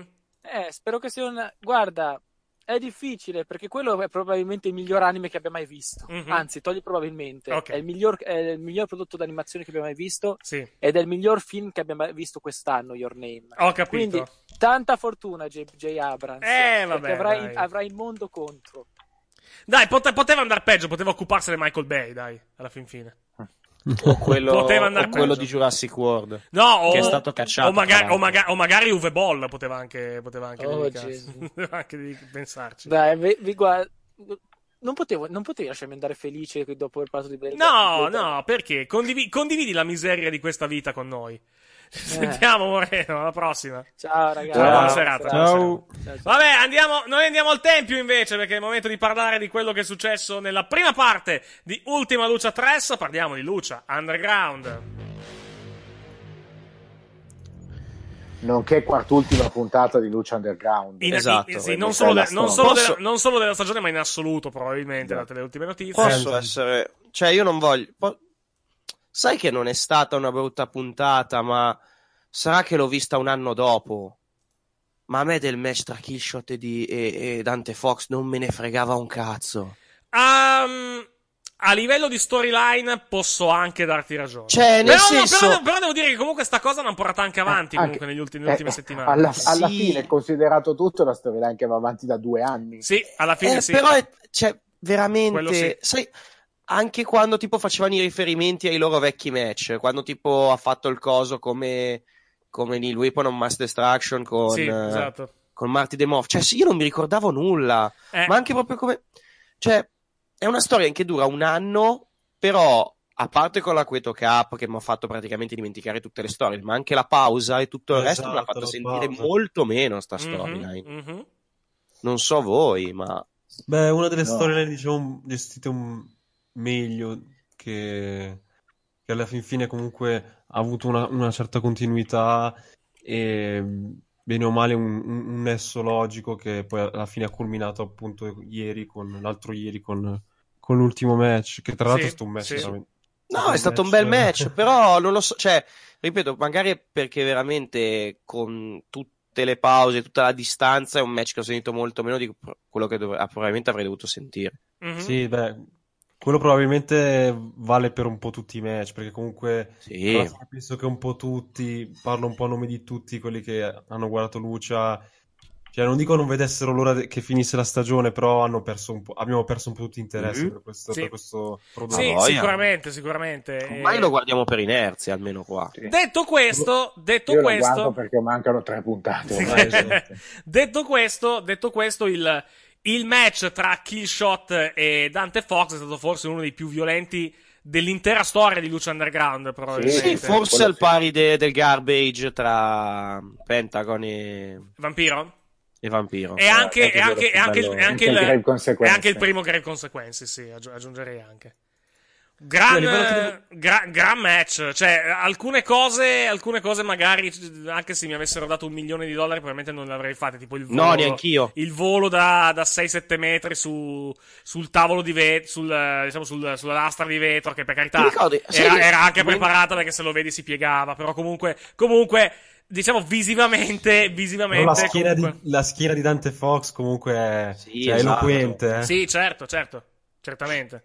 eh, spero che sia un. Guarda, è difficile perché quello è probabilmente il miglior anime che abbia mai visto. Mm-hmm. Anzi, togli probabilmente. Okay. È, il miglior, è, il miglior, prodotto d'animazione che abbia mai visto. Sì. Ed è il miglior film che abbia mai visto quest'anno, Your Name. Ho capito. Quindi, tanta fortuna, J.J. Abrams. Eh, vabbè, avrai, avrai, il mondo contro. Dai, pote- poteva andare peggio, poteva occuparsene Michael Bay, dai, alla fin fine. O quello, o quello di Jurassic World, no, o, che è stato cacciato. O, maga- o, maga- o magari Uwe Boll poteva anche, poteva anche, oh, poteva anche pensarci. Dai, vi, vi guardo non, potevo, non potevi lasciarmi andare felice dopo il passo di Belgrado. No, no, perché? Condivi- condividi la miseria di questa vita con noi. Ci eh. sentiamo, Moreno. Alla prossima. Ciao, ragazzi. buona serata. Ciao. Ciao. Vabbè, andiamo, noi andiamo al tempio invece, perché è il momento di parlare di quello che è successo nella prima parte di Ultima Lucia 3. Parliamo di Lucia Underground. Nonché quart'ultima puntata di Lucia Underground. In, esatto. In, eh sì, non, solo de, non, solo Posso... della, non solo della stagione, ma in assoluto, probabilmente, date le ultime notizie. Posso essere... Cioè, io non voglio... Po Sai che non è stata una brutta puntata, ma sarà che l'ho vista un anno dopo. Ma a me del match tra Killshot e, di, e, e Dante Fox non me ne fregava un cazzo. Um, a livello di storyline posso anche darti ragione. Cioè, nel però, senso... no, però, però, devo dire che comunque questa cosa l'hanno portata anche eh, avanti eh, anche, comunque negli ultimi, eh, ultime settimane. Alla, alla sì. fine, considerato tutto, la storyline che va avanti da due anni. Sì, alla fine eh, sì. Però, è, cioè, veramente... Sì. Sai, anche quando tipo facevano i riferimenti ai loro vecchi match, quando tipo ha fatto il coso come, come Neil Weapon on Mass Destruction con, sì, eh, esatto. con Marty DeMoff. Cioè, io non mi ricordavo nulla, eh. ma anche proprio come... Cioè, è una storia che dura un anno, però a parte con la Queto Cup che mi ha fatto praticamente dimenticare tutte le storie, ma anche la pausa e tutto il esatto, resto me l'ha fatto sentire pausa. molto meno sta mhm, storyline. Eh. Mm-hmm, mm-hmm. Non so voi, ma... Beh, una delle no. storyline, diciamo, gestite un meglio che, che alla fin fine comunque ha avuto una, una certa continuità e bene o male un, un, nesso logico che poi alla fine ha culminato appunto ieri con l'altro ieri con, con l'ultimo match che tra l'altro sì, è stato un match sì. veramente No, è stato match. un bel match, però non lo so, cioè, ripeto, magari perché veramente con tutte le pause, tutta la distanza, è un match che ho sentito molto meno di quello che dov- ah, probabilmente avrei dovuto sentire. Mm-hmm. Sì, beh, quello probabilmente vale per un po' tutti i match, perché comunque sì. penso che un po' tutti, parlo un po' a nome di tutti quelli che hanno guardato Lucia, cioè non dico non vedessero l'ora de- che finisse la stagione, però perso abbiamo perso un po' tutti interesse mm-hmm. per, questo, sì. per questo problema. Sì, sicuramente, sicuramente. Ormai eh... lo guardiamo per inerzia, almeno qua. Sì. Detto questo, detto Io questo... perché mancano tre puntate. Ormai, esatto. detto questo, detto questo, il il match tra Killshot e Dante Fox è stato forse uno dei più violenti dell'intera storia di Luce Underground, probabilmente. Sì, forse al pari de- del garbage tra Pentagon e Vampiro. E Vampiro. E anche, eh, anche, anche, anche il, il, il, il primo Grave Consequences, sì, aggiungerei anche. Gran, che... Eh, gra, gran, match, cioè alcune cose, alcune cose magari anche se mi avessero dato un milione di dollari probabilmente non le avrei fatte, tipo il volo, no, Il volo da, da 6-7 metri su, sul tavolo di vetro, sul, diciamo, sul, sulla lastra di vetro che per carità ricordi, era, era, anche preparata perché se lo vedi si piegava, però comunque, comunque diciamo visivamente, visivamente la, schiera comunque... di, la schiera di Dante Fox comunque è sì, cioè, esatto. eloquente. Eh. Sì, certo, certo, certamente.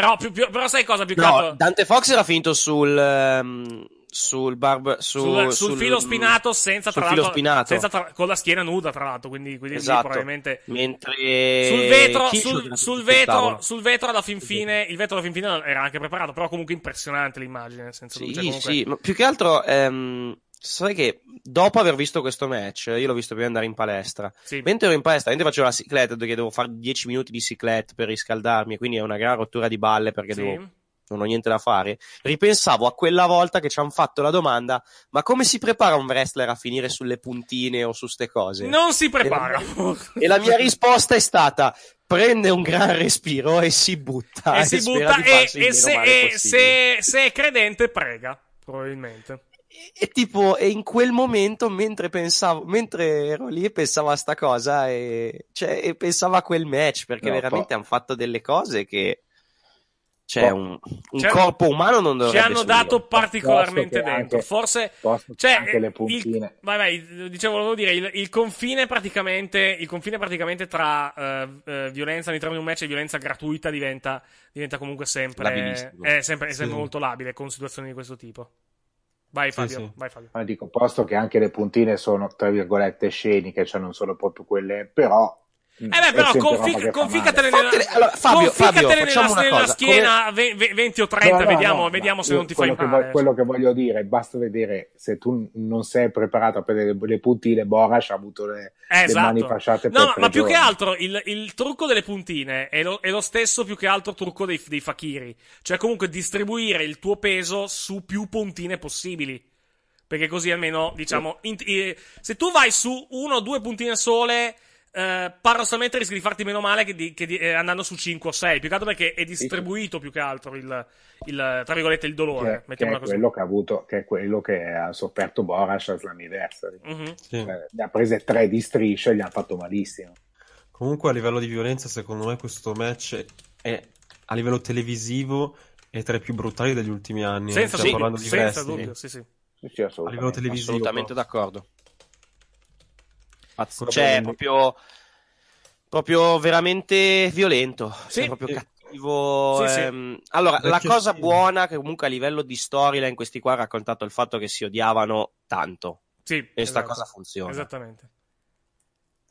Però, più, più, però sai cosa più no, capo? Dante Fox era finto sul. Um, sul, barb- su, sul, sul, sul, filo spinato senza tra l'altro spinato. Senza tra, con la schiena nuda tra l'altro quindi, quindi esatto. probabilmente mentre sul vetro sul, sul vetro sul vetro alla fin fine il vetro alla fin fine era anche preparato però comunque impressionante l'immagine nel senso sì, cioè, comunque... sì. Ma più che altro ehm, sai che dopo aver visto questo match, io l'ho visto prima andare in palestra. Sì. Mentre ero in palestra, mentre facevo la ciclette, perché devo fare 10 minuti di ciclette per riscaldarmi, quindi è una gran rottura di balle perché sì. devo, non ho niente da fare. Ripensavo a quella volta che ci hanno fatto la domanda: ma come si prepara un wrestler a finire sulle puntine o su ste cose? Non si prepara. E la, e la mia risposta è stata: prende un gran respiro e si butta. E, e si butta, e, e se, se, se è credente, prega, probabilmente. E, tipo, e in quel momento, mentre pensavo, mentre ero lì, pensavo a sta cosa e, cioè, e pensavo a quel match perché no, veramente po- hanno fatto delle cose che. Cioè, un, un cioè, corpo umano non dovrebbe Ci hanno subire. dato particolarmente anche, dentro. Forse. Cioè, anche le puntine. Il, vai, vai, dicevo, volevo dire, il, il, confine praticamente, il confine praticamente tra uh, uh, violenza all'interno di un match e violenza gratuita diventa, diventa comunque sempre. È sempre, è sempre sì. molto labile con situazioni di questo tipo. Vai Fabio, sì, sì. vai Fabio. Ah, dico, posto che anche le puntine sono tra virgolette sceniche, cioè non sono proprio quelle, però Mm. Eh beh, però confic- conficatele nella, Fatele, allora, Fabio, conficatele Fabio, nella, nella cosa, schiena come... 20 o 30, no, no, vediamo, no, vediamo se non ti fai male. Voglio, quello che voglio dire, basta vedere se tu non sei preparato a prendere le, le puntine. Borash ha avuto le, eh, le esatto. mani fasciate per No, ma, più che altro il, il, trucco delle puntine è lo, è lo stesso più che altro trucco dei, dei fakiri. Cioè, comunque, distribuire il tuo peso su più puntine possibili. Perché così almeno, diciamo, in, eh, se tu vai su uno o due puntine sole eh, paradossalmente rischi di farti meno male che, di, che di, eh, andando su 5 o 6, più che altro perché è distribuito più che altro il, il tra virgolette, il dolore. Che, che, è quello che ha avuto, che è quello che ha sofferto Borash all'anniversario. Mm-hmm. Cioè, ne ha prese 3 di strisce e gli ha fatto malissimo. Comunque a livello di violenza, secondo me questo match è a livello televisivo è tra i più brutali degli ultimi anni. Senza, sì, cioè, parlando di senza dubbio, sì, sì. sì a livello televisivo. Assolutamente d'accordo. Pazzo, cioè, proprio, proprio veramente violento. Cioè sì. Cioè, proprio eh, cattivo. Sì, ehm... Allora, Vecchio la cosa stile. buona che comunque a livello di storyline questi qua ha raccontato il fatto che si odiavano tanto. Sì, e esatto. sta cosa funziona. Esattamente.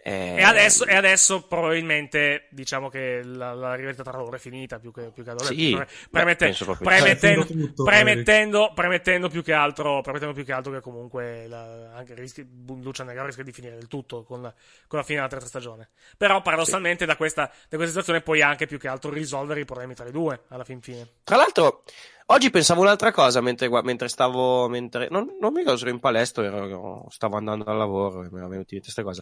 Eh, e adesso, e, adesso, probabilmente diciamo che la, la rivalità tra loro è finita più che, più che allora. Sì, premette- premettendo, premettendo, premettendo, più che altro, premettendo più che altro che comunque la, anche rischi, Lucian Negaro rischia di finire del tutto con la, con la, fine della terza stagione. Però paradossalmente sì. da, questa, da questa situazione puoi anche più che altro risolvere i problemi tra i due alla fin fine. Tra l'altro, Oggi pensavo un'altra cosa mentre, mentre stavo. Mentre, non, non mi ricordo, ero in palestra, ero, stavo andando al lavoro e mi era venuta queste cose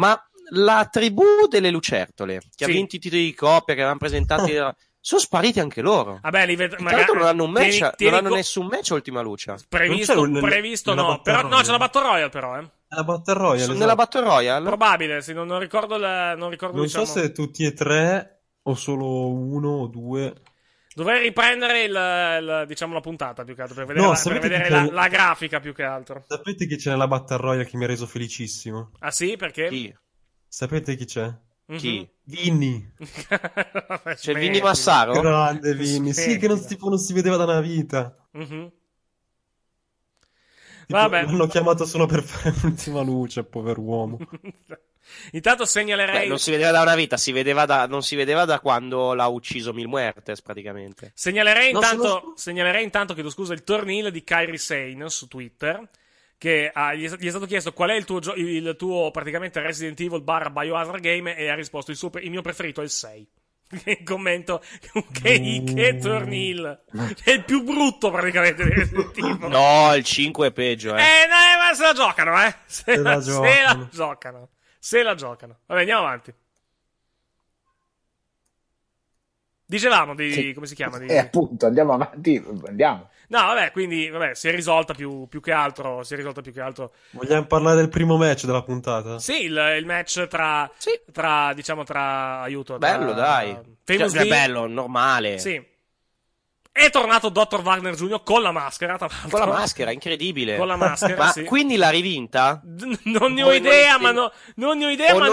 ma la tribù delle lucertole, che sì. ha vinto i titoli di coppia, che avevano presentati... Ah. Sono spariti anche loro. Vabbè, ah li ved- magari... non hanno, un match, tieni, tieni non hanno co- nessun match Ultima Luce. Previsto, un, previsto no. però, Royal. no, c'è la Battle Royale però, eh. Nella Battle Royale. Sono esatto. nella Battle Royale? Probabile, sì, non, non ricordo la, Non, ricordo, non diciamo... so se tutti e tre o solo uno o due Dovrei riprendere il, il, diciamo, la puntata più che altro per vedere, no, la, per vedere la, la, grafica più che altro. Sapete chi c'è nella Battle Royale che mi ha reso felicissimo? Ah sì? Perché? Chi? Sapete chi c'è? Mhm. Chi? Vinny. C'è Vinny Massaro? Grande Vinny. Sì, che non, tipo, non, si vedeva da una vita. Mm-hmm. Tipo, Vabbè. L'hanno chiamato solo per fare l'ultima luce, povero uomo. Intanto segnalerei. Beh, non si vedeva da una vita, si vedeva da, non si vedeva da quando l'ha ucciso Mil Muertes, praticamente. Segnalerei, intanto, sono... segnalerei intanto, chiedo scusa, il tornile di Kyrie Sane su Twitter. Che ha, ah, gli, è, stato chiesto qual è il tuo, gio- il tuo praticamente Resident Evil barra Biohazard game e ha risposto il, suo, il mio preferito è il 6 che commento che, che mm. tornil è il più brutto praticamente no il 5 è peggio eh, eh no, eh, ma se la giocano eh se, se la, la, giocano. se la giocano se la giocano. Vabbè, andiamo avanti. Dicevamo di. Sì. come si chiama? Di... Eh, appunto, andiamo avanti, andiamo. No, vabbè, quindi vabbè, si è risolta più, più, che altro. Si è risolta più che altro. Vogliamo parlare del primo match della puntata? Sì, il, il match tra, sì. tra. diciamo tra. aiuto. Bello, tra, dai. Famous cioè, D. bello, normale. Sì. È tornato Dr. Wagner Jr. con la maschera, tra l'altro. Con la maschera, incredibile. Con la maschera, ma sì. quindi l'ha rivinta? non ne ho idea, ma, non ne ho idea ma,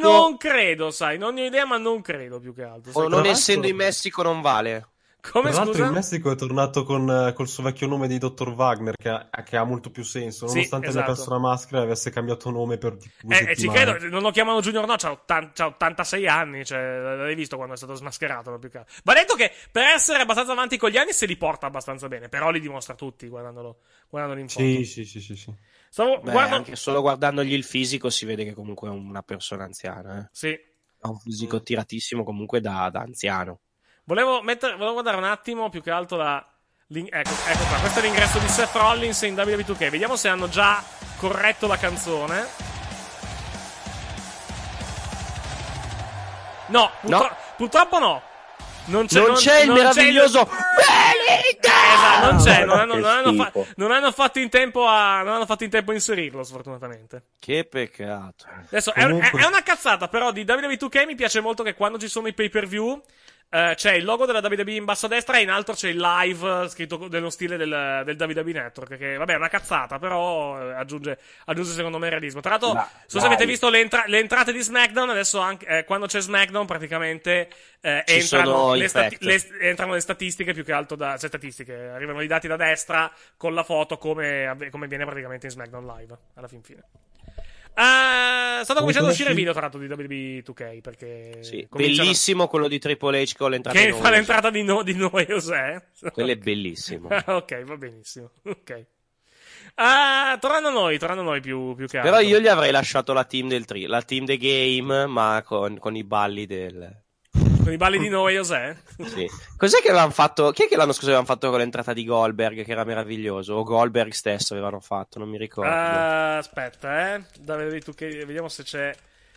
non credo, sai. Non ne ho idea, ma non credo, più che altro. O non essendo in Messico non vale. Come Tra l'altro scusa? in Messico è tornato con, eh, col suo vecchio nome di Dottor Wagner, che ha, che ha molto più senso, nonostante sì, esatto. abbia perso la maschera e avesse cambiato nome per due eh, eh, ci credo, non lo chiamano Junior No, c'ha, 80, c'ha 86 anni, cioè, l'hai visto quando è stato smascherato, più che Va detto che per essere abbastanza avanti con gli anni se li porta abbastanza bene, però li dimostra tutti guardandolo, guardandolo in fondo. Sì, sì, sì, sì. sì. Stavo Beh, guardando... anche solo guardandogli il fisico si vede che comunque è una persona anziana. Eh. Sì. Ha un fisico tiratissimo comunque da, da anziano. Volevo, mettere, volevo guardare un attimo più che altro la. Ecco, ecco qua, questo è l'ingresso di Seth Rollins in WWE2K. Vediamo se hanno già corretto la canzone. No, purtro- no. purtroppo no. Non c'è, non non, c'è il non meraviglioso Bellingham! Il... Esatto, non c'è, non hanno, hanno fa- non hanno, fatto in tempo a non hanno fatto in tempo a inserirlo, sfortunatamente. Che peccato. Adesso Comunque... è, è, una cazzata, però di WWE2K mi piace molto che quando ci sono i pay-per-view eh, c'è il logo della WWE in basso a destra e in alto c'è il live eh, scritto nello stile del, del WWE Network. Che vabbè è una cazzata, però eh, aggiunge, aggiunge secondo me il realismo. Tra l'altro, no, so se avete visto le, entra- le, entrate di SmackDown, adesso anche, eh, quando c'è SmackDown praticamente eh, entrano, le stati- le, entrano, le statistiche più che altro da... Cioè statistiche, arrivano i dati da destra con la foto come, come viene praticamente in SmackDown Live, alla fin fine. Uh, eh, stanno cominciando a uscire sì. video, tra l'altro, di WWE 2K. Perché sì, cominciano... bellissimo quello di Triple H con l'entrata che di fa l'entrata di, no, di noi, José. Quello è bellissimo. ok, va benissimo. Ok. Ah, tornano noi, tornano noi più, più che altro. Però io gli avrei lasciato la team del tri, la team the game, ma con, con i balli del, con i balli di noi, José. Sì. Cos'è che avevano fatto? Chi è che l'anno scorso avevano fatto con l'entrata di Goldberg, che era meraviglioso? O Goldberg stesso avevano fatto, non mi ricordo. Uh, aspetta, eh. Da tu che... Vediamo se c'è.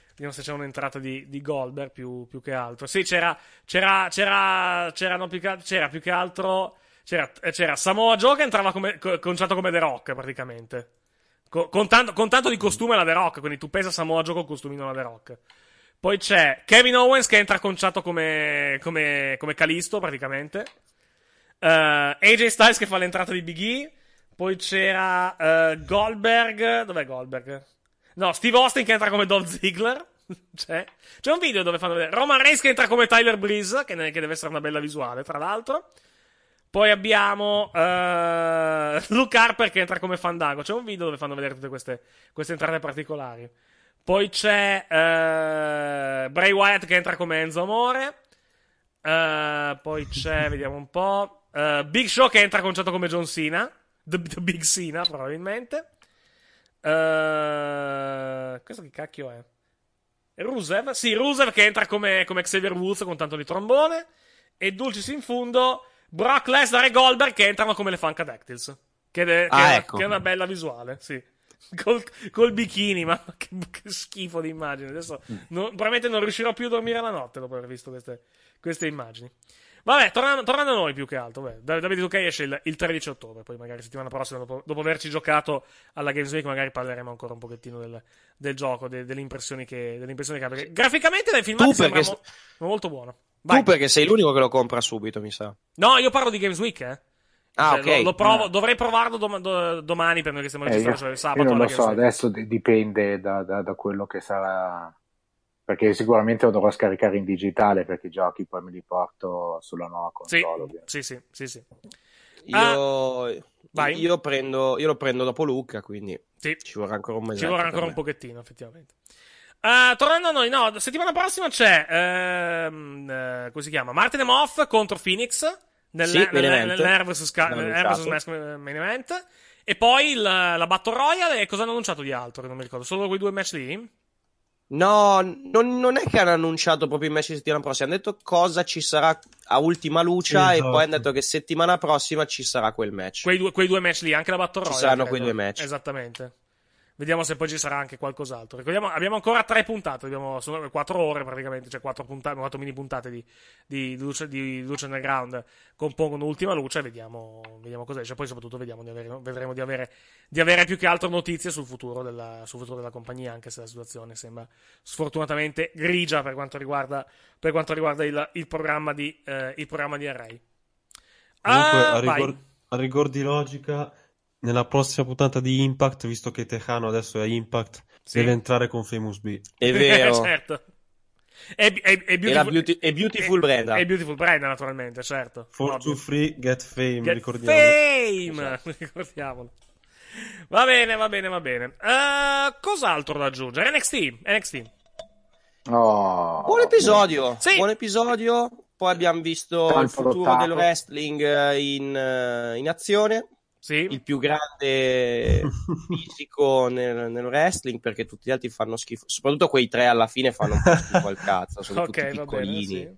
Vediamo se c'è un'entrata di, di Goldberg più, più, che altro. Sì, c'era. C'era. C'era. C'era, no, più, che, c'era più che altro. C'era, eh, c'era Samoa Joe che entrava come, conciato come The Rock, praticamente. Con, con, tanto, con tanto di costume la The Rock. Quindi tu pesa Samoa Joe con costumino la The Rock. Poi c'è Kevin Owens che entra conciato come, come, come Calisto, praticamente. Uh, eh, AJ Styles che fa l'entrata di Big E. Poi c'era uh, Goldberg. Dov'è Goldberg? No, Steve Austin che entra come Dolph Ziggler. c'è. c'è. un video dove fanno vedere Roman Reigns che entra come Tyler Breeze, che, ne, che deve essere una bella visuale, tra l'altro. Poi abbiamo uh, Luke Harper che entra come Fandango. C'è un video dove fanno vedere tutte queste, queste entrate particolari. Poi c'è eh, Bray Wyatt che entra come Enzo Amore. Eh, poi c'è, vediamo un po'. Eh, Big Show che entra conciato come John Cena. The, the Big Cena, probabilmente. Eh, questo che cacchio è? Rusev? Sì, Rusev che entra come, come Xavier Woods con tanto di trombone. E Dulcis in fondo, Brock Lesnar e Goldberg che entrano come le Funkadactyls. Che, de- ah, che, ecco. che è una bella visuale, sì. Col, col, bikini, ma che, che schifo di immagine. Adesso mm. non, probabilmente non riuscirò più a dormire la notte dopo aver visto queste, queste immagini. Vabbè, tornando, tornando, a noi più che altro. Beh, Davide Ducai esce il, il, 13 ottobre, poi magari settimana prossima, dopo, dopo, averci giocato alla Games Week, magari parleremo ancora un pochettino del, del gioco, de, delle impressioni che, dell'impressione che ha. Perché graficamente dai filmati tu perché... sembra mo- molto buono. Vai. Tu perché sei l'unico che lo compra subito, mi sa. No, io parlo di Games Week, eh. Ah, cioè, ok. Lo, lo provo, ah. Dovrei provarlo dom- do- domani per noi che stiamo registrando eh, cioè, sabato. Io non lo so, so, adesso dipende da, da, da quello che sarà perché sicuramente lo dovrò scaricare in digitale perché i giochi poi me li porto sulla nuova console. Sì, sì, sì, sì, Io, ah, io, prendo, io lo prendo dopo Luca, quindi sì. ci vorrà ancora un mese. Ci vorrà ancora un pochettino, effettivamente. Uh, tornando a noi, no, settimana prossima c'è, ehm, uh, come si chiama? Martin Moff contro Phoenix nel, sì, nel, nel, nel vs. Smash esatto. Main Event. E poi la, la Battle Royale. E cosa hanno annunciato di altro? Che non mi ricordo. Solo quei due match lì? No, non, non, è che hanno annunciato proprio i match di settimana prossima. Hanno detto cosa ci sarà a ultima luce. Esatto. E poi hanno detto che settimana prossima ci sarà quel match. Quei due, quei due match lì, anche la Battle Royale. Ci saranno credo. quei due match. Esattamente. Vediamo se poi ci sarà anche qualcos'altro. Ricordiamo, abbiamo ancora tre puntate, abbiamo, sono quattro ore praticamente, cioè quattro, puntate, quattro mini puntate di, di, luce, di luce underground compongono l'ultima Luce vediamo, vediamo cosa esce. Cioè, poi soprattutto vediamo di avere, vedremo di avere, di avere più che altro notizie sul futuro, della, sul futuro della compagnia, anche se la situazione sembra sfortunatamente grigia per quanto riguarda, per quanto riguarda il, il, programma di, eh, il programma di Array. Comunque, ah, a, rigor, a rigor di logica nella prossima puntata di Impact, visto che Tejano adesso è Impact, sì. deve entrare con Famous B. È vero. certo. È, è, è, beautiful, beauty, è, beautiful, Brenda. È Beautiful Brenda, naturalmente, certo. For to free, get fame, get ricordiamolo. Fame! Esatto. ricordiamolo. Va bene, va bene, va bene. Uh, cos'altro da aggiungere? NXT, NXT. Oh, buon episodio. Sì. Buon episodio. Poi abbiamo visto Tanto il futuro lottato. del wrestling eh, in, eh, in azione sì. il più grande fisico nel, nel, wrestling perché tutti gli altri fanno schifo, soprattutto quei tre alla fine fanno un po' schifo al cazzo, sono okay, tutti piccolini. Bene,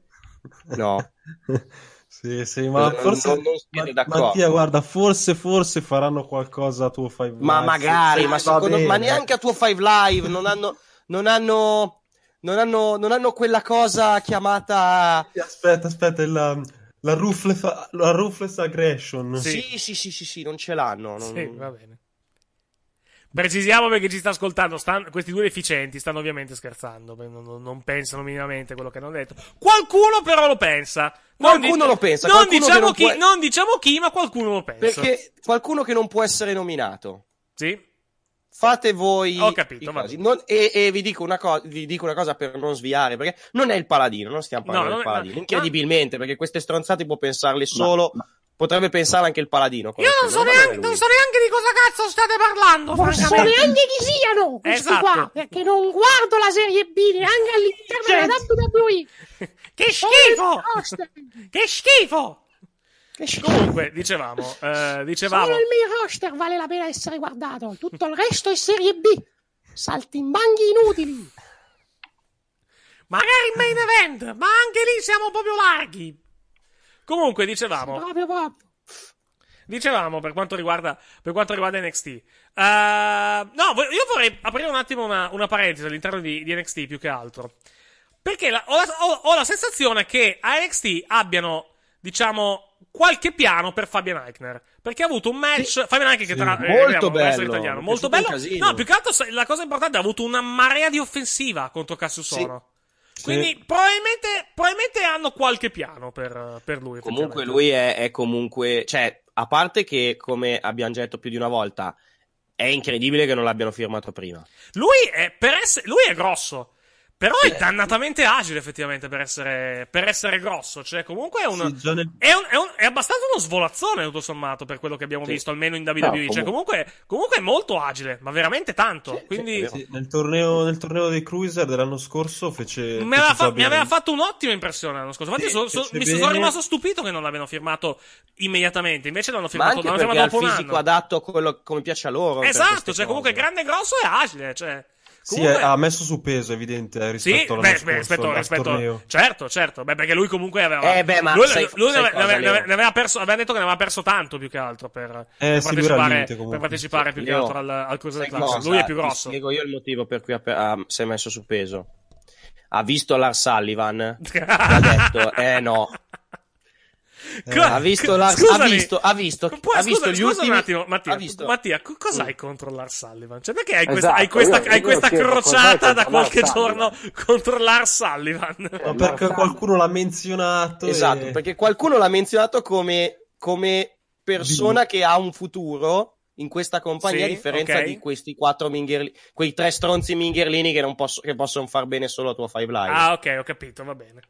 sì. No. Sì, sì, ma forse non, non ma, Mattia, guarda, forse, forse faranno qualcosa a tuo Five Live. Ma magari, sì, ma, secondo, ma, neanche a tuo Five Live non hanno, non hanno, non hanno, non hanno quella cosa chiamata. Aspetta, aspetta, il, um, la ruthless, la ruthless aggression. Sì. sì, sì, sì, sì, sì, non ce l'hanno. Non... Sì, va bene. Precisiamo perché ci sta ascoltando. Stanno, questi due deficienti stanno ovviamente scherzando. Non, non, pensano minimamente quello che hanno detto. Qualcuno però lo pensa. Non qualcuno dic- lo pensa. Non diciamo, chi, può... non diciamo chi, ma qualcuno lo pensa. Perché qualcuno che non può essere nominato. Sì fate voi. Ho capito. Non, e, e vi, dico co- vi, dico una cosa per non sviare, perché non è il paladino, non stiamo parlando no, del paladino. No, incredibilmente, no. perché queste stronzate può pensarle solo. Ma, ma... Potrebbe pensare anche il paladino. Io non so, neanche, non so, neanche, di cosa cazzo state parlando. Non so neanche chi siano questi esatto. qua. Perché eh, non guardo la serie B neanche all'interno certo. della WWE. che schifo! che schifo! Comunque, dicevamo, eh, dicevamo... Solo il mio roster vale la pena essere guardato, tutto il resto è Serie B. Saltimbanghi inutili. Magari in main event, ma anche lì siamo proprio larghi. Comunque, dicevamo... Proprio, proprio. Dicevamo per quanto riguarda, per quanto riguarda NXT. Uh, eh, no, io vorrei aprire un attimo una, una parentesi all'interno di, di, NXT più che altro. Perché la, ho, la, ho, ho la sensazione che a NXT abbiano, diciamo, qualche piano per Fabian Eichner. Perché ha avuto un match. Sì. Fabian Eichner, che tra l'altro. Sì, eh, molto bello. Italiano, molto bello. No, più che altro la cosa importante, è ha avuto una marea di offensiva contro Cassusono. Sì. Quindi probabilmente, probabilmente, hanno qualche piano per, per lui. Comunque lui è, è comunque, cioè, a parte che come abbiamo già detto più di una volta, è incredibile che non l'abbiano firmato prima. Lui è, essere, lui è grosso. Però sì. è dannatamente agile, effettivamente, per essere, per essere grosso. Cioè, comunque è un, sì, è, un, è, un, è, abbastanza uno svolazzone, tutto sommato, per quello che abbiamo sì. visto, almeno in WWE. No, cioè, comunque. Cioè, comunque, comunque è molto agile, ma veramente tanto. Quindi... Nel, torneo, nel torneo dei Cruiser dell'anno scorso fece. Mi aveva, fa, mi aveva fatto un'ottima impressione l'anno scorso. Infatti, so, so, mi bene. sono rimasto stupito che non l'abbiano firmato immediatamente. Invece l'hanno firmato, ma anche l'hanno firmato dopo un anno. fisico adatto a quello come piace a loro. Esatto, cioè, cose. comunque, grande, grosso e agile. Cioè. Comunque... Sì, ha messo su peso, evidente, eh, rispetto sì, beh, scorso, rispetto, rispetto... Certo, certo, beh, perché lui comunque aveva... Eh, beh, ma lui, sai, lui sai ne, cosa, ne, ne, ne, aveva perso, aveva detto che ne aveva perso tanto, più che altro, per, eh, per partecipare, per partecipare sì, più Leo, che altro al, al corso del class. Lui è più grosso. Ti spiego io il motivo per cui ha, ha, si è messo su peso. Ha visto Lars Sullivan, ha detto, eh no, eh, ha visto, la, scusami, ha visto, ha visto, puoi, ha visto scusami, gli ultimi... un attimo, Mattia, visto. Mattia cosa hai mm. contro Lars Sullivan? Cioè, perché hai questa, esatto, hai questa, io, hai io questa crociata da qualche giorno contro Lars Sullivan? Eh, perché Lars... qualcuno l'ha menzionato. Esatto, e... perché qualcuno l'ha menzionato come, come persona Dì. che ha un futuro in questa compagnia, sì, a differenza okay. di questi quattro mingherlini, quei tre stronzi mingherlini che, posso, che possono far bene solo a tua Five Live. Ah, ok, ho capito, va bene.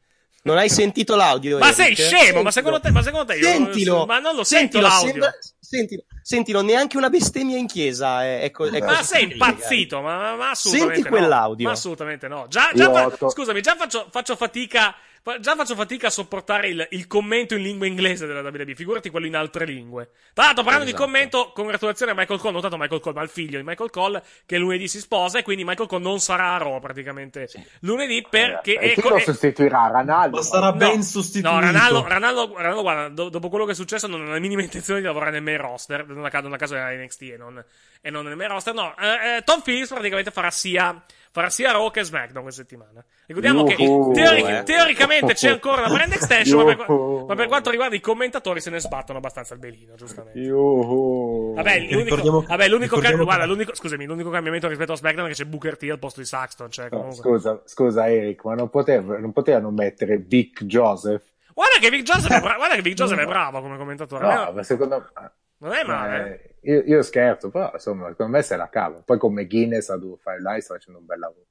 Non hai sentito l'audio? Ma Eric? sei scemo, sentilo. ma secondo te, ma secondo te io, Sentilo! Ma non lo sentilo, sento l'audio. Sembra, sentilo, sentilo, neanche una bestemmia in chiesa è, eh, è, co- è Ma sei eh. impazzito, ma, ma, assolutamente Senti no. quell'audio. Ma assolutamente no. Già, già fa- scusami, già faccio, faccio fatica Già faccio fatica a sopportare il, il commento in lingua inglese della WB, figurati quello in altre lingue. Tra l'altro, parlando esatto. di commento, congratulazioni a Michael Cole, notato Michael Cole, ma il figlio di Michael Cole, che lunedì si sposa e quindi Michael Cole non sarà a Raw praticamente. Sì. Lunedì perché... E eh, chi ecco, lo eh, sostituirà? Ranallo? Ma sarà no, ben sostituito. No, Ranallo, Ranallo, Ranallo guarda, do, dopo quello che è successo non ha la minima intenzione di lavorare nel main roster, non a caso, non a caso era NXT e non, e non nel main roster, no. Eh, eh, Tom Phillips praticamente farà sia Farà sia Raw che SmackDown questa settimana. Ricordiamo Yuhu, che teori- eh. teoricamente c'è ancora una brand extension, ma per, ma per, quanto riguarda i commentatori se ne sbattono abbastanza il belino, giustamente. Yuhu. Vabbè, l'unico, vabbè, l'unico, ca- guarda, l'unico, scusami, l'unico cambiamento rispetto a SmackDown è che c'è Booker T al posto di Saxton. Cioè, comunque... no, scusa, scusa, Eric, ma non, poteva, non potevano mettere Vic Joseph? Guarda che Vic Joseph è, bra- che Vic Joseph è bravo come commentatore. No, ma secondo me... Non è male. Eh, io, io, scherzo, però insomma, secondo me se la cava. Poi con McGuinness a Duo Five Live sta facendo un bel lavoro.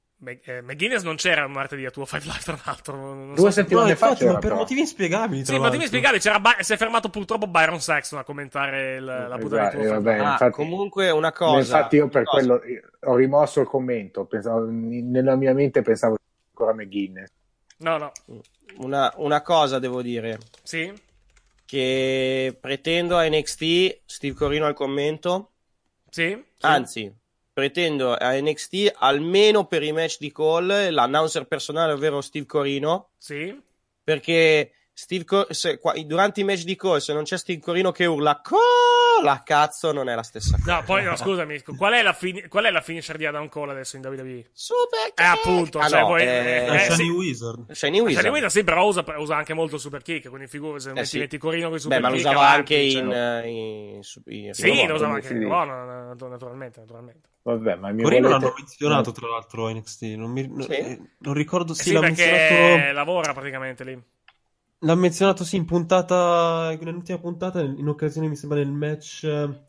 Eh, McGuinness non c'era martedì a tuo Five Live, tra l'altro. Non Due so settimane fa, infatti, ma per però. motivi inspiegabili. Sì, motivi inspiegabili. Ba- si è fermato purtroppo Byron Saxon a commentare il, la esatto, puntata esatto, di tuo eh, vabbè, Five Infatti, ah, comunque, una cosa. Infatti, io per cosa. quello ho rimosso il commento. Pensavo, nella mia mente pensavo ancora McGuinness. No, no. Una, una cosa devo dire. Sì che pretendo a NXT Steve Corino al commento. Sì, sì. Anzi, pretendo a NXT almeno per i match di call l'announcer personale, ovvero Steve Corino. Sì. Perché Steve Cor- se, qua, durante i match di call se non c'è Steve Corino che urla Cole la cazzo non è la stessa cosa. No, poi no, scusami, qual è la, fin- qual è la finisher di Adam Cole adesso in WWE? Super Kick! Eh, appunto, cioè, ah, cioè, no, poi, eh eh, eh, eh, Shiny sì. Wizard. Shiny Wizard. Shiny Wizard sempre usa, usa anche molto Super Kick, quindi figura se eh, metti, sì. metti Corino con i Super Beh, ma lo usava anche in, cioè... in, in, Sì, lo usava anche in Ringo naturalmente, naturalmente. Vabbè, ma il mio Corino volete... l'hanno menzionato eh. tra l'altro NXT, non, mi... sì. non ricordo se sì, l'ha perché menzionato... lavora praticamente lì. L'ha menzionato sì in puntata, nell'ultima puntata, in occasione mi sembra nel match, eh,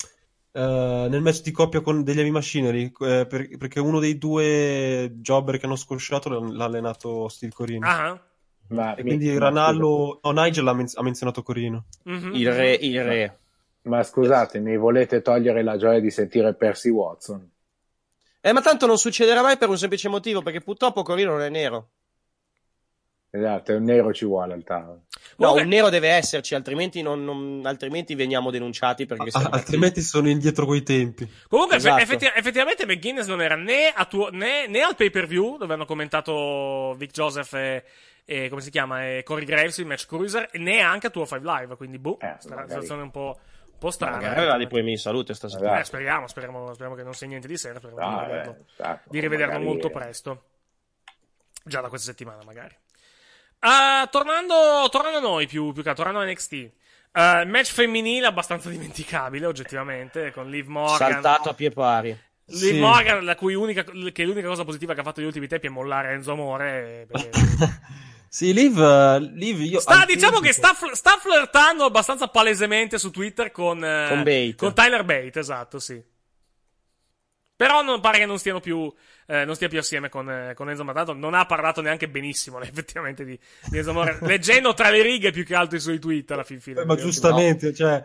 eh, nel match di coppia con degli Heavy Machinery, eh, per- perché uno dei due jobber che hanno scosciato l'ha, allenato Steve Corino. Ah. Ma e quindi Ranallo, no Nigel men- ha menzionato Corino. Mm-hmm. Il re, il re. Ma, ma scusate, mi volete togliere la gioia di sentire Percy Watson? Eh, ma tanto non succederà mai per un semplice motivo, perché purtroppo Corino non è nero. Esatto, un nero ci vuole al tavolo. No, Vabbè. un nero deve esserci, altrimenti, non, non, altrimenti veniamo denunciati perché ah, altrimenti sono indietro quei tempi. Comunque, esatto. effetti, effettivamente McGuinness non era né, tuo, né, né al pay per view, dove hanno commentato Vic Joseph e, e come si chiama, e Corey Graves, il match cruiser, né anche a tuo Five Live. Quindi, boh, eh, stra- situazione un po'. Un po' strana. Magari era di poi mi saluti stasera. Esatto. Eh, speriamo, speriamo, speriamo, che non sia niente di serio. Speriamo ah, di, beh, esatto, di rivederlo molto presto. Già da questa settimana, magari. Uh, tornando, tornando, a noi più, più che tornando a NXT. Uh, eh, match femminile abbastanza dimenticabile, oggettivamente, con Liv Morgan. Saltato a pie pari. Liv sì. Morgan, la cui unica, che l'unica cosa positiva che ha fatto negli ultimi tempi è mollare Enzo Amore. Eh, Perché... sì, Liv, eh, Liv io... Sta, diciamo che sta, fl- sta, flirtando abbastanza palesemente su Twitter con... Con, Bait. con Tyler Bate, esatto, sì. Però non pare che non stiano più, eh, non stia più assieme con, eh, con Enzo Matato. Non ha parlato neanche benissimo, effettivamente, di, di Enzo Mora. Leggendo tra le righe più che altro i suoi tweet alla fin fine. Eh, ma giustamente, no. cioè,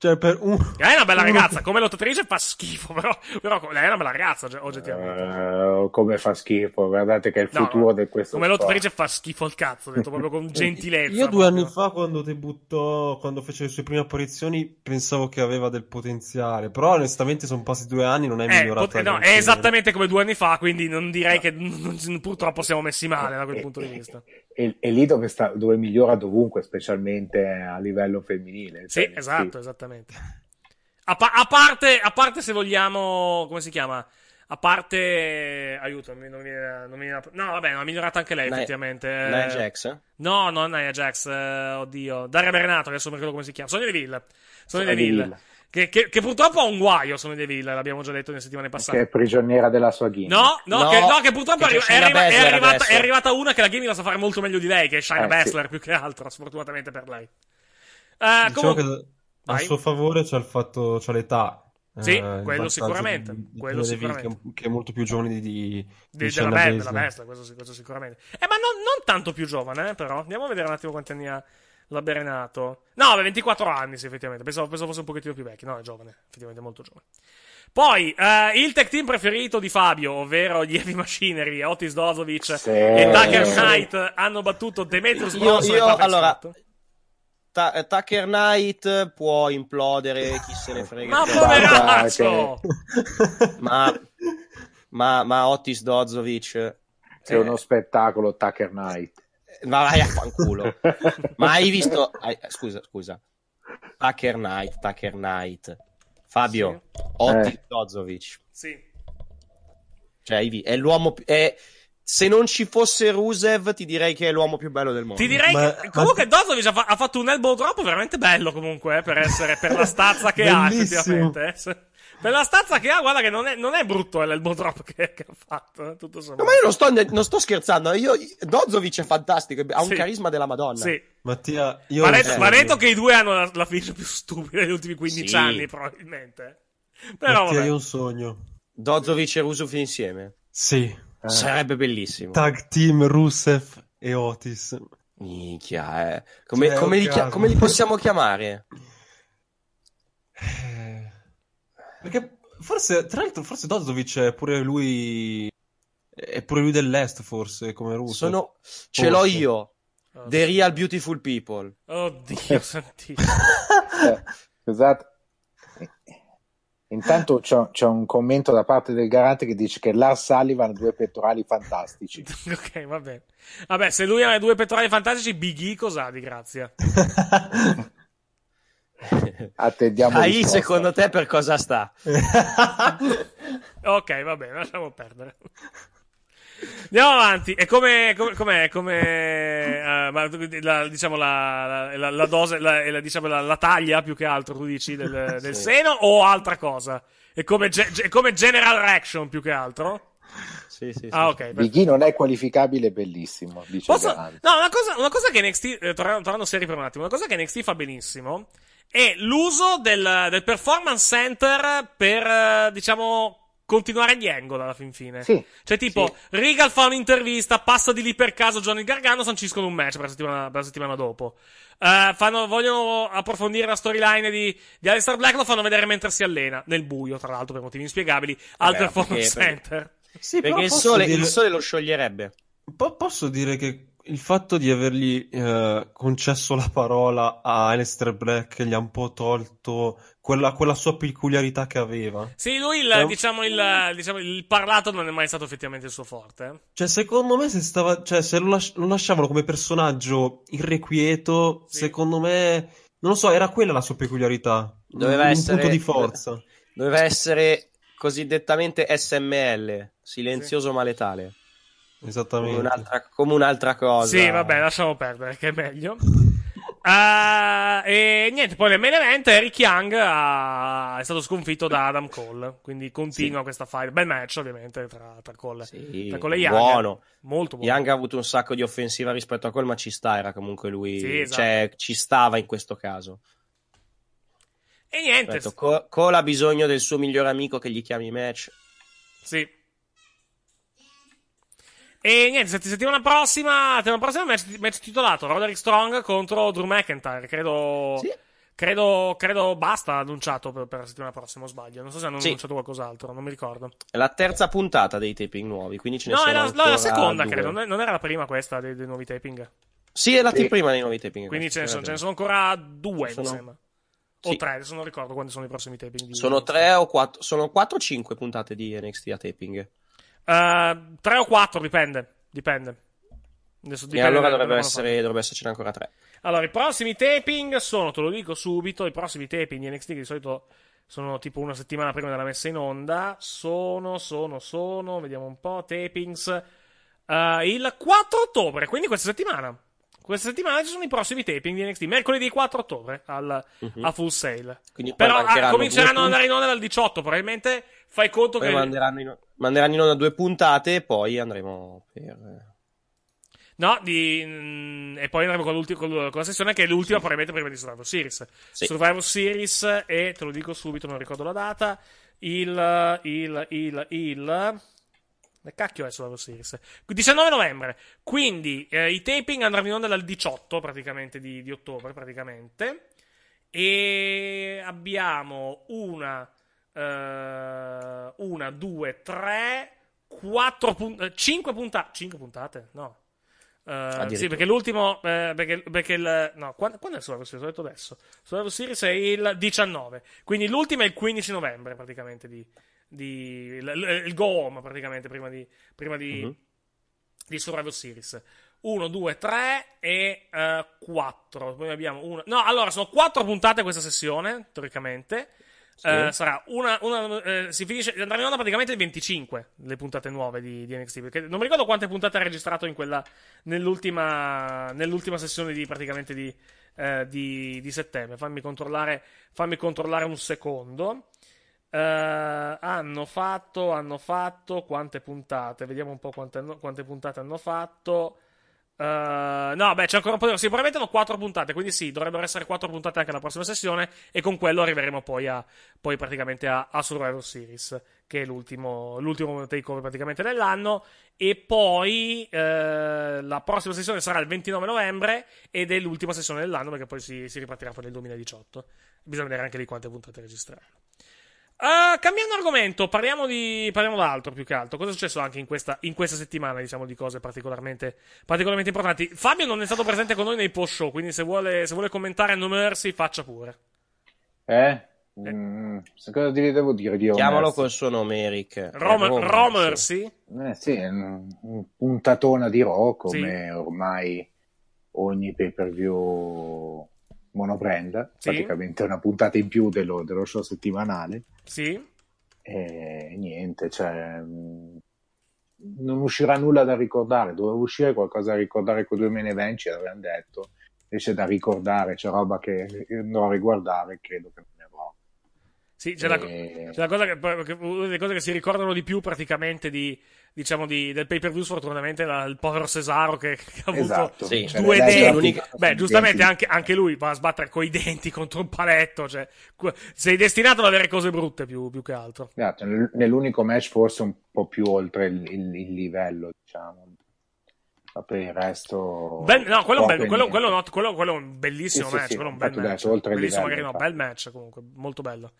cioè, per un... Lei è una bella ragazza, come lottatrice fa schifo, però, però lei è una bella ragazza, cioè, oggettivamente. Uh, come fa schifo, guardate che è il futuro no. di questo Come sport. lottatrice fa schifo il cazzo, ho detto proprio con eh, gentilezza. Io due proprio. anni fa, quando debuttò, quando fece le sue prime apparizioni, pensavo che aveva del potenziale, però onestamente sono passati due anni, non è eh, migliorato. Pot- no, è esattamente come due anni fa, quindi non direi no. che non, purtroppo siamo messi male da quel eh, punto di vista è, è lì dove, sta, dove, migliora dovunque, specialmente a livello femminile. Sì, cioè, esatto, sì. esattamente. A, pa- a, parte, a, parte, se vogliamo, come si chiama? A parte, aiuto, non mi, non mi, non mi no, vabbè, ha migliorato anche lei, Nia, effettivamente. Eh. Nia Jax? Eh? No, non Nia Jax, eh, oddio. Daria Bernato, adesso non ricordo come si chiama. Sonia Deville. Sonia Deville. Deville. Che, che, che, purtroppo ha un guaio Sono Deville, l'abbiamo già detto nelle settimane passate. Che è prigioniera della sua game. No, no, no, che, no che, purtroppo è, è, arriva, è, arrivata, è, arrivata, una che la game la sa fare molto meglio di lei, che è Shana eh, Bessler sì. più che altro, sfortunatamente per lei. Uh, diciamo comunque, a suo favore c'è il fatto, c'è l'età. Sì, eh, quello sicuramente. Di, di quello sicuramente. Che, che, è molto più giovane di, di, di della, band, della Bessler, questo, questo, sicuramente. Eh, ma non, non tanto più giovane, eh, però. Andiamo a vedere un attimo quanti anni ha l'ha Berenato. No, aveva 24 anni, sì, effettivamente. Pensavo, pensavo, fosse un pochettino più vecchio. No, è giovane, effettivamente molto giovane. Poi, eh, il tech team preferito di Fabio, ovvero gli Heavy Machinery, Otis Dozovic sì. e Tucker Knight, hanno battuto Demetrius Bronson io, io, allora, Scott. Ta- eh, Tucker Knight può implodere, chi se ne frega. Ma poveraccio! ma, ma, ma Otis Dozovic... È eh. uno spettacolo Tucker Knight. Ma vai a fanculo. Ma hai visto... Hai... Scusa, scusa. Tucker Knight, Tucker Knight. Fabio, sì. Otti eh. Dozovic. Sì. Cioè, è l'uomo... È... Se non ci fosse Rusev, ti direi che è l'uomo più bello del mondo. Ti direi ma, che. Comunque, Dozovic ha, fatto un elbow drop veramente bello. Comunque, eh, per essere per la stazza che ha, effettivamente. Eh, per la stazza che ha, guarda che non è, non è brutto eh, l'elbow drop che, che ha fatto. Eh, tutto No, ma io non sto, non sto scherzando. Io, Dozovic è fantastico, ha un sì. carisma della Madonna. Sì. Mattia, io. Pareto, eh, Pareto che i due hanno la, la finisce più stupida degli ultimi 15 sì. anni, probabilmente. Però, Mattia, vabbè. io un sogno. Dozovic e Rusuf insieme. Sì. Eh. Sarebbe bellissimo. Tag team Rusev e Otis. Minchia, eh. Come, cioè, come, li, come, li, possiamo chiamare? Perché forse, tra l'altro, forse Dozovic è pure lui. È pure lui dell'est, forse, come russo. Sono... Ce l'ho io. Ah, The Real Beautiful People. Oddio, santissimo. eh, scusate. Intanto c'è, c'è, un commento da parte del Garante che dice che Lars Sullivan ha due pettorali fantastici. ok, va bene. Vabbè, se lui ha due pettorali fantastici, Big E cos'ha di grazia? Attendiamo. AI risposta. secondo te per cosa sta? ok, va bene, lasciamo perdere. Andiamo avanti. E come, come, come, uh, la, diciamo la, la, la dose, la, eh, diciamo la, taglia più che altro tu dici del, del sì. seno o altra cosa? È come, ge, come general reaction più che altro? Sì, sì, sì. Ah, okay, per... Bighi non è qualificabile, bellissimo. Dice Posso... No, una cosa, una cosa che NXT, eh, tornando seri per un attimo, una cosa che NXT fa benissimo è l'uso del, del performance center per, eh, diciamo, continuare gli angle alla fin fine. Sì. Cioè, tipo, sì. Regal fa un'intervista, passa di lì per caso Johnny Gargano, sanciscono un match per la settimana, per la settimana dopo. Uh, fanno, vogliono approfondire la storyline di, di Alistair Black, lo fanno vedere mentre si allena, nel buio, tra l'altro, per motivi inspiegabili, al Performance perché, Center. Perché... Sì, perché il sole, dire... il sole lo scioglierebbe. Po- posso dire che il fatto di avergli eh, concesso la parola a Alistair Black gli ha un po' tolto quella, quella sua peculiarità che aveva. Sì, lui il, eh, diciamo, il, diciamo, il, parlato non è mai stato effettivamente il suo forte. Cioè, secondo me, se, stava, cioè, se lo, las- lo, lasciavano come personaggio irrequieto, sì. secondo me, non lo so, era quella la sua peculiarità. Doveva un, essere, un punto di forza. Doveva essere cosiddettamente SML, silenzioso sì. ma letale. Esattamente. Come un'altra, come un'altra cosa. Sì, vabbè, lasciamo perdere, che è meglio. Uh, e niente, poi nel main event Eric Young ha... è stato sconfitto da Adam Cole. Quindi continua sì. questa fight. Bel match, ovviamente, tra, tra Cole, sì, tra Cole e Young. Buono. Molto buono. Young ha avuto un sacco di offensiva rispetto a Cole, ma ci sta. Era comunque lui, sì, cioè, esatto. cioè, ci stava in questo caso. E niente. Aspetta, Cole ha bisogno del suo migliore amico che gli chiami match. Sì. E niente, settimana prossima, settimana prossima match, match titolato Roderick Strong contro Drew McIntyre, credo... Sì. Credo, credo, basta annunciato per, per, la settimana prossima, o sbaglio. Non so se hanno sì. annunciato qualcos'altro, non mi ricordo. È la terza puntata dei taping nuovi, quindi ce ne no, sono No, è la, seconda, due. credo. Non era la prima questa dei, dei nuovi taping. Sì, è la sì. prima dei nuovi taping. Quindi ce ne, sono, ce ne, sono, ancora due, sono... mi sembra. O sì. tre, adesso non ricordo quando sono i prossimi taping. Di... sono tre o quattro, sono quattro o cinque puntate di NXT a taping. Uh, eh, 3 o 4, dipende. Dipende. Adesso, dipende e allora dovrebbe, essere, dovrebbe essercene ancora 3. Allora, i prossimi taping sono, te lo dico subito, i prossimi taping di NXT che di solito sono tipo una settimana prima della messa in onda. Sono, sono, sono, vediamo un po', tapings. Uh, il 4 ottobre, quindi questa settimana. Questa settimana ci sono i prossimi taping di NXT, mercoledì 4 ottobre al, uh-huh. a full sale. Quindi Però ah, cominceranno ad andare in onda dal 18, probabilmente Fai conto poi che. Manderanno in... manderanno in onda due puntate e poi andremo per. Eh. No, di, mh, mm, e poi andremo con, con, la sessione che è l'ultima, sì. probabilmente prima di Survivor Series. Sì. Survivor Series, e te lo dico subito, non ricordo la data. Il, il, il, il. cacchio è Survivor Series? 19 novembre. Quindi eh, i taping andranno in onda dal 18 praticamente di, di ottobre, praticamente. E abbiamo una eh, una, due, tre, quattro puntate. Eh, cinque puntate. Cinque puntate? No. Uh, sì, perché l'ultimo. Eh, perché, perché, il. No, quando, quando è Survivor Series? L'ho detto adesso. Survivor Series è il 19. Quindi l'ultimo è il 15 novembre, praticamente. Di, di il, il, go home, praticamente, prima di, prima di, uh-huh. di Survivor Series. 1, 2, 3 e uh, Poi abbiamo 1. No, allora sono 4 puntate questa sessione, teoricamente. Sì. Eh, sarà una, una eh, si finisce andrà in onda praticamente il 25 le puntate nuove di, di NXT perché non mi ricordo quante puntate ha registrato in quella nell'ultima, nell'ultima sessione di praticamente di, eh, di, di settembre fammi controllare, fammi controllare un secondo Uh, hanno fatto, hanno fatto quante puntate? Vediamo un po' quante, quante puntate hanno fatto. Uh, no, beh, c'è ancora un po' di. Sì, probabilmente hanno 4 puntate, quindi sì, dovrebbero essere 4 puntate anche la prossima sessione. E con quello arriveremo poi, a, poi praticamente a, a Survivor Series, che è l'ultimo, l'ultimo takeover praticamente dell'anno. E poi uh, la prossima sessione sarà il 29 novembre ed è l'ultima sessione dell'anno, perché poi si, si ripartirà poi nel 2018. Bisogna vedere anche lì quante puntate registrare. Uh, cambiando argomento, parliamo, di, parliamo d'altro più che altro. Cosa è successo anche in questa, in questa settimana, diciamo, di cose particolarmente, particolarmente, importanti? Fabio non è stato presente con noi nei post show, quindi se vuole, se vuole commentare a Mercy, faccia pure. Eh? eh. Mm, cosa ti devo dire di Chiamalo col suo nome, Eric. Rom- Romercy? Eh, eh sì, un puntatona di Raw, come sì. ormai ogni pay per view monoprenda, sì. praticamente una puntata in più dello, dello show settimanale sì. E niente, cioè, mm, non uscirà nulla da ricordare. Doveva uscire qualcosa da ricordare con due main event, ci avevano detto. Invece da ricordare, c'è roba che andrò eh, a riguardare, credo che non ne avrò. Sì, c'è, e... la, c'è la cosa che, una delle cose che si ricordano di più praticamente di, diciamo, di, del pay per view, sfortunatamente, dal povero Cesaro che, che ha avuto esatto. sì, cioè, due cioè, denti. Beh, giustamente anche, anche, lui va a sbattere coi denti contro un paletto. Cioè, sei destinato ad avere cose brutte più, più che altro. Esatto, nell'unico match forse un po' più oltre il, il, il livello, diciamo per il resto bel, no, quello, bello, quello, quello, not, quello, quello, è un bellissimo sì, match, sì, quello è un bel match, detto, bellissimo livello, no, bel match comunque, molto bello.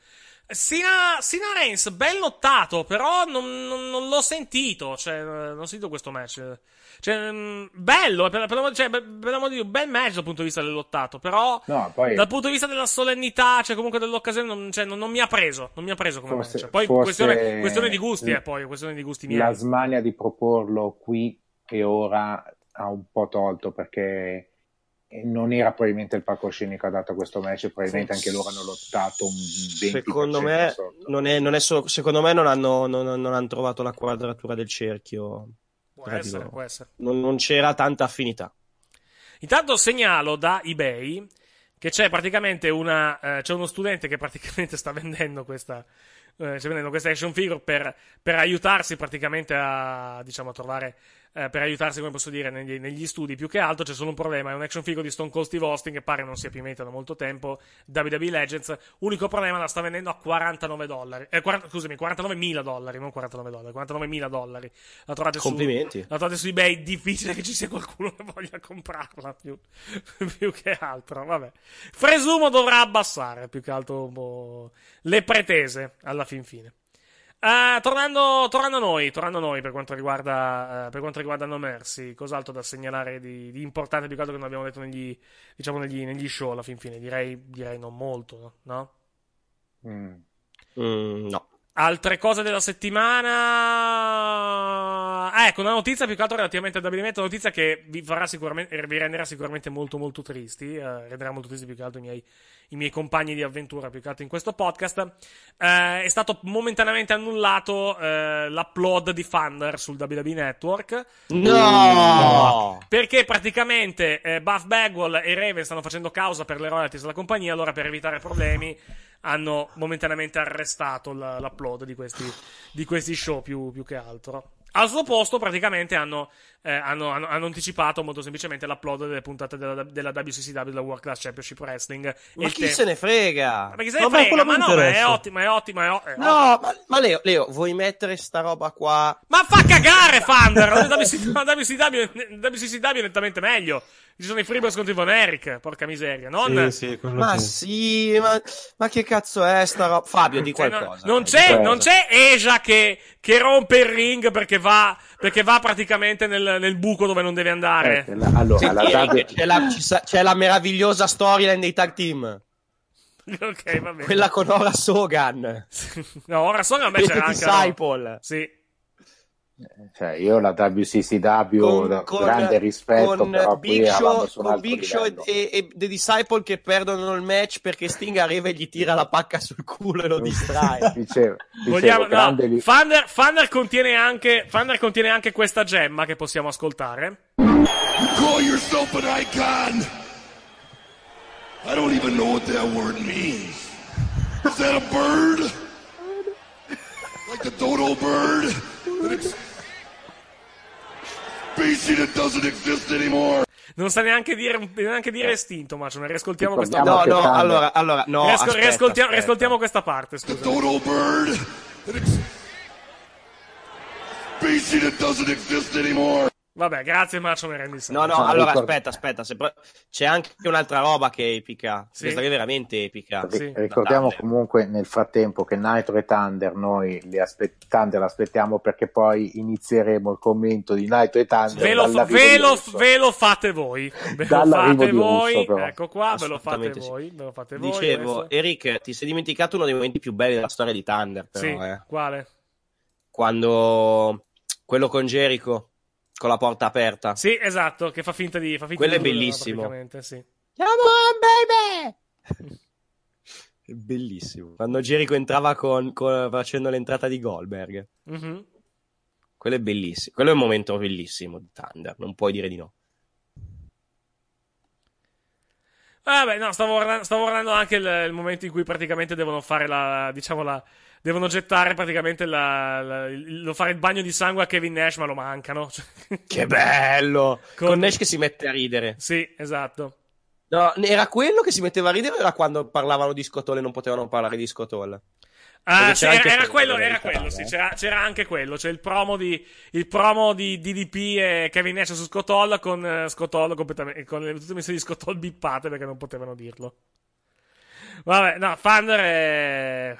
Sina, Sina Reigns, ben lottato, però non, non, non, l'ho sentito, cioè, eh, non ho sentito questo match. Cioè, mm, bello, per, per, cioè, per, per l'amor di Dio, bel match dal punto di vista del lottato, però no, poi, dal punto di vista della solennità, cioè comunque dell'occasione, non, cioè, non, non mi ha preso, non mi ha preso come forse, match. Poi questione, questione, di gusti, eh, poi, questione di gusti miei. La smania di proporlo qui che ora ha un po' tolto perché non era probabilmente il palcoscenico adatto a questo match, probabilmente anche loro hanno lottato un 20%. Secondo me non è, non, è, solo, secondo me non hanno, non, non hanno trovato la quadratura del cerchio. Può essere, può essere. Non, non c'era tanta affinità. Intanto segnalo da eBay che c'è praticamente una, eh, c'è uno studente che praticamente sta vendendo questa, eh, sta vendendo questa action figure per, per aiutarsi praticamente a, diciamo, a trovare eh, per aiutarsi, come posso dire, negli, negli, studi. Più che altro c'è solo un problema: è un action figure di Stone Cold Steve Austin che pare non sia più in meta da molto tempo. WWE Legends. Unico problema, la sta vendendo a 49 dollari. Eh, 40, scusami, 49.000 dollari, non 49 dollari, 49.000 dollari. La trovate Complimenti. Su, la trovate su eBay. Difficile che ci sia qualcuno che voglia comprarla. Più, più che altro, vabbè. Presumo dovrà abbassare più che altro boh, le pretese alla fin fine. Uh, tornando, tornando, a noi, tornando a noi per quanto riguarda, uh, per quanto riguarda No Mercy, cos'altro da segnalare di, di importante più che altro che non abbiamo detto negli, diciamo negli, negli show alla fin fine? Direi, direi non molto, no? Mm. Mm, no. Altre cose della settimana. Ah, ecco, una notizia più che altro relativamente a WWE. Una notizia che vi, farà sicuramente, vi renderà sicuramente molto, molto tristi. Eh, renderà molto tristi più che altro i miei, i miei, compagni di avventura, più che altro in questo podcast. Eh, è stato momentaneamente annullato eh, l'upload di Thunder sul WWE Network. No! Perché praticamente eh, Buff Bagwell e Raven stanno facendo causa per le royalties della compagnia. Allora, per evitare problemi hanno momentaneamente arrestato l'upload di questi, di questi show più, più che altro. Al suo posto, praticamente, hanno eh, hanno, hanno, hanno, anticipato molto semplicemente l'upload delle puntate della, della WCCW, della World Class Championship Wrestling. Ma chi te... se ne frega? Ma chi se ne ma frega? Ma no, ma è ottima, è ottima. È ottima. no, ma, ma, Leo, Leo, vuoi mettere sta roba qua? Ma fa cagare, Thunder! la WCCW, WCCW è nettamente meglio. Ci sono i Freebirds contro i Von Eric, porca miseria. Non... Sì, sì, ma qui. sì, ma, ma, che cazzo è sta roba? Fabio, di cioè, qualcosa. Non, non, c'è, non c'è Asia che, che rompe il ring perché va, perché va praticamente nel nel, buco dove non deve andare. Eh, allora, sì, la tab- c'è, la, c'è la meravigliosa storyline dei tag team. Ok, va bene. Quella con Ora Sogan. no, Ora Sogan a me c'era anche. Disciple. No? Sì. Cioè, io la WCCW con, con grande rispetto con però Big Show, con Big Show e, e, The Disciple che perdono il match perché Sting arriva e gli tira la pacca sul culo e lo distrae dicevo, dicevo, Vogliamo, no, li... Thunder, Thunder, contiene anche, Thunder contiene anche questa gemma che possiamo ascoltare call yourself an icon I don't even know what that word means is that a bird like the dodo bird PC that doesn't exist anymore. Non sa neanche dire, neanche eh. dire estinto, ma ne riascoltiamo questa parte. No, no, allora, allora, no. Riasco- aspetta, riascoltiamo, aspetta. riascoltiamo questa parte, scusa. Total Bird. PC that doesn't exist anymore. Vabbè, grazie Marcio Merendisan. No, no, ah, allora ricordo. aspetta, aspetta, pro... c'è anche un'altra roba che è epica, sì. questa è veramente epica. Sì. Ricordiamo comunque nel frattempo che Nitro e Thunder noi le aspett- Thunder aspettiamo perché poi inizieremo il commento di Nitro e Thunder. Ve lo, fa- ve lo, ve lo fate voi, ve lo fate voi, Russo, ecco qua, ve lo fate sì. voi, ve lo fate Dicevo, voi Eric, ti sei dimenticato uno dei momenti più belli della storia di Thunder però, Sì, eh. quale? Quando quello con Jericho con la porta aperta. Sì, esatto, che fa finta di... Fa finta Quello di è bellissimo. Sì. Come on, baby! bellissimo. Quando Jericho entrava con, con, facendo l'entrata di Goldberg. Mm-hmm. Quello è bellissimo. Quello è un momento bellissimo di Thunder, non puoi dire di no. Vabbè, no, stavo guardando, stavo guardando anche il, il, momento in cui praticamente devono fare la, diciamo, la, devono gettare praticamente la, la, il, fare il bagno di sangue a Kevin Nash, ma lo mancano. che bello! Con... Con Nash che si mette a ridere. Sì, esatto. No, era quello che si metteva a ridere o era quando parlavano di Scotol e non potevano parlare di Scotol? Ah, sì, era, era quello, era quello eh? sì, c'era, c'era, anche quello, c'è il promo di, il promo di DDP e Kevin Nash su Scotol con eh, Scotol completamente, con le, tutte le messe di Scotol bippate perché non potevano dirlo. Vabbè, no, Thunder è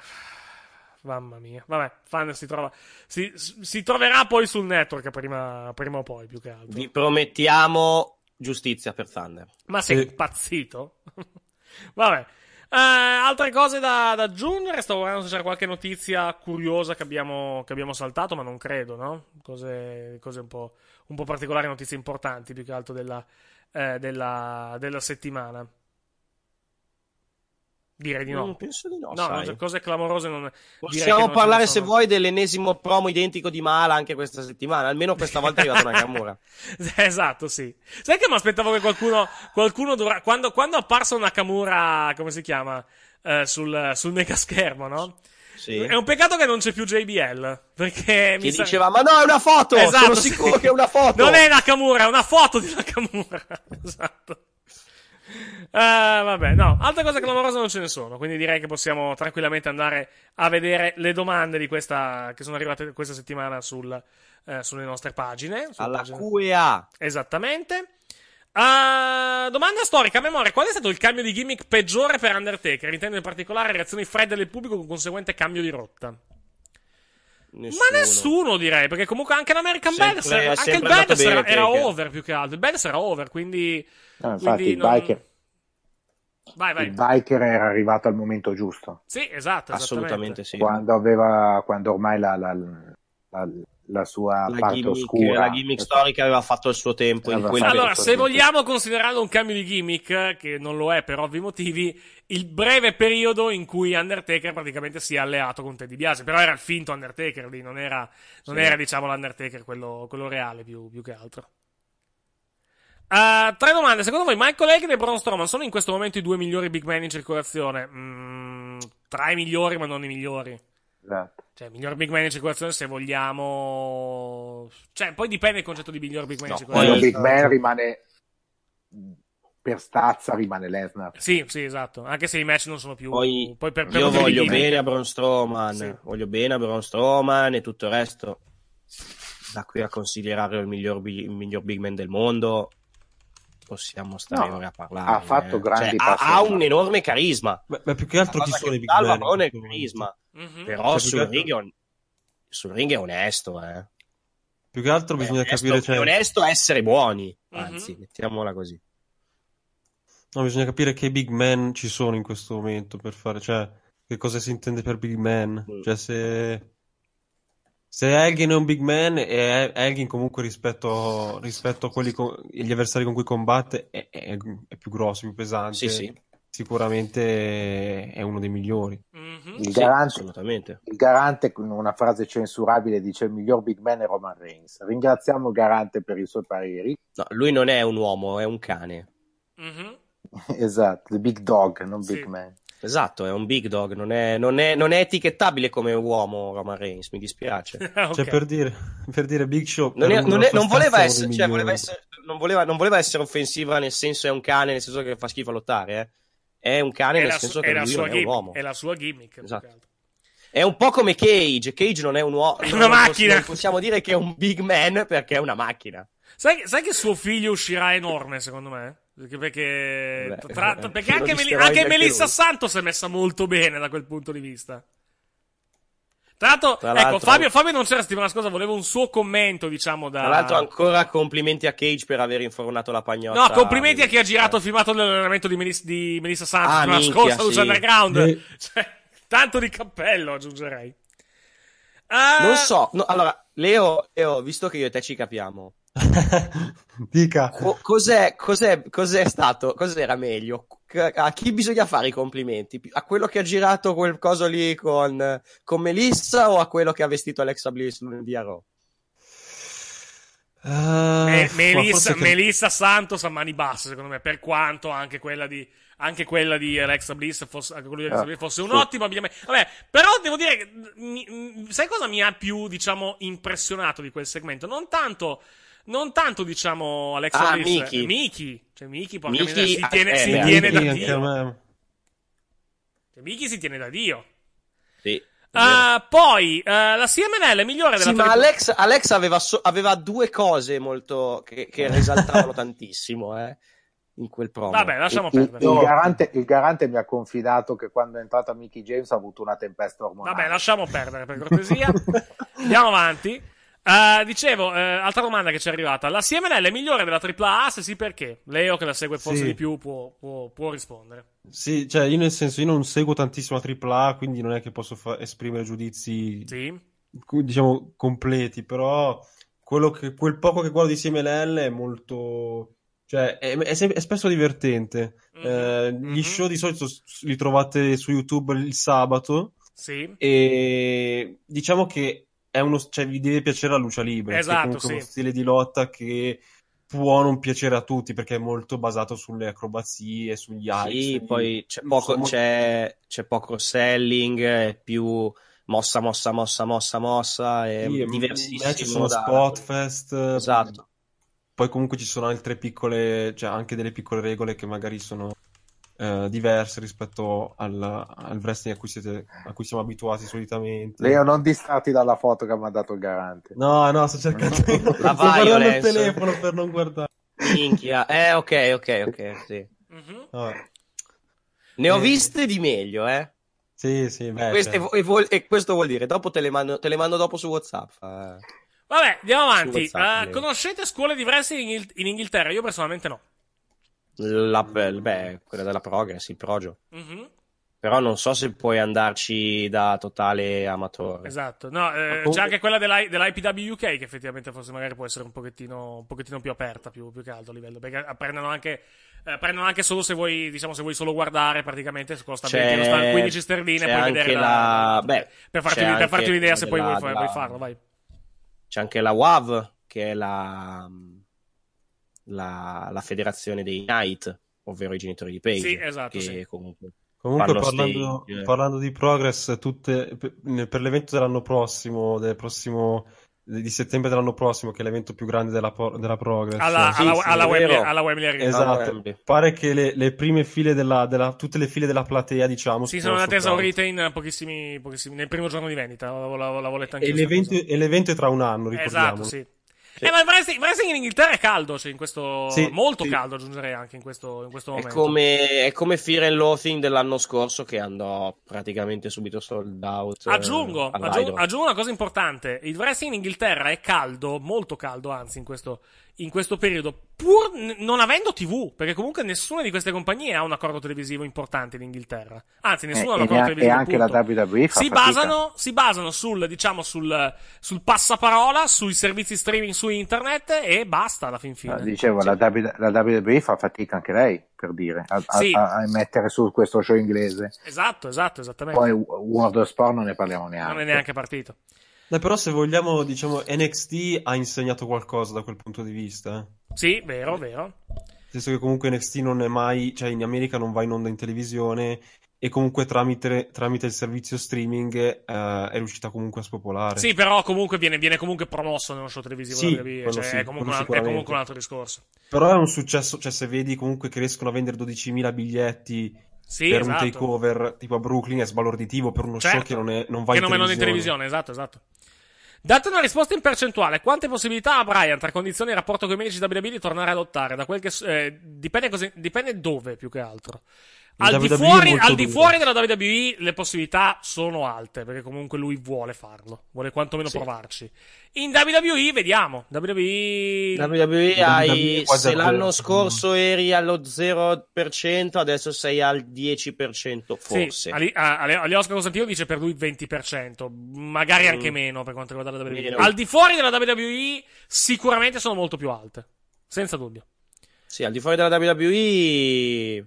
mamma mia. Vabbè, Fan si trova. Si, si troverà poi sul network prima, prima, o poi, più che altro. Vi promettiamo giustizia per Thunder. Ma sei impazzito? Vabbè. Eh, altre cose da, da, aggiungere? Stavo guardando se c'era qualche notizia curiosa che abbiamo, che abbiamo saltato, ma non credo, no? Cose, cose un, po', un, po', particolari, notizie importanti più che altro della, eh, della, della settimana. Direi di no. Non mm, penso di no. No, sai. Cioè, cose clamorose non. Possiamo parlare, se vuoi, dell'ennesimo promo identico di Mala anche questa settimana. Almeno questa volta è arrivata una Nakamura. Eh, esatto, sì. Sai che mi aspettavo che qualcuno. qualcuno dovrà... quando, quando è apparsa una Nakamura, come si chiama? Eh, sul, sul mega schermo, no? Sì. È un peccato che non c'è più JBL. Perché mi sa... diceva, ma no, è una foto! Esatto, sono sicuro sì. che è una foto! Non è una Nakamura, è una foto di una Nakamura. esatto. Eh, vabbè, no, altre cose clamorose non ce ne sono, quindi direi che possiamo tranquillamente andare a vedere le domande di questa, che sono arrivate questa settimana sul, eh, sulle nostre pagine. Alla pagine. QEA. Esattamente. Uh, domanda storica a memoria: qual è stato il cambio di gimmick peggiore per Undertaker? Intendo in particolare reazioni fredde del pubblico con conseguente cambio di rotta. Nessuno. Ma nessuno direi, perché comunque anche l'American Badass, eh, era, anche il Badass era, era, over più che altro. Il Badass era over, quindi. No, ah, infatti, quindi il, non... biker. Vai, vai. il biker. era arrivato al momento giusto. Sì, esatto. Assolutamente sì. Quando, aveva, quando ormai la, la, la, la sua la parte gimmick, oscura. La gimmick storica aveva fatto il suo tempo. Allora, in quel allora se vogliamo considerarlo un cambio di gimmick, che non lo è per ovvi motivi, il breve periodo in cui Undertaker praticamente si è alleato con Teddy Biase, però era il finto Undertaker lì, non era, non sì. era diciamo l'Undertaker quello, quello reale più, più che altro. Uh, tre domande. Secondo voi Michael Elgin e Braun Strowman sono in questo momento i due migliori big man in circolazione? Mm, tra i migliori, ma non i migliori. Esatto. Cioè, miglior big man in circolazione se vogliamo... Cioè, poi dipende il concetto di miglior big man no, in circolazione. Poi big man rimane... Per stazza rimane Lesnar. Sì, sì, esatto. Anche se i match non sono più... Poi, poi per, per io voglio bene, bene a Braun Strowman, voglio bene a Braun Strowman e tutto il resto. Da qui a considerarlo il miglior, il miglior big man del mondo possiamo stare no, ora a parlare. Ha fatto eh. grandi cioè, ha, ha, un enorme carisma. Ma, ma più che altro chi sono i big man? Salva non è carisma. Mm-hmm. Però cioè, sul, ring on... sul, ring è onesto, eh. Più che altro bisogna onesto, capire... Cioè... È onesto essere buoni, mhm. anzi, mm-hmm. mettiamola così. No, bisogna capire che big men ci sono in questo momento per fare, cioè, che cosa si intende per big men? Mm. Cioè, se, se Elgin è un big man, e Elgin comunque rispetto, rispetto a quelli con, gli avversari con cui combatte è, è, è più grosso, più pesante. Sì, sì sicuramente è uno dei migliori. Mm-hmm. Il, sì, garante, il, garante, con una frase censurabile dice il miglior big man è Roman Reigns. Ringraziamo il garante per i suoi pareri. No, lui non è un uomo, è un cane. Mm-hmm. esatto, the big dog, non sì. big man. Esatto, è un big dog, non è, non è, non è etichettabile come uomo Roman Reigns, mi dispiace. Cioè, okay. Cioè, per dire, per dire Big Show... Non, è, non, non voleva, essere, cioè, voleva essere, non, voleva, non voleva essere offensiva nel senso è un cane, nel senso che fa schifo a lottare, eh è un cane è nel la, senso che lui non gimmick, è un uomo. È la sua gimmick. Esatto. È un po' come Cage. Cage non è un uomo. È una macchina. Possiamo, possiamo dire che è un big man perché è una macchina. Sai, sai che suo figlio uscirà enorme, secondo me? Perché, perché, Beh, tra, perché anche, Meli, anche Melissa lui. Santos è messa molto bene da quel punto di vista. Tra l'altro, Tra ecco, l'altro ecco, Fabio, Fabio, non c'era la settimana scorsa, volevo un suo commento, diciamo, da... Tra l'altro ancora complimenti a Cage per aver infornato la pagnotta. No, complimenti a chi ha girato il filmato dell'allenamento di, Melis, di Melissa Santos ah, settimana minchia, scorsa, sì. Underground. Eh. Cioè, tanto di cappello, aggiungerei. Uh... Non so, no, allora, Leo, Leo, visto che io e te ci capiamo... Dica. Co- cos'è, cos'è, cos'è stato, cos'era meglio? a chi bisogna fare i complimenti? A quello che ha girato quel coso lì con, con Melissa o a quello che ha vestito Alexa Bliss lunedì a Raw? Uh, Me- ah, Melissa, che... Melissa, Santos a mani basse, secondo me, per quanto anche quella di, anche quella di Alexa Bliss fosse, anche di Alexa ah, Bliss fosse un sì. ottimo abbigliamento. Vabbè, però devo dire, che mi, sai cosa mi ha più, diciamo, impressionato di quel segmento? Non tanto non tanto, diciamo, Alex ah, Bliss. Miki. Eh, Miki. Cioè, Miki, porca Miki, si ah, tiene, eh, si beh, tiene da Dio. Cioè, Miki si tiene da Dio. Sì. Uh, poi uh, la CMNL è migliore della sì, ma Alex, Alex aveva, so- aveva, due cose molto che, che risaltavano eh. tantissimo eh, in quel promo. Vabbè, lasciamo perdere. Il, il, garante, il, garante, mi ha confidato che quando è entrata Mickey James ha avuto una tempesta ormonale. Vabbè, lasciamo perdere per cortesia. Andiamo avanti. Uh, dicevo, eh, altra domanda che ci è arrivata. La CML è migliore della AAA? Se sì, perché? Leo, che la segue forse sì. di più, può, può, può, rispondere. Sì, cioè, io nel senso, io non seguo tantissimo la AAA, quindi non è che posso fa- esprimere giudizi, sì. diciamo, completi, però che, quel poco che guardo di CML è molto... Cioè, è, è, è spesso divertente. Mm-hmm. Eh, gli mm-hmm. show di solito li trovate su YouTube il sabato. Sì. E diciamo che è uno, cioè, vi deve piacere la luce libera. Esatto, è sì. uno stile di lotta che può non piacere a tutti perché è molto basato sulle acrobazie, sugli heights. Sì, poi c'è poco, molto... c'è, c'è poco selling, è più mossa, mossa, mossa, mossa, mossa, è sì, diversissimo. Ci sono da... fest. Esatto. Poi comunque ci sono altre piccole, cioè anche delle piccole regole che magari sono eh, diverse rispetto al, al wrestling a cui, siete, a cui, siamo abituati solitamente. Leo, non distratti dalla foto che mi ha dato il garante. No, no, sto cercando La violence. sto il telefono per non guardare. Minchia. Eh, ok, ok, ok, sì. Mm-hmm. Ne ho eh. viste di meglio, eh. Sì, sì, beh, e, certo. Cioè. e, vuol, e, questo vuol dire, dopo te le mando, te le mando dopo su WhatsApp. Eh. Vabbè, andiamo avanti. WhatsApp, uh, conoscete scuole di wrestling in, in Inghilterra? Io personalmente no. La, beh, quella della Progress, il Projo. Mm-hmm. Però non so se puoi andarci da totale amatore. Esatto, no, eh, comunque... c'è anche quella dell'I- dell'IPW UK che effettivamente forse magari può essere un pochettino, un pochettino più aperta, più, più, che altro a livello, perché eh, prendono anche, eh, prendono anche solo se vuoi, diciamo, se vuoi solo guardare praticamente, costa c'è... 20, 15 sterline e puoi vedere la... la... Beh, per, farti, anche, per farti un'idea se poi vuoi, la... farlo, vai. C'è anche la WAV, che è la la, la federazione dei Knight, ovvero i genitori di Page. Sì, esatto. Sì. Comunque, comunque parlando, stage, parlando, di Progress, tutte, per l'evento dell'anno prossimo, del prossimo di settembre dell'anno prossimo, che è l'evento più grande della, della Progress. Alla, sì, alla, sì, alla, Wembley, alla Wembley Arena. Esatto. Wembley. Pare che le, le prime file della, della, tutte le file della platea, diciamo, sì, sono andate esaurite in pochissimi, pochissimi, nel primo giorno di vendita. La, la, la, la voletta anche e, l'evento, e l'evento è tra un anno, ricordiamo. Esatto, sì. Eh, ma il wrestling, wrestling, in Inghilterra è caldo, cioè in questo, sì, molto sì. caldo aggiungerei anche in questo, in questo momento. È come, è come Fear and Loathing dell'anno scorso che andò praticamente subito sold out. Eh, aggiungo, aggiungo, aggiungo una cosa importante, il wrestling in Inghilterra è caldo, molto caldo anzi in questo, in questo periodo, pur n- non avendo TV, perché comunque nessuna di queste compagnie ha un accordo televisivo importante in Inghilterra. Anzi, eh, nessuno eh, ha un accordo televisivo. E anche punto. la WWE fa si basano, si basano sul, diciamo, sul, sul, passaparola, sui servizi streaming su internet e basta alla fin fine. No, dicevo, sì. la, w, la WWE fa fatica anche lei, per dire, a, sì. a, a, mettere su questo show inglese. Esatto, esatto, esattamente. Poi World of Sport non ne parliamo neanche. Non è neanche partito. Beh, però se vogliamo, diciamo, NXT ha insegnato qualcosa da quel punto di vista. Eh? Sì, vero, vero. Nel senso che comunque NXT non è mai, cioè in America non va in onda in televisione e comunque tramite, tramite il servizio streaming eh, è riuscita comunque a spopolare. Sì, però comunque viene, viene comunque promosso nello show televisivo, sì, cioè, sì, è, comunque un, è, comunque un, altro discorso. Però è un successo, cioè se vedi comunque che riescono a vendere 12.000 biglietti sì, per esatto. un takeover tipo a Brooklyn è sbalorditivo per uno certo, show che non, è, non va che in non televisione. Che non in televisione, esatto, esatto. Date una risposta in percentuale. Quante possibilità ha Brian, tra condizioni e rapporto con i medici WWE, di tornare a lottare? Da quel che, eh, dipende, così, dipende dove, più che altro al di, fuori, al di fuori della WWE le possibilità sono alte, perché comunque lui vuole farlo, vuole quantomeno sì. provarci. In WWE vediamo, WWE... WWE hai, se l'anno scorso eri allo 0%, adesso sei al 10% forse. Sì, Ali, Aliosca Costantino dice per lui 20%, magari anche mm. meno per quanto riguarda la WWE. Meno. Al di fuori della WWE sicuramente sono molto più alte, senza dubbio. Sì, al di fuori della WWE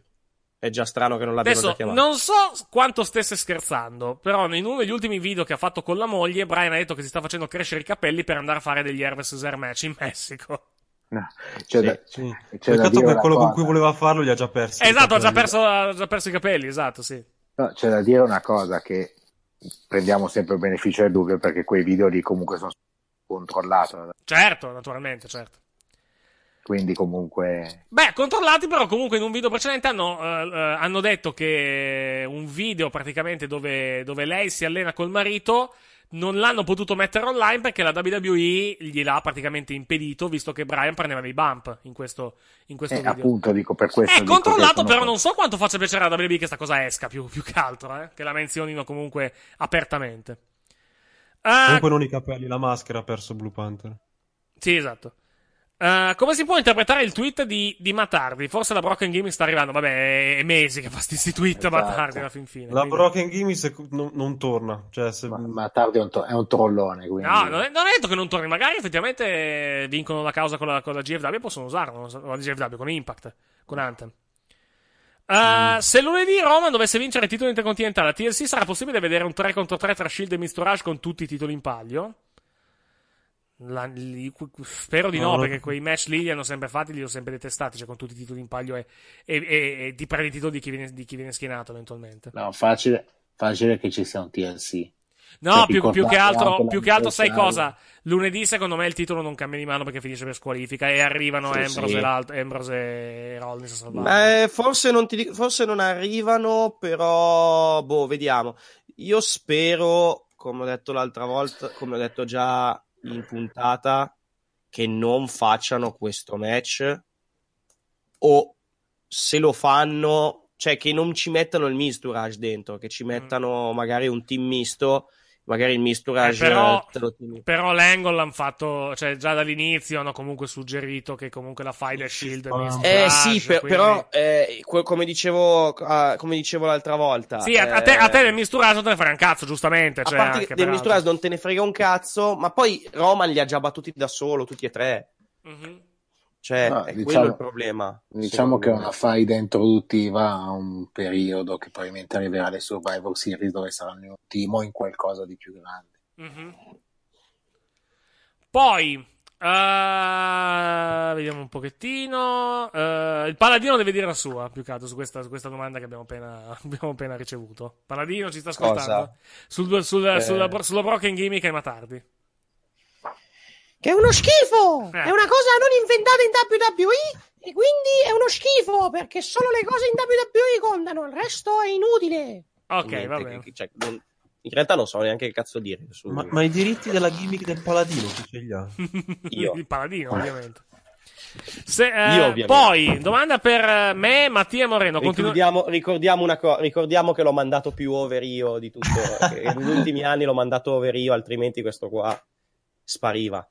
è già strano che non l'abbiano Adesso, chiamato. Non so quanto stesse scherzando, però in uno degli ultimi video che ha fatto con la moglie, Brian ha detto che si sta facendo crescere i capelli per andare a fare degli Hermes User Match in Messico. No, cioè, sì, da, sì. che quello cosa. con cui voleva farlo gli ha già perso. Esatto, ha già perso, ha già perso i capelli, esatto, sì. No, c'è da dire una cosa che prendiamo sempre il beneficio del dubbio perché quei video lì comunque sono controllati. Certo, naturalmente, certo. Quindi comunque... Beh, controllati però comunque in un video precedente hanno, eh, eh, hanno detto che un video praticamente dove, dove lei si allena col marito non l'hanno potuto mettere online perché la WWE gliel'ha praticamente impedito, visto che Brian prendeva dei bump in questo, in questo eh, video. appunto, dico per questo. È eh, controllato, però non so quanto faccia piacere alla WWE che questa cosa esca, più, più che altro, eh? che la menzionino comunque apertamente. Uh... Comunque non i capelli, la maschera ha perso Blue Panther. Sì, esatto. Eh, come si può interpretare il tweet di, di Matardi? Forse la Broken Gaming sta arrivando. Vabbè, è mesi che fa questi tweet esatto. Matardi alla fin fine. La quindi... Broken Gaming se... non, non, torna. Cioè, se... Ma, Matardi è un, to- è un trollone. Quindi... No, non è, non è, detto che non torni. Magari effettivamente vincono la causa con la, con la GFW e possono usarlo. So, la GFW con Impact, con Anthem. Uh, mm. Se lunedì Roma dovesse vincere il titolo intercontinentale a TLC sarà possibile vedere un 3 contro 3 tra Shield e Misturage con tutti i titoli in palio? La, li, spero di no, no, perché quei match lì li hanno sempre fatti, li ho sempre detestati, cioè con tutti i titoli in palio e, e, e, e di pari titoli di chi, viene, di chi viene schienato eventualmente. No, facile, facile che ci sia un TLC. No, cioè, più, più, che altro, più che altro sai cosa? Lunedì, secondo me, il titolo non cambia di mano perché finisce per squalifica e arrivano sì, Ambrose, sì. Ambrose, e Rollins a salvare. Beh, forse non, ti, forse non arrivano, però, boh, vediamo. Io spero, come ho detto l'altra volta, come ho detto già in puntata che non facciano questo match o se lo fanno, cioè che non ci mettano il Misturage dentro, che ci mm. mettano magari un team misto magari il misturage eh, però, però l'angle l'hanno fatto cioè già dall'inizio hanno comunque suggerito che comunque la file è shield eh sì cioè, per, quindi... però eh, come, dicevo, uh, come dicevo l'altra volta sì eh... a, te, a te eh, del misturage non te ne frega un cazzo giustamente cioè, a parte che del misturage cioè. non te ne frega un cazzo ma poi Roman li ha già battuti da solo tutti e tre mm-hmm. Cioè, no, è diciamo, quello il problema. Diciamo che è una faida introduttiva a un periodo che probabilmente arriverà alle Survivor Series dove saranno un team o in qualcosa di più grande. Mm-hmm. Poi, uh, vediamo un pochettino. Uh, il Paladino deve dire la sua, più che altro, su questa, su questa domanda che abbiamo appena, abbiamo appena ricevuto. Paladino ci sta ascoltando. Cosa? Sul, sul, eh... sulla, sulla Broken Gimmick è ma tardi che è uno schifo, eh. è una cosa non inventata in WWE e quindi è uno schifo perché solo le cose in WWE contano, il resto è inutile. Ok, va bene. Cioè, non... In realtà non so neanche che cazzo dire. Su... Ma, ma, i diritti della gimmick del paladino chi ce li ha? Io. Il paladino, ah. ovviamente. Se, eh, Io, ovviamente. Poi, domanda per eh, me, Mattia Moreno. Continu- ricordiamo, ricordiamo, una co- ricordiamo che l'ho mandato più over io di tutto. negli ultimi anni l'ho mandato over io, altrimenti questo qua spariva.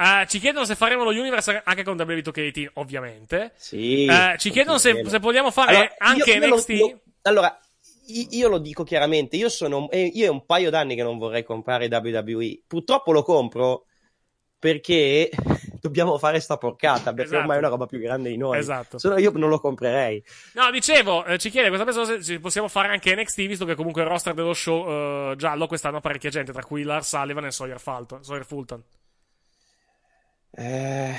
Uh, ci chiedono se faremo lo Universe anche con WB2K, ovviamente. Sì. Uh, ci chiedono se, se, vogliamo fare allora, anche io, NXT. Io allora, io lo dico chiaramente, io sono eh, io è un paio d'anni che non vorrei comprare WWE. Purtroppo lo compro perché dobbiamo fare sta porcata perché esatto. ormai è una roba più grande di noi. Esatto. Se no io non lo comprerei. No, dicevo, eh, ci chiede questa persona se possiamo fare anche NXT visto che comunque il roster dello show eh, giallo quest'anno ha parecchia gente, tra cui Lars Sullivan e Sawyer, Fulton. Sawyer Fulton. Eh,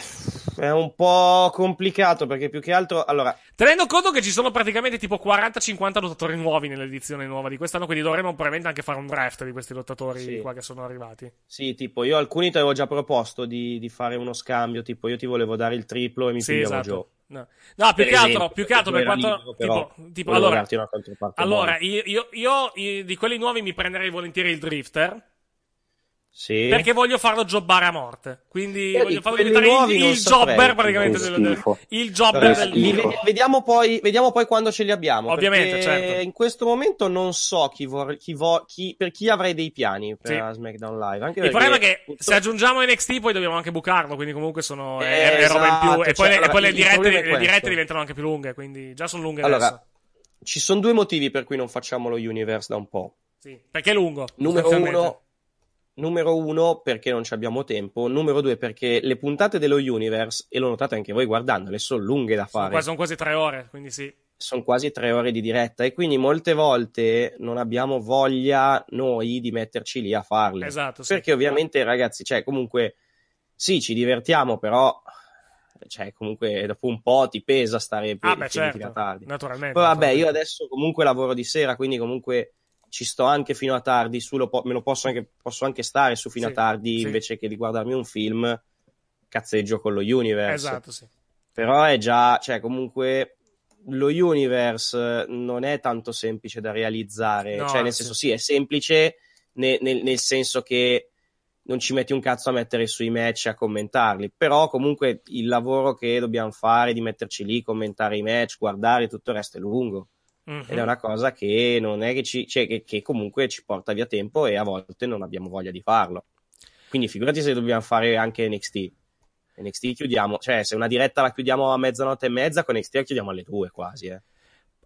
è un po' complicato perché più che altro. Allora... Tenendo conto che ci sono praticamente tipo 40-50 lottatori nuovi nell'edizione nuova di quest'anno, quindi dovremmo probabilmente anche fare un draft di questi lottatori sì. qua che sono arrivati. Sì, tipo io alcuni ti avevo già proposto di, di, fare uno scambio, tipo io ti volevo dare il triplo e mi sì, pigliavo esatto. Gio. No. no, più, che altro, più che altro per quanto. Libero, tipo, tipo allora, allora io, io, io di quelli nuovi mi prenderei volentieri il drifter sì. Perché voglio farlo jobbare a morte. Quindi Vedi, eh, voglio farlo diventare il, il jobber praticamente. Del, il jobber del vediamo, poi, vediamo poi quando ce li abbiamo. Ovviamente, certo. In questo momento non so chi vor, chi vo, chi, per chi avrei dei piani per sì. la SmackDown Live. Anche il problema è che tutto... se aggiungiamo NXT poi dobbiamo anche bucarlo. Quindi comunque sono eh, eh è, roba in più. E poi, cioè, le, e esatto, poi le, dirette, le, dirette, diventano anche più lunghe. Quindi già sono lunghe allora, adesso. Ci sono due motivi per cui non facciamo lo Universe da un po'. Sì, perché è lungo. Numero uno numero uno perché non ci abbiamo tempo, numero due perché le puntate dello Universe, e lo notate anche voi guardandole, sono lunghe da fare. Sono quasi, sono quasi tre ore, quindi sì. Sono quasi tre ore di diretta e quindi molte volte non abbiamo voglia noi di metterci lì a farle. Esatto. Sì. Perché ovviamente ragazzi, cioè comunque sì, ci divertiamo, però cioè comunque dopo un po' ti pesa stare ah, beh, certo, tardi. Naturalmente. Poi vabbè, naturalmente. io adesso comunque lavoro di sera, quindi comunque ci sto anche fino a tardi, su lo po- me lo posso anche, posso anche stare su fino sì, a tardi sì. invece che di guardarmi un film, cazzeggio con lo Universe. Esatto, sì. Però è già, cioè comunque lo Universe non è tanto semplice da realizzare, no, cioè nel senso sì, è semplice nel, nel, nel senso che non ci metti un cazzo a mettere sui match e a commentarli, però comunque il lavoro che dobbiamo fare di metterci lì, commentare i match, guardare tutto il resto è lungo. Uh-huh. Ed è mhm. una cosa che non è che ci, cioè, che, che comunque ci porta via tempo e a volte non abbiamo voglia di farlo. Quindi figurati se dobbiamo fare anche NXT. NXT chiudiamo, cioè se una diretta la chiudiamo a mezzanotte e mezza, con NXT la chiudiamo alle due quasi. Eh.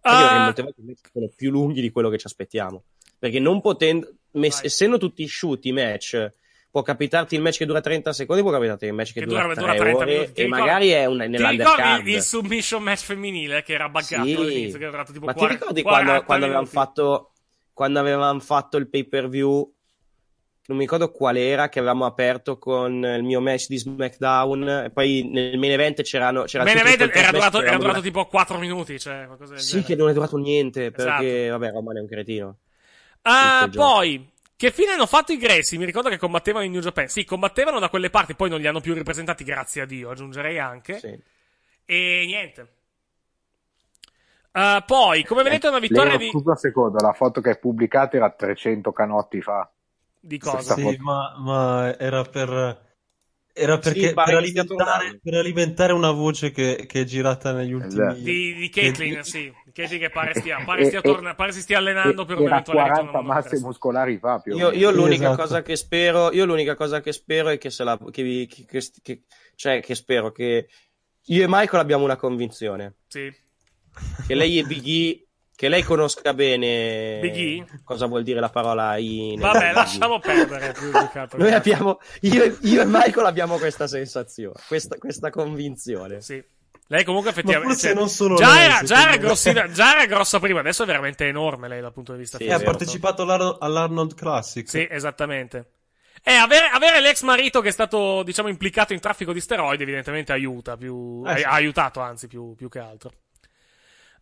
Che ah. Molte volte i sono più lunghi di quello che ci aspettiamo. Perché non potendo, mess- essendo tutti shoot i match può capitarti il match che dura 30 secondi, può capitarti il match che, che dura, dura 3 ore minuti. e ricordi, magari è un, nell'undercard. il submission match femminile che era buggato sì. all'inizio, che era durato tipo Ma ti ricordi quando, quando avevano fatto quando avevamo fatto il pay per view, non mi ricordo qual era, che avevamo aperto con il mio match di SmackDown, e poi nel main event c'erano, c'era main event era, durato, era durato, tipo 4 minuti, cioè, qualcosa del Sì, genere. che non è durato niente, perché, esatto. vabbè, Roman è un cretino. Uh, poi, che fine hanno fatto i Gracie? Mi ricordo che combattevano in New Japan. Sì, combattevano da quelle parti, poi non li hanno più ripresentati, grazie a Dio, aggiungerei anche. Sì. E niente. Uh, poi, come eh, vedete, una vittoria Leo, di. Scusa un secondo, la foto che hai pubblicato era 300 canotti fa. Di cosa? Sì, ma, ma, era per era perché sì, per, alimentare, per, alimentare, una voce che, che, è girata negli esatto. ultimi esatto. di, di Caitlin, sì. Caitlin che pare, stia, pare, stia torna, pare si stia allenando per un eventuale 40 masse muscolari fa più io, io, l'unica esatto. cosa che spero, io l'unica cosa che spero è che se la che, che, che, cioè che spero che io e Michael abbiamo una convinzione. Sì. Che lei e Biggie che lei conosca bene Biggie? cosa vuol dire la parola in. Vabbè, lasciamo perdere. Noi abbiamo, io, io, e Michael abbiamo questa sensazione, questa, questa convinzione. Sì. Lei comunque effettivamente. Cioè, non solo già, lei, era, già, era grossina, già, era, grossa prima, adesso è veramente enorme lei dal punto di vista sì, eh, Ha partecipato all'Arnold Classic. Sì, esattamente. e eh, avere, avere, l'ex marito che è stato, diciamo, implicato in traffico di steroidi, evidentemente aiuta più. Eh, sì. ha, ha aiutato, anzi, più, più che altro.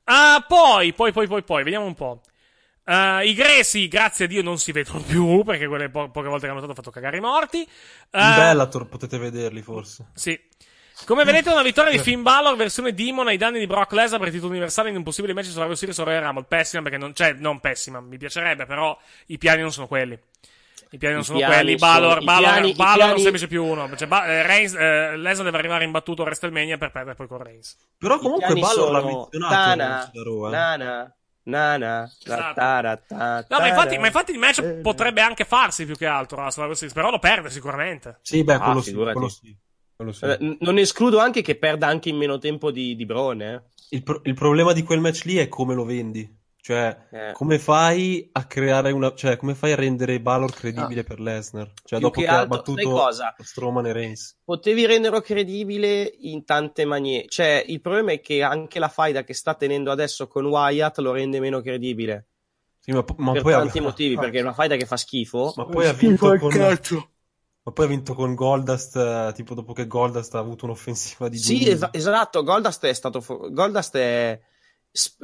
Ah, poi, poi, poi, poi, poi, vediamo un po'. Uh, I gresi, grazie a Dio, non si vedono più perché quelle po- poche volte che hanno notato ho fatto cagare i morti. Uh, In Bellator potete vederli forse. Sì. Come vedete, una vittoria di eh. Finn Balor versione Demon ai danni di Brock Lesnar per il titolo universale in un possibile match su Survivor Series o Royal Rumble. Pessima perché non, cioè, non pessima, mi piacerebbe, però i piani non sono quelli. I piani non sono piani quelli. Balor, sono... Balor, piani, Balor piani... non semplice più uno. Cioè, ba- eh, Reigns, eh, Lesnar deve arrivare imbattuto a WrestleMania per perdere poi con Reigns. Però comunque Balor l'ha menzionato. Tana, Roo, eh. Nana. Nana, esatto. tara, no, ma infatti, ma infatti il match eh, potrebbe anche farsi più che altro però lo perde sicuramente. Sì, beh, ah, quello, ah, sì, quello sì. Quello sì. Allora, non escludo anche che perda anche in meno tempo di, di Brone. Eh. Il, pro- il problema di quel match lì è come lo vendi. Cioè, eh. come fai a creare una. Cioè, come fai a rendere Balor credibile ah. per Lesnar? Cioè, Più dopo che, che ha battuto Strowman e Reigns. Potevi renderlo credibile in tante maniere. Cioè, il problema è che anche la faida che sta tenendo adesso con Wyatt lo rende meno credibile. Sì, ma, ma per poi tanti ha... motivi, ah. perché è una faida che fa schifo. Ma poi ha vinto con. Cazzo. Ma poi ha vinto con Goldust, eh, tipo dopo che Goldust ha avuto un'offensiva di Sì, es- esatto, Goldust è stato... Fo- Goldust è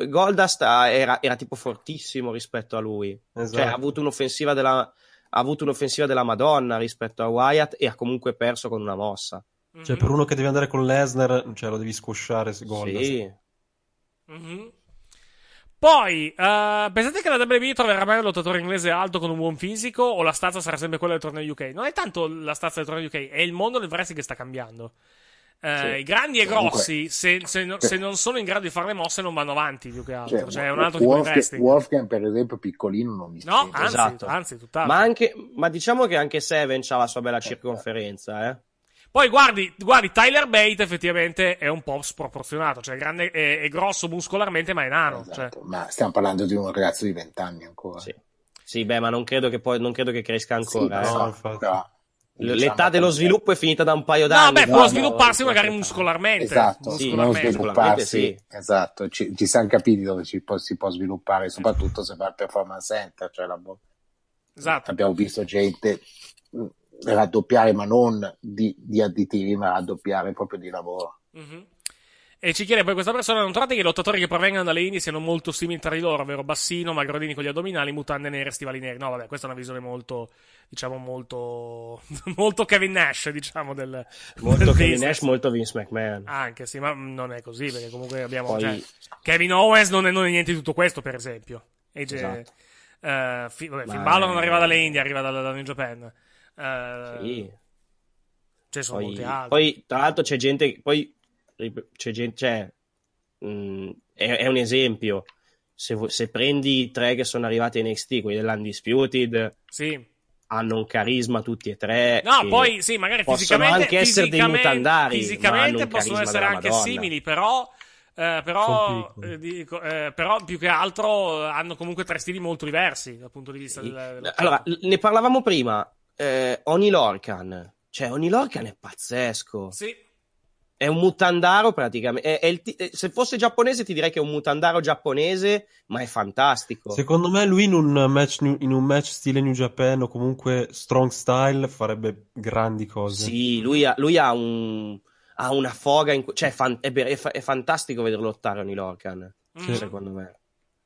Goldust era, era, tipo fortissimo rispetto a lui. Esatto. Cioè, ha avuto un'offensiva della ha avuto un'offensiva della Madonna rispetto a Wyatt e ha comunque perso con una mossa. Mm-hmm. Cioè, per uno che deve andare con Lesnar, cioè, lo devi squasciare se Goldust. Sì. Mm-hmm. Poi, uh, pensate che la WWE troverà mai un lottatore inglese alto con un buon fisico o la stazza sarà sempre quella del torneo UK? Non è tanto la stazza del torneo UK, è il mondo del wrestling che sta cambiando. Eh, sì. I grandi e grossi, se, se, no, se, non sono in grado di fare le mosse, non vanno avanti più che altro. Cioè, cioè è un altro tipo Wolfgang, di wrestling. Wolfgang, per esempio, piccolino non mi No, anzi, esatto. anzi tutt'altro. Ma, anche, ma diciamo che anche Seven ha la sua bella circonferenza, eh. Poi guardi, guardi, Tyler Bate effettivamente è un po' sproporzionato, cioè grande, è, è grosso muscolarmente ma è nano. Esatto, cioè. Ma stiamo parlando di un ragazzo di 20 anni ancora. Sì. sì, beh, ma non credo che, poi, non credo che cresca ancora. Sì, eh. no, no. L'età dello sviluppo è finita da un paio d'anni. No, beh, può no, svilupparsi no, magari esatto. muscolarmente. Esatto, muscolarmente. Sì, svilupparsi, sì. esatto. Ci, ci, siamo capiti dove ci, si può sviluppare, soprattutto se va al performance center. Cioè la, esatto. Abbiamo visto gente mm, raddoppiare, ma non di, di additivi, ma raddoppiare proprio di lavoro. Mm-hmm. E ci chiede poi questa persona: non trovate che i lottatori che provengano dalle Indie siano molto simili tra di loro, ovvero bassino, magrodini con gli addominali, mutande nere, stivali neri. No, vabbè, questa è una visione molto, diciamo, molto. molto Kevin Nash, diciamo, del. Molto Kevin business. Nash, molto Vince McMahon. Anche sì, ma non è così, perché comunque abbiamo. Poi... Cioè, Kevin Owens non è, non è, niente di tutto questo, per esempio. E esatto. Uh, fi- vabbè, ma... Finn non arriva dalle Indie, arriva dalla da New Japan. Uh, sì. Cioè, sono poi, molti altri. Poi, tra l'altro, c'è gente. Poi c'è gente, cioè, mh, mm, è, è, un esempio. Se, se, prendi tre che sono arrivati in NXT, quelli dell'Undisputed, sì. hanno un carisma tutti e tre. No, e poi sì, magari fisicamente, possono anche essere dei mutandari. Fisicamente possono essere anche Madonna. simili, però. Eh, però, eh, dico, eh, però, più che altro eh, hanno comunque tre stili molto diversi dal punto di vista del, del... Allora, ne parlavamo prima. Eh, Oni Lorcan. Cioè, Oni Lorcan è pazzesco. Sì. È un mutandaro praticamente. È, è t- se fosse giapponese ti direi che è un mutandaro giapponese, ma è fantastico. Secondo me lui in un match, in un match stile New Japan o comunque Strong Style farebbe grandi cose. Sì, lui ha, lui ha, un, ha una foga, in, cioè fan, è, è, fantastico vederlo lottare ogni Lorcan, mm. sì. secondo me.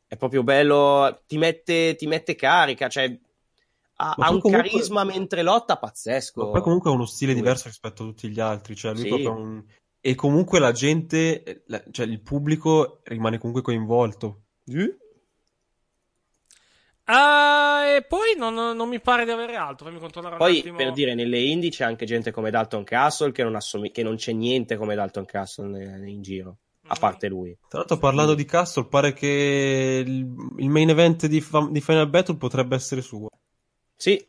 È proprio bello, ti mette, ti mette carica, cioè ha, ha un comunque, carisma mentre lotta pazzesco. poi comunque ha uno stile diverso rispetto a tutti gli altri, cioè lui sì. proprio ha un, e comunque la gente, la, cioè il pubblico rimane comunque coinvolto. Eh? Uh, e poi non, non, mi pare di avere altro. Fammi controllare poi, per dire, nelle indie c'è anche gente come Dalton Castle che non, assomig- che non c'è niente come Dalton Castle in, in giro. A mhm. parte lui, tra l'altro, parlando di Castle, pare che il, main event di, di Final Battle potrebbe essere suo. Sì,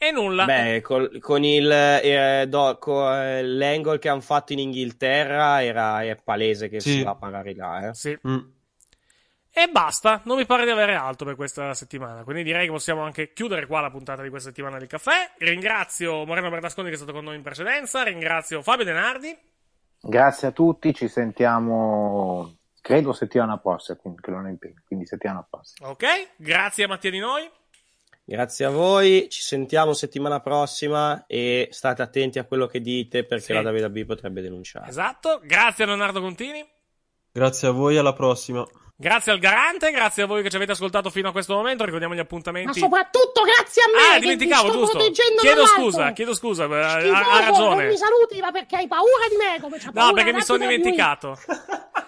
e nulla. Beh, col, con il eh, do, con, eh, l'angle che hanno fatto in Inghilterra era, è palese che sì. si va a pagare là. Eh. Sì. Mm. E basta, non mi pare di avere altro per questa settimana, quindi direi che possiamo anche chiudere qua la puntata di questa settimana del caffè. Ringrazio Moreno Bernasconi che è stato con noi in precedenza, ringrazio Fabio De Nardi. Grazie a tutti, ci sentiamo credo settimana prossima, quindi, quindi settimana prossima. Ok, grazie a Mattia di noi. Grazie a voi, ci sentiamo settimana prossima e state attenti a quello che dite perché sì. la WWE potrebbe denunciare. Esatto, grazie a Leonardo Contini. Grazie a voi, alla prossima. Grazie al garante, grazie a voi che ci avete ascoltato fino a questo momento. Ricordiamo gli appuntamenti. Ma soprattutto grazie a me. Ah, dimenticavo, giusto. Chiedo scusa, chiedo scusa, eh, Schifoso, ha ragione. Non mi saluti, ma perché hai paura di me? Come c'ha no, perché mi sono dimenticato.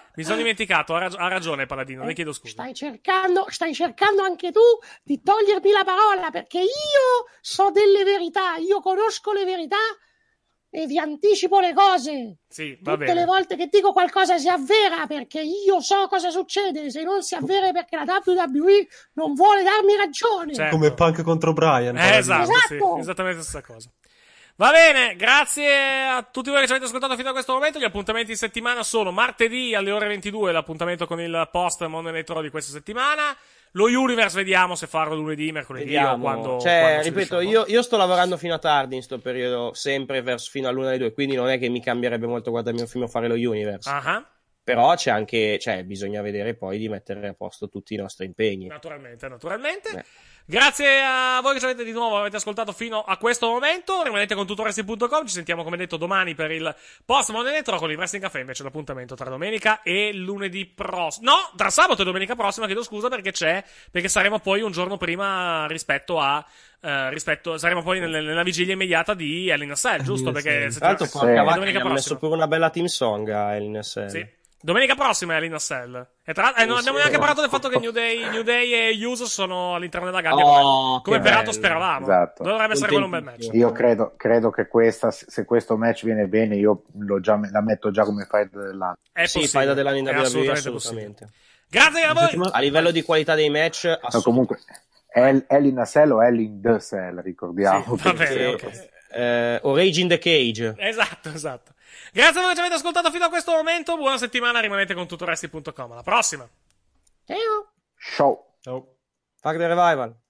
Mi sono dimenticato, ha, rag- ha ragione Paladino, eh, le chiedo scusa. Stai cercando, stai cercando anche tu di togliermi la parola perché io so delle verità, io conosco le verità e vi anticipo le cose. Sì, Tutte bene. Tutte le volte che dico qualcosa si avvera perché io so cosa succede, se non si avvera perché la WWE non vuole darmi ragione. Certo. Come Punk contro Brian. Eh, esatto, esatto. Sì, esatto. esattamente la stessa cosa. Va bene, grazie a tutti voi che ci avete ascoltato fino a questo momento. Gli appuntamenti di settimana sono martedì alle ore 22, l'appuntamento con il post Mondo Elettro di questa settimana. Lo Universe vediamo se farlo lunedì, mercoledì vediamo. o quando. Cioè, quando ripeto, io, io, sto lavorando fino a tardi in sto periodo, sempre verso, fino all'una alle due, quindi non è che mi cambierebbe molto guardare il mio film o fare lo Universe. Uh-huh. Però c'è anche, cioè, bisogna vedere poi di mettere a posto tutti i nostri impegni. Naturalmente, naturalmente. Beh. Grazie a voi che ci avete di nuovo, avete ascoltato fino a questo momento. Rimanete con tutoresti.com. Ci sentiamo come detto domani per il post Monday con il Wrestling Cafe. Invece l'appuntamento tra domenica e lunedì prossimo. No, tra sabato e domenica prossima, chiedo scusa perché c'è, perché saremo poi un giorno prima rispetto a eh, rispetto, saremo poi nella, nella vigilia immediata di Elina Cell, giusto? Perché sì. Tanto, sì. domenica prossima. Ha messo pure una bella team song a Elina Cell. Sì. Domenica prossima è Arena Cell. E tra l'altro, eh, non abbiamo neanche parlato del fatto che New Day, New Day e Uso sono all'interno della gabbia. Oh, come peraltro speravamo. Esatto. dovrebbe essere quello un bel match. Io credo, credo che questa, se questo match viene bene, io già, la metto già come fight dell'anno. È sì, fight dell'anno in WWE, assolutamente. assolutamente. Grazie a voi. A livello di qualità dei match, assolutamente. No, comunque, è, è l'Inna Cell o è l'In The Cell, ricordiamo. Sì, va bene, ok eh, o Rage in the Cage. Esatto, esatto. Grazie a voi che ci avete ascoltato fino a questo momento. Buona settimana, rimanete con tutoresti.com. Alla prossima. Ciao. Ciao. Fuck the revival.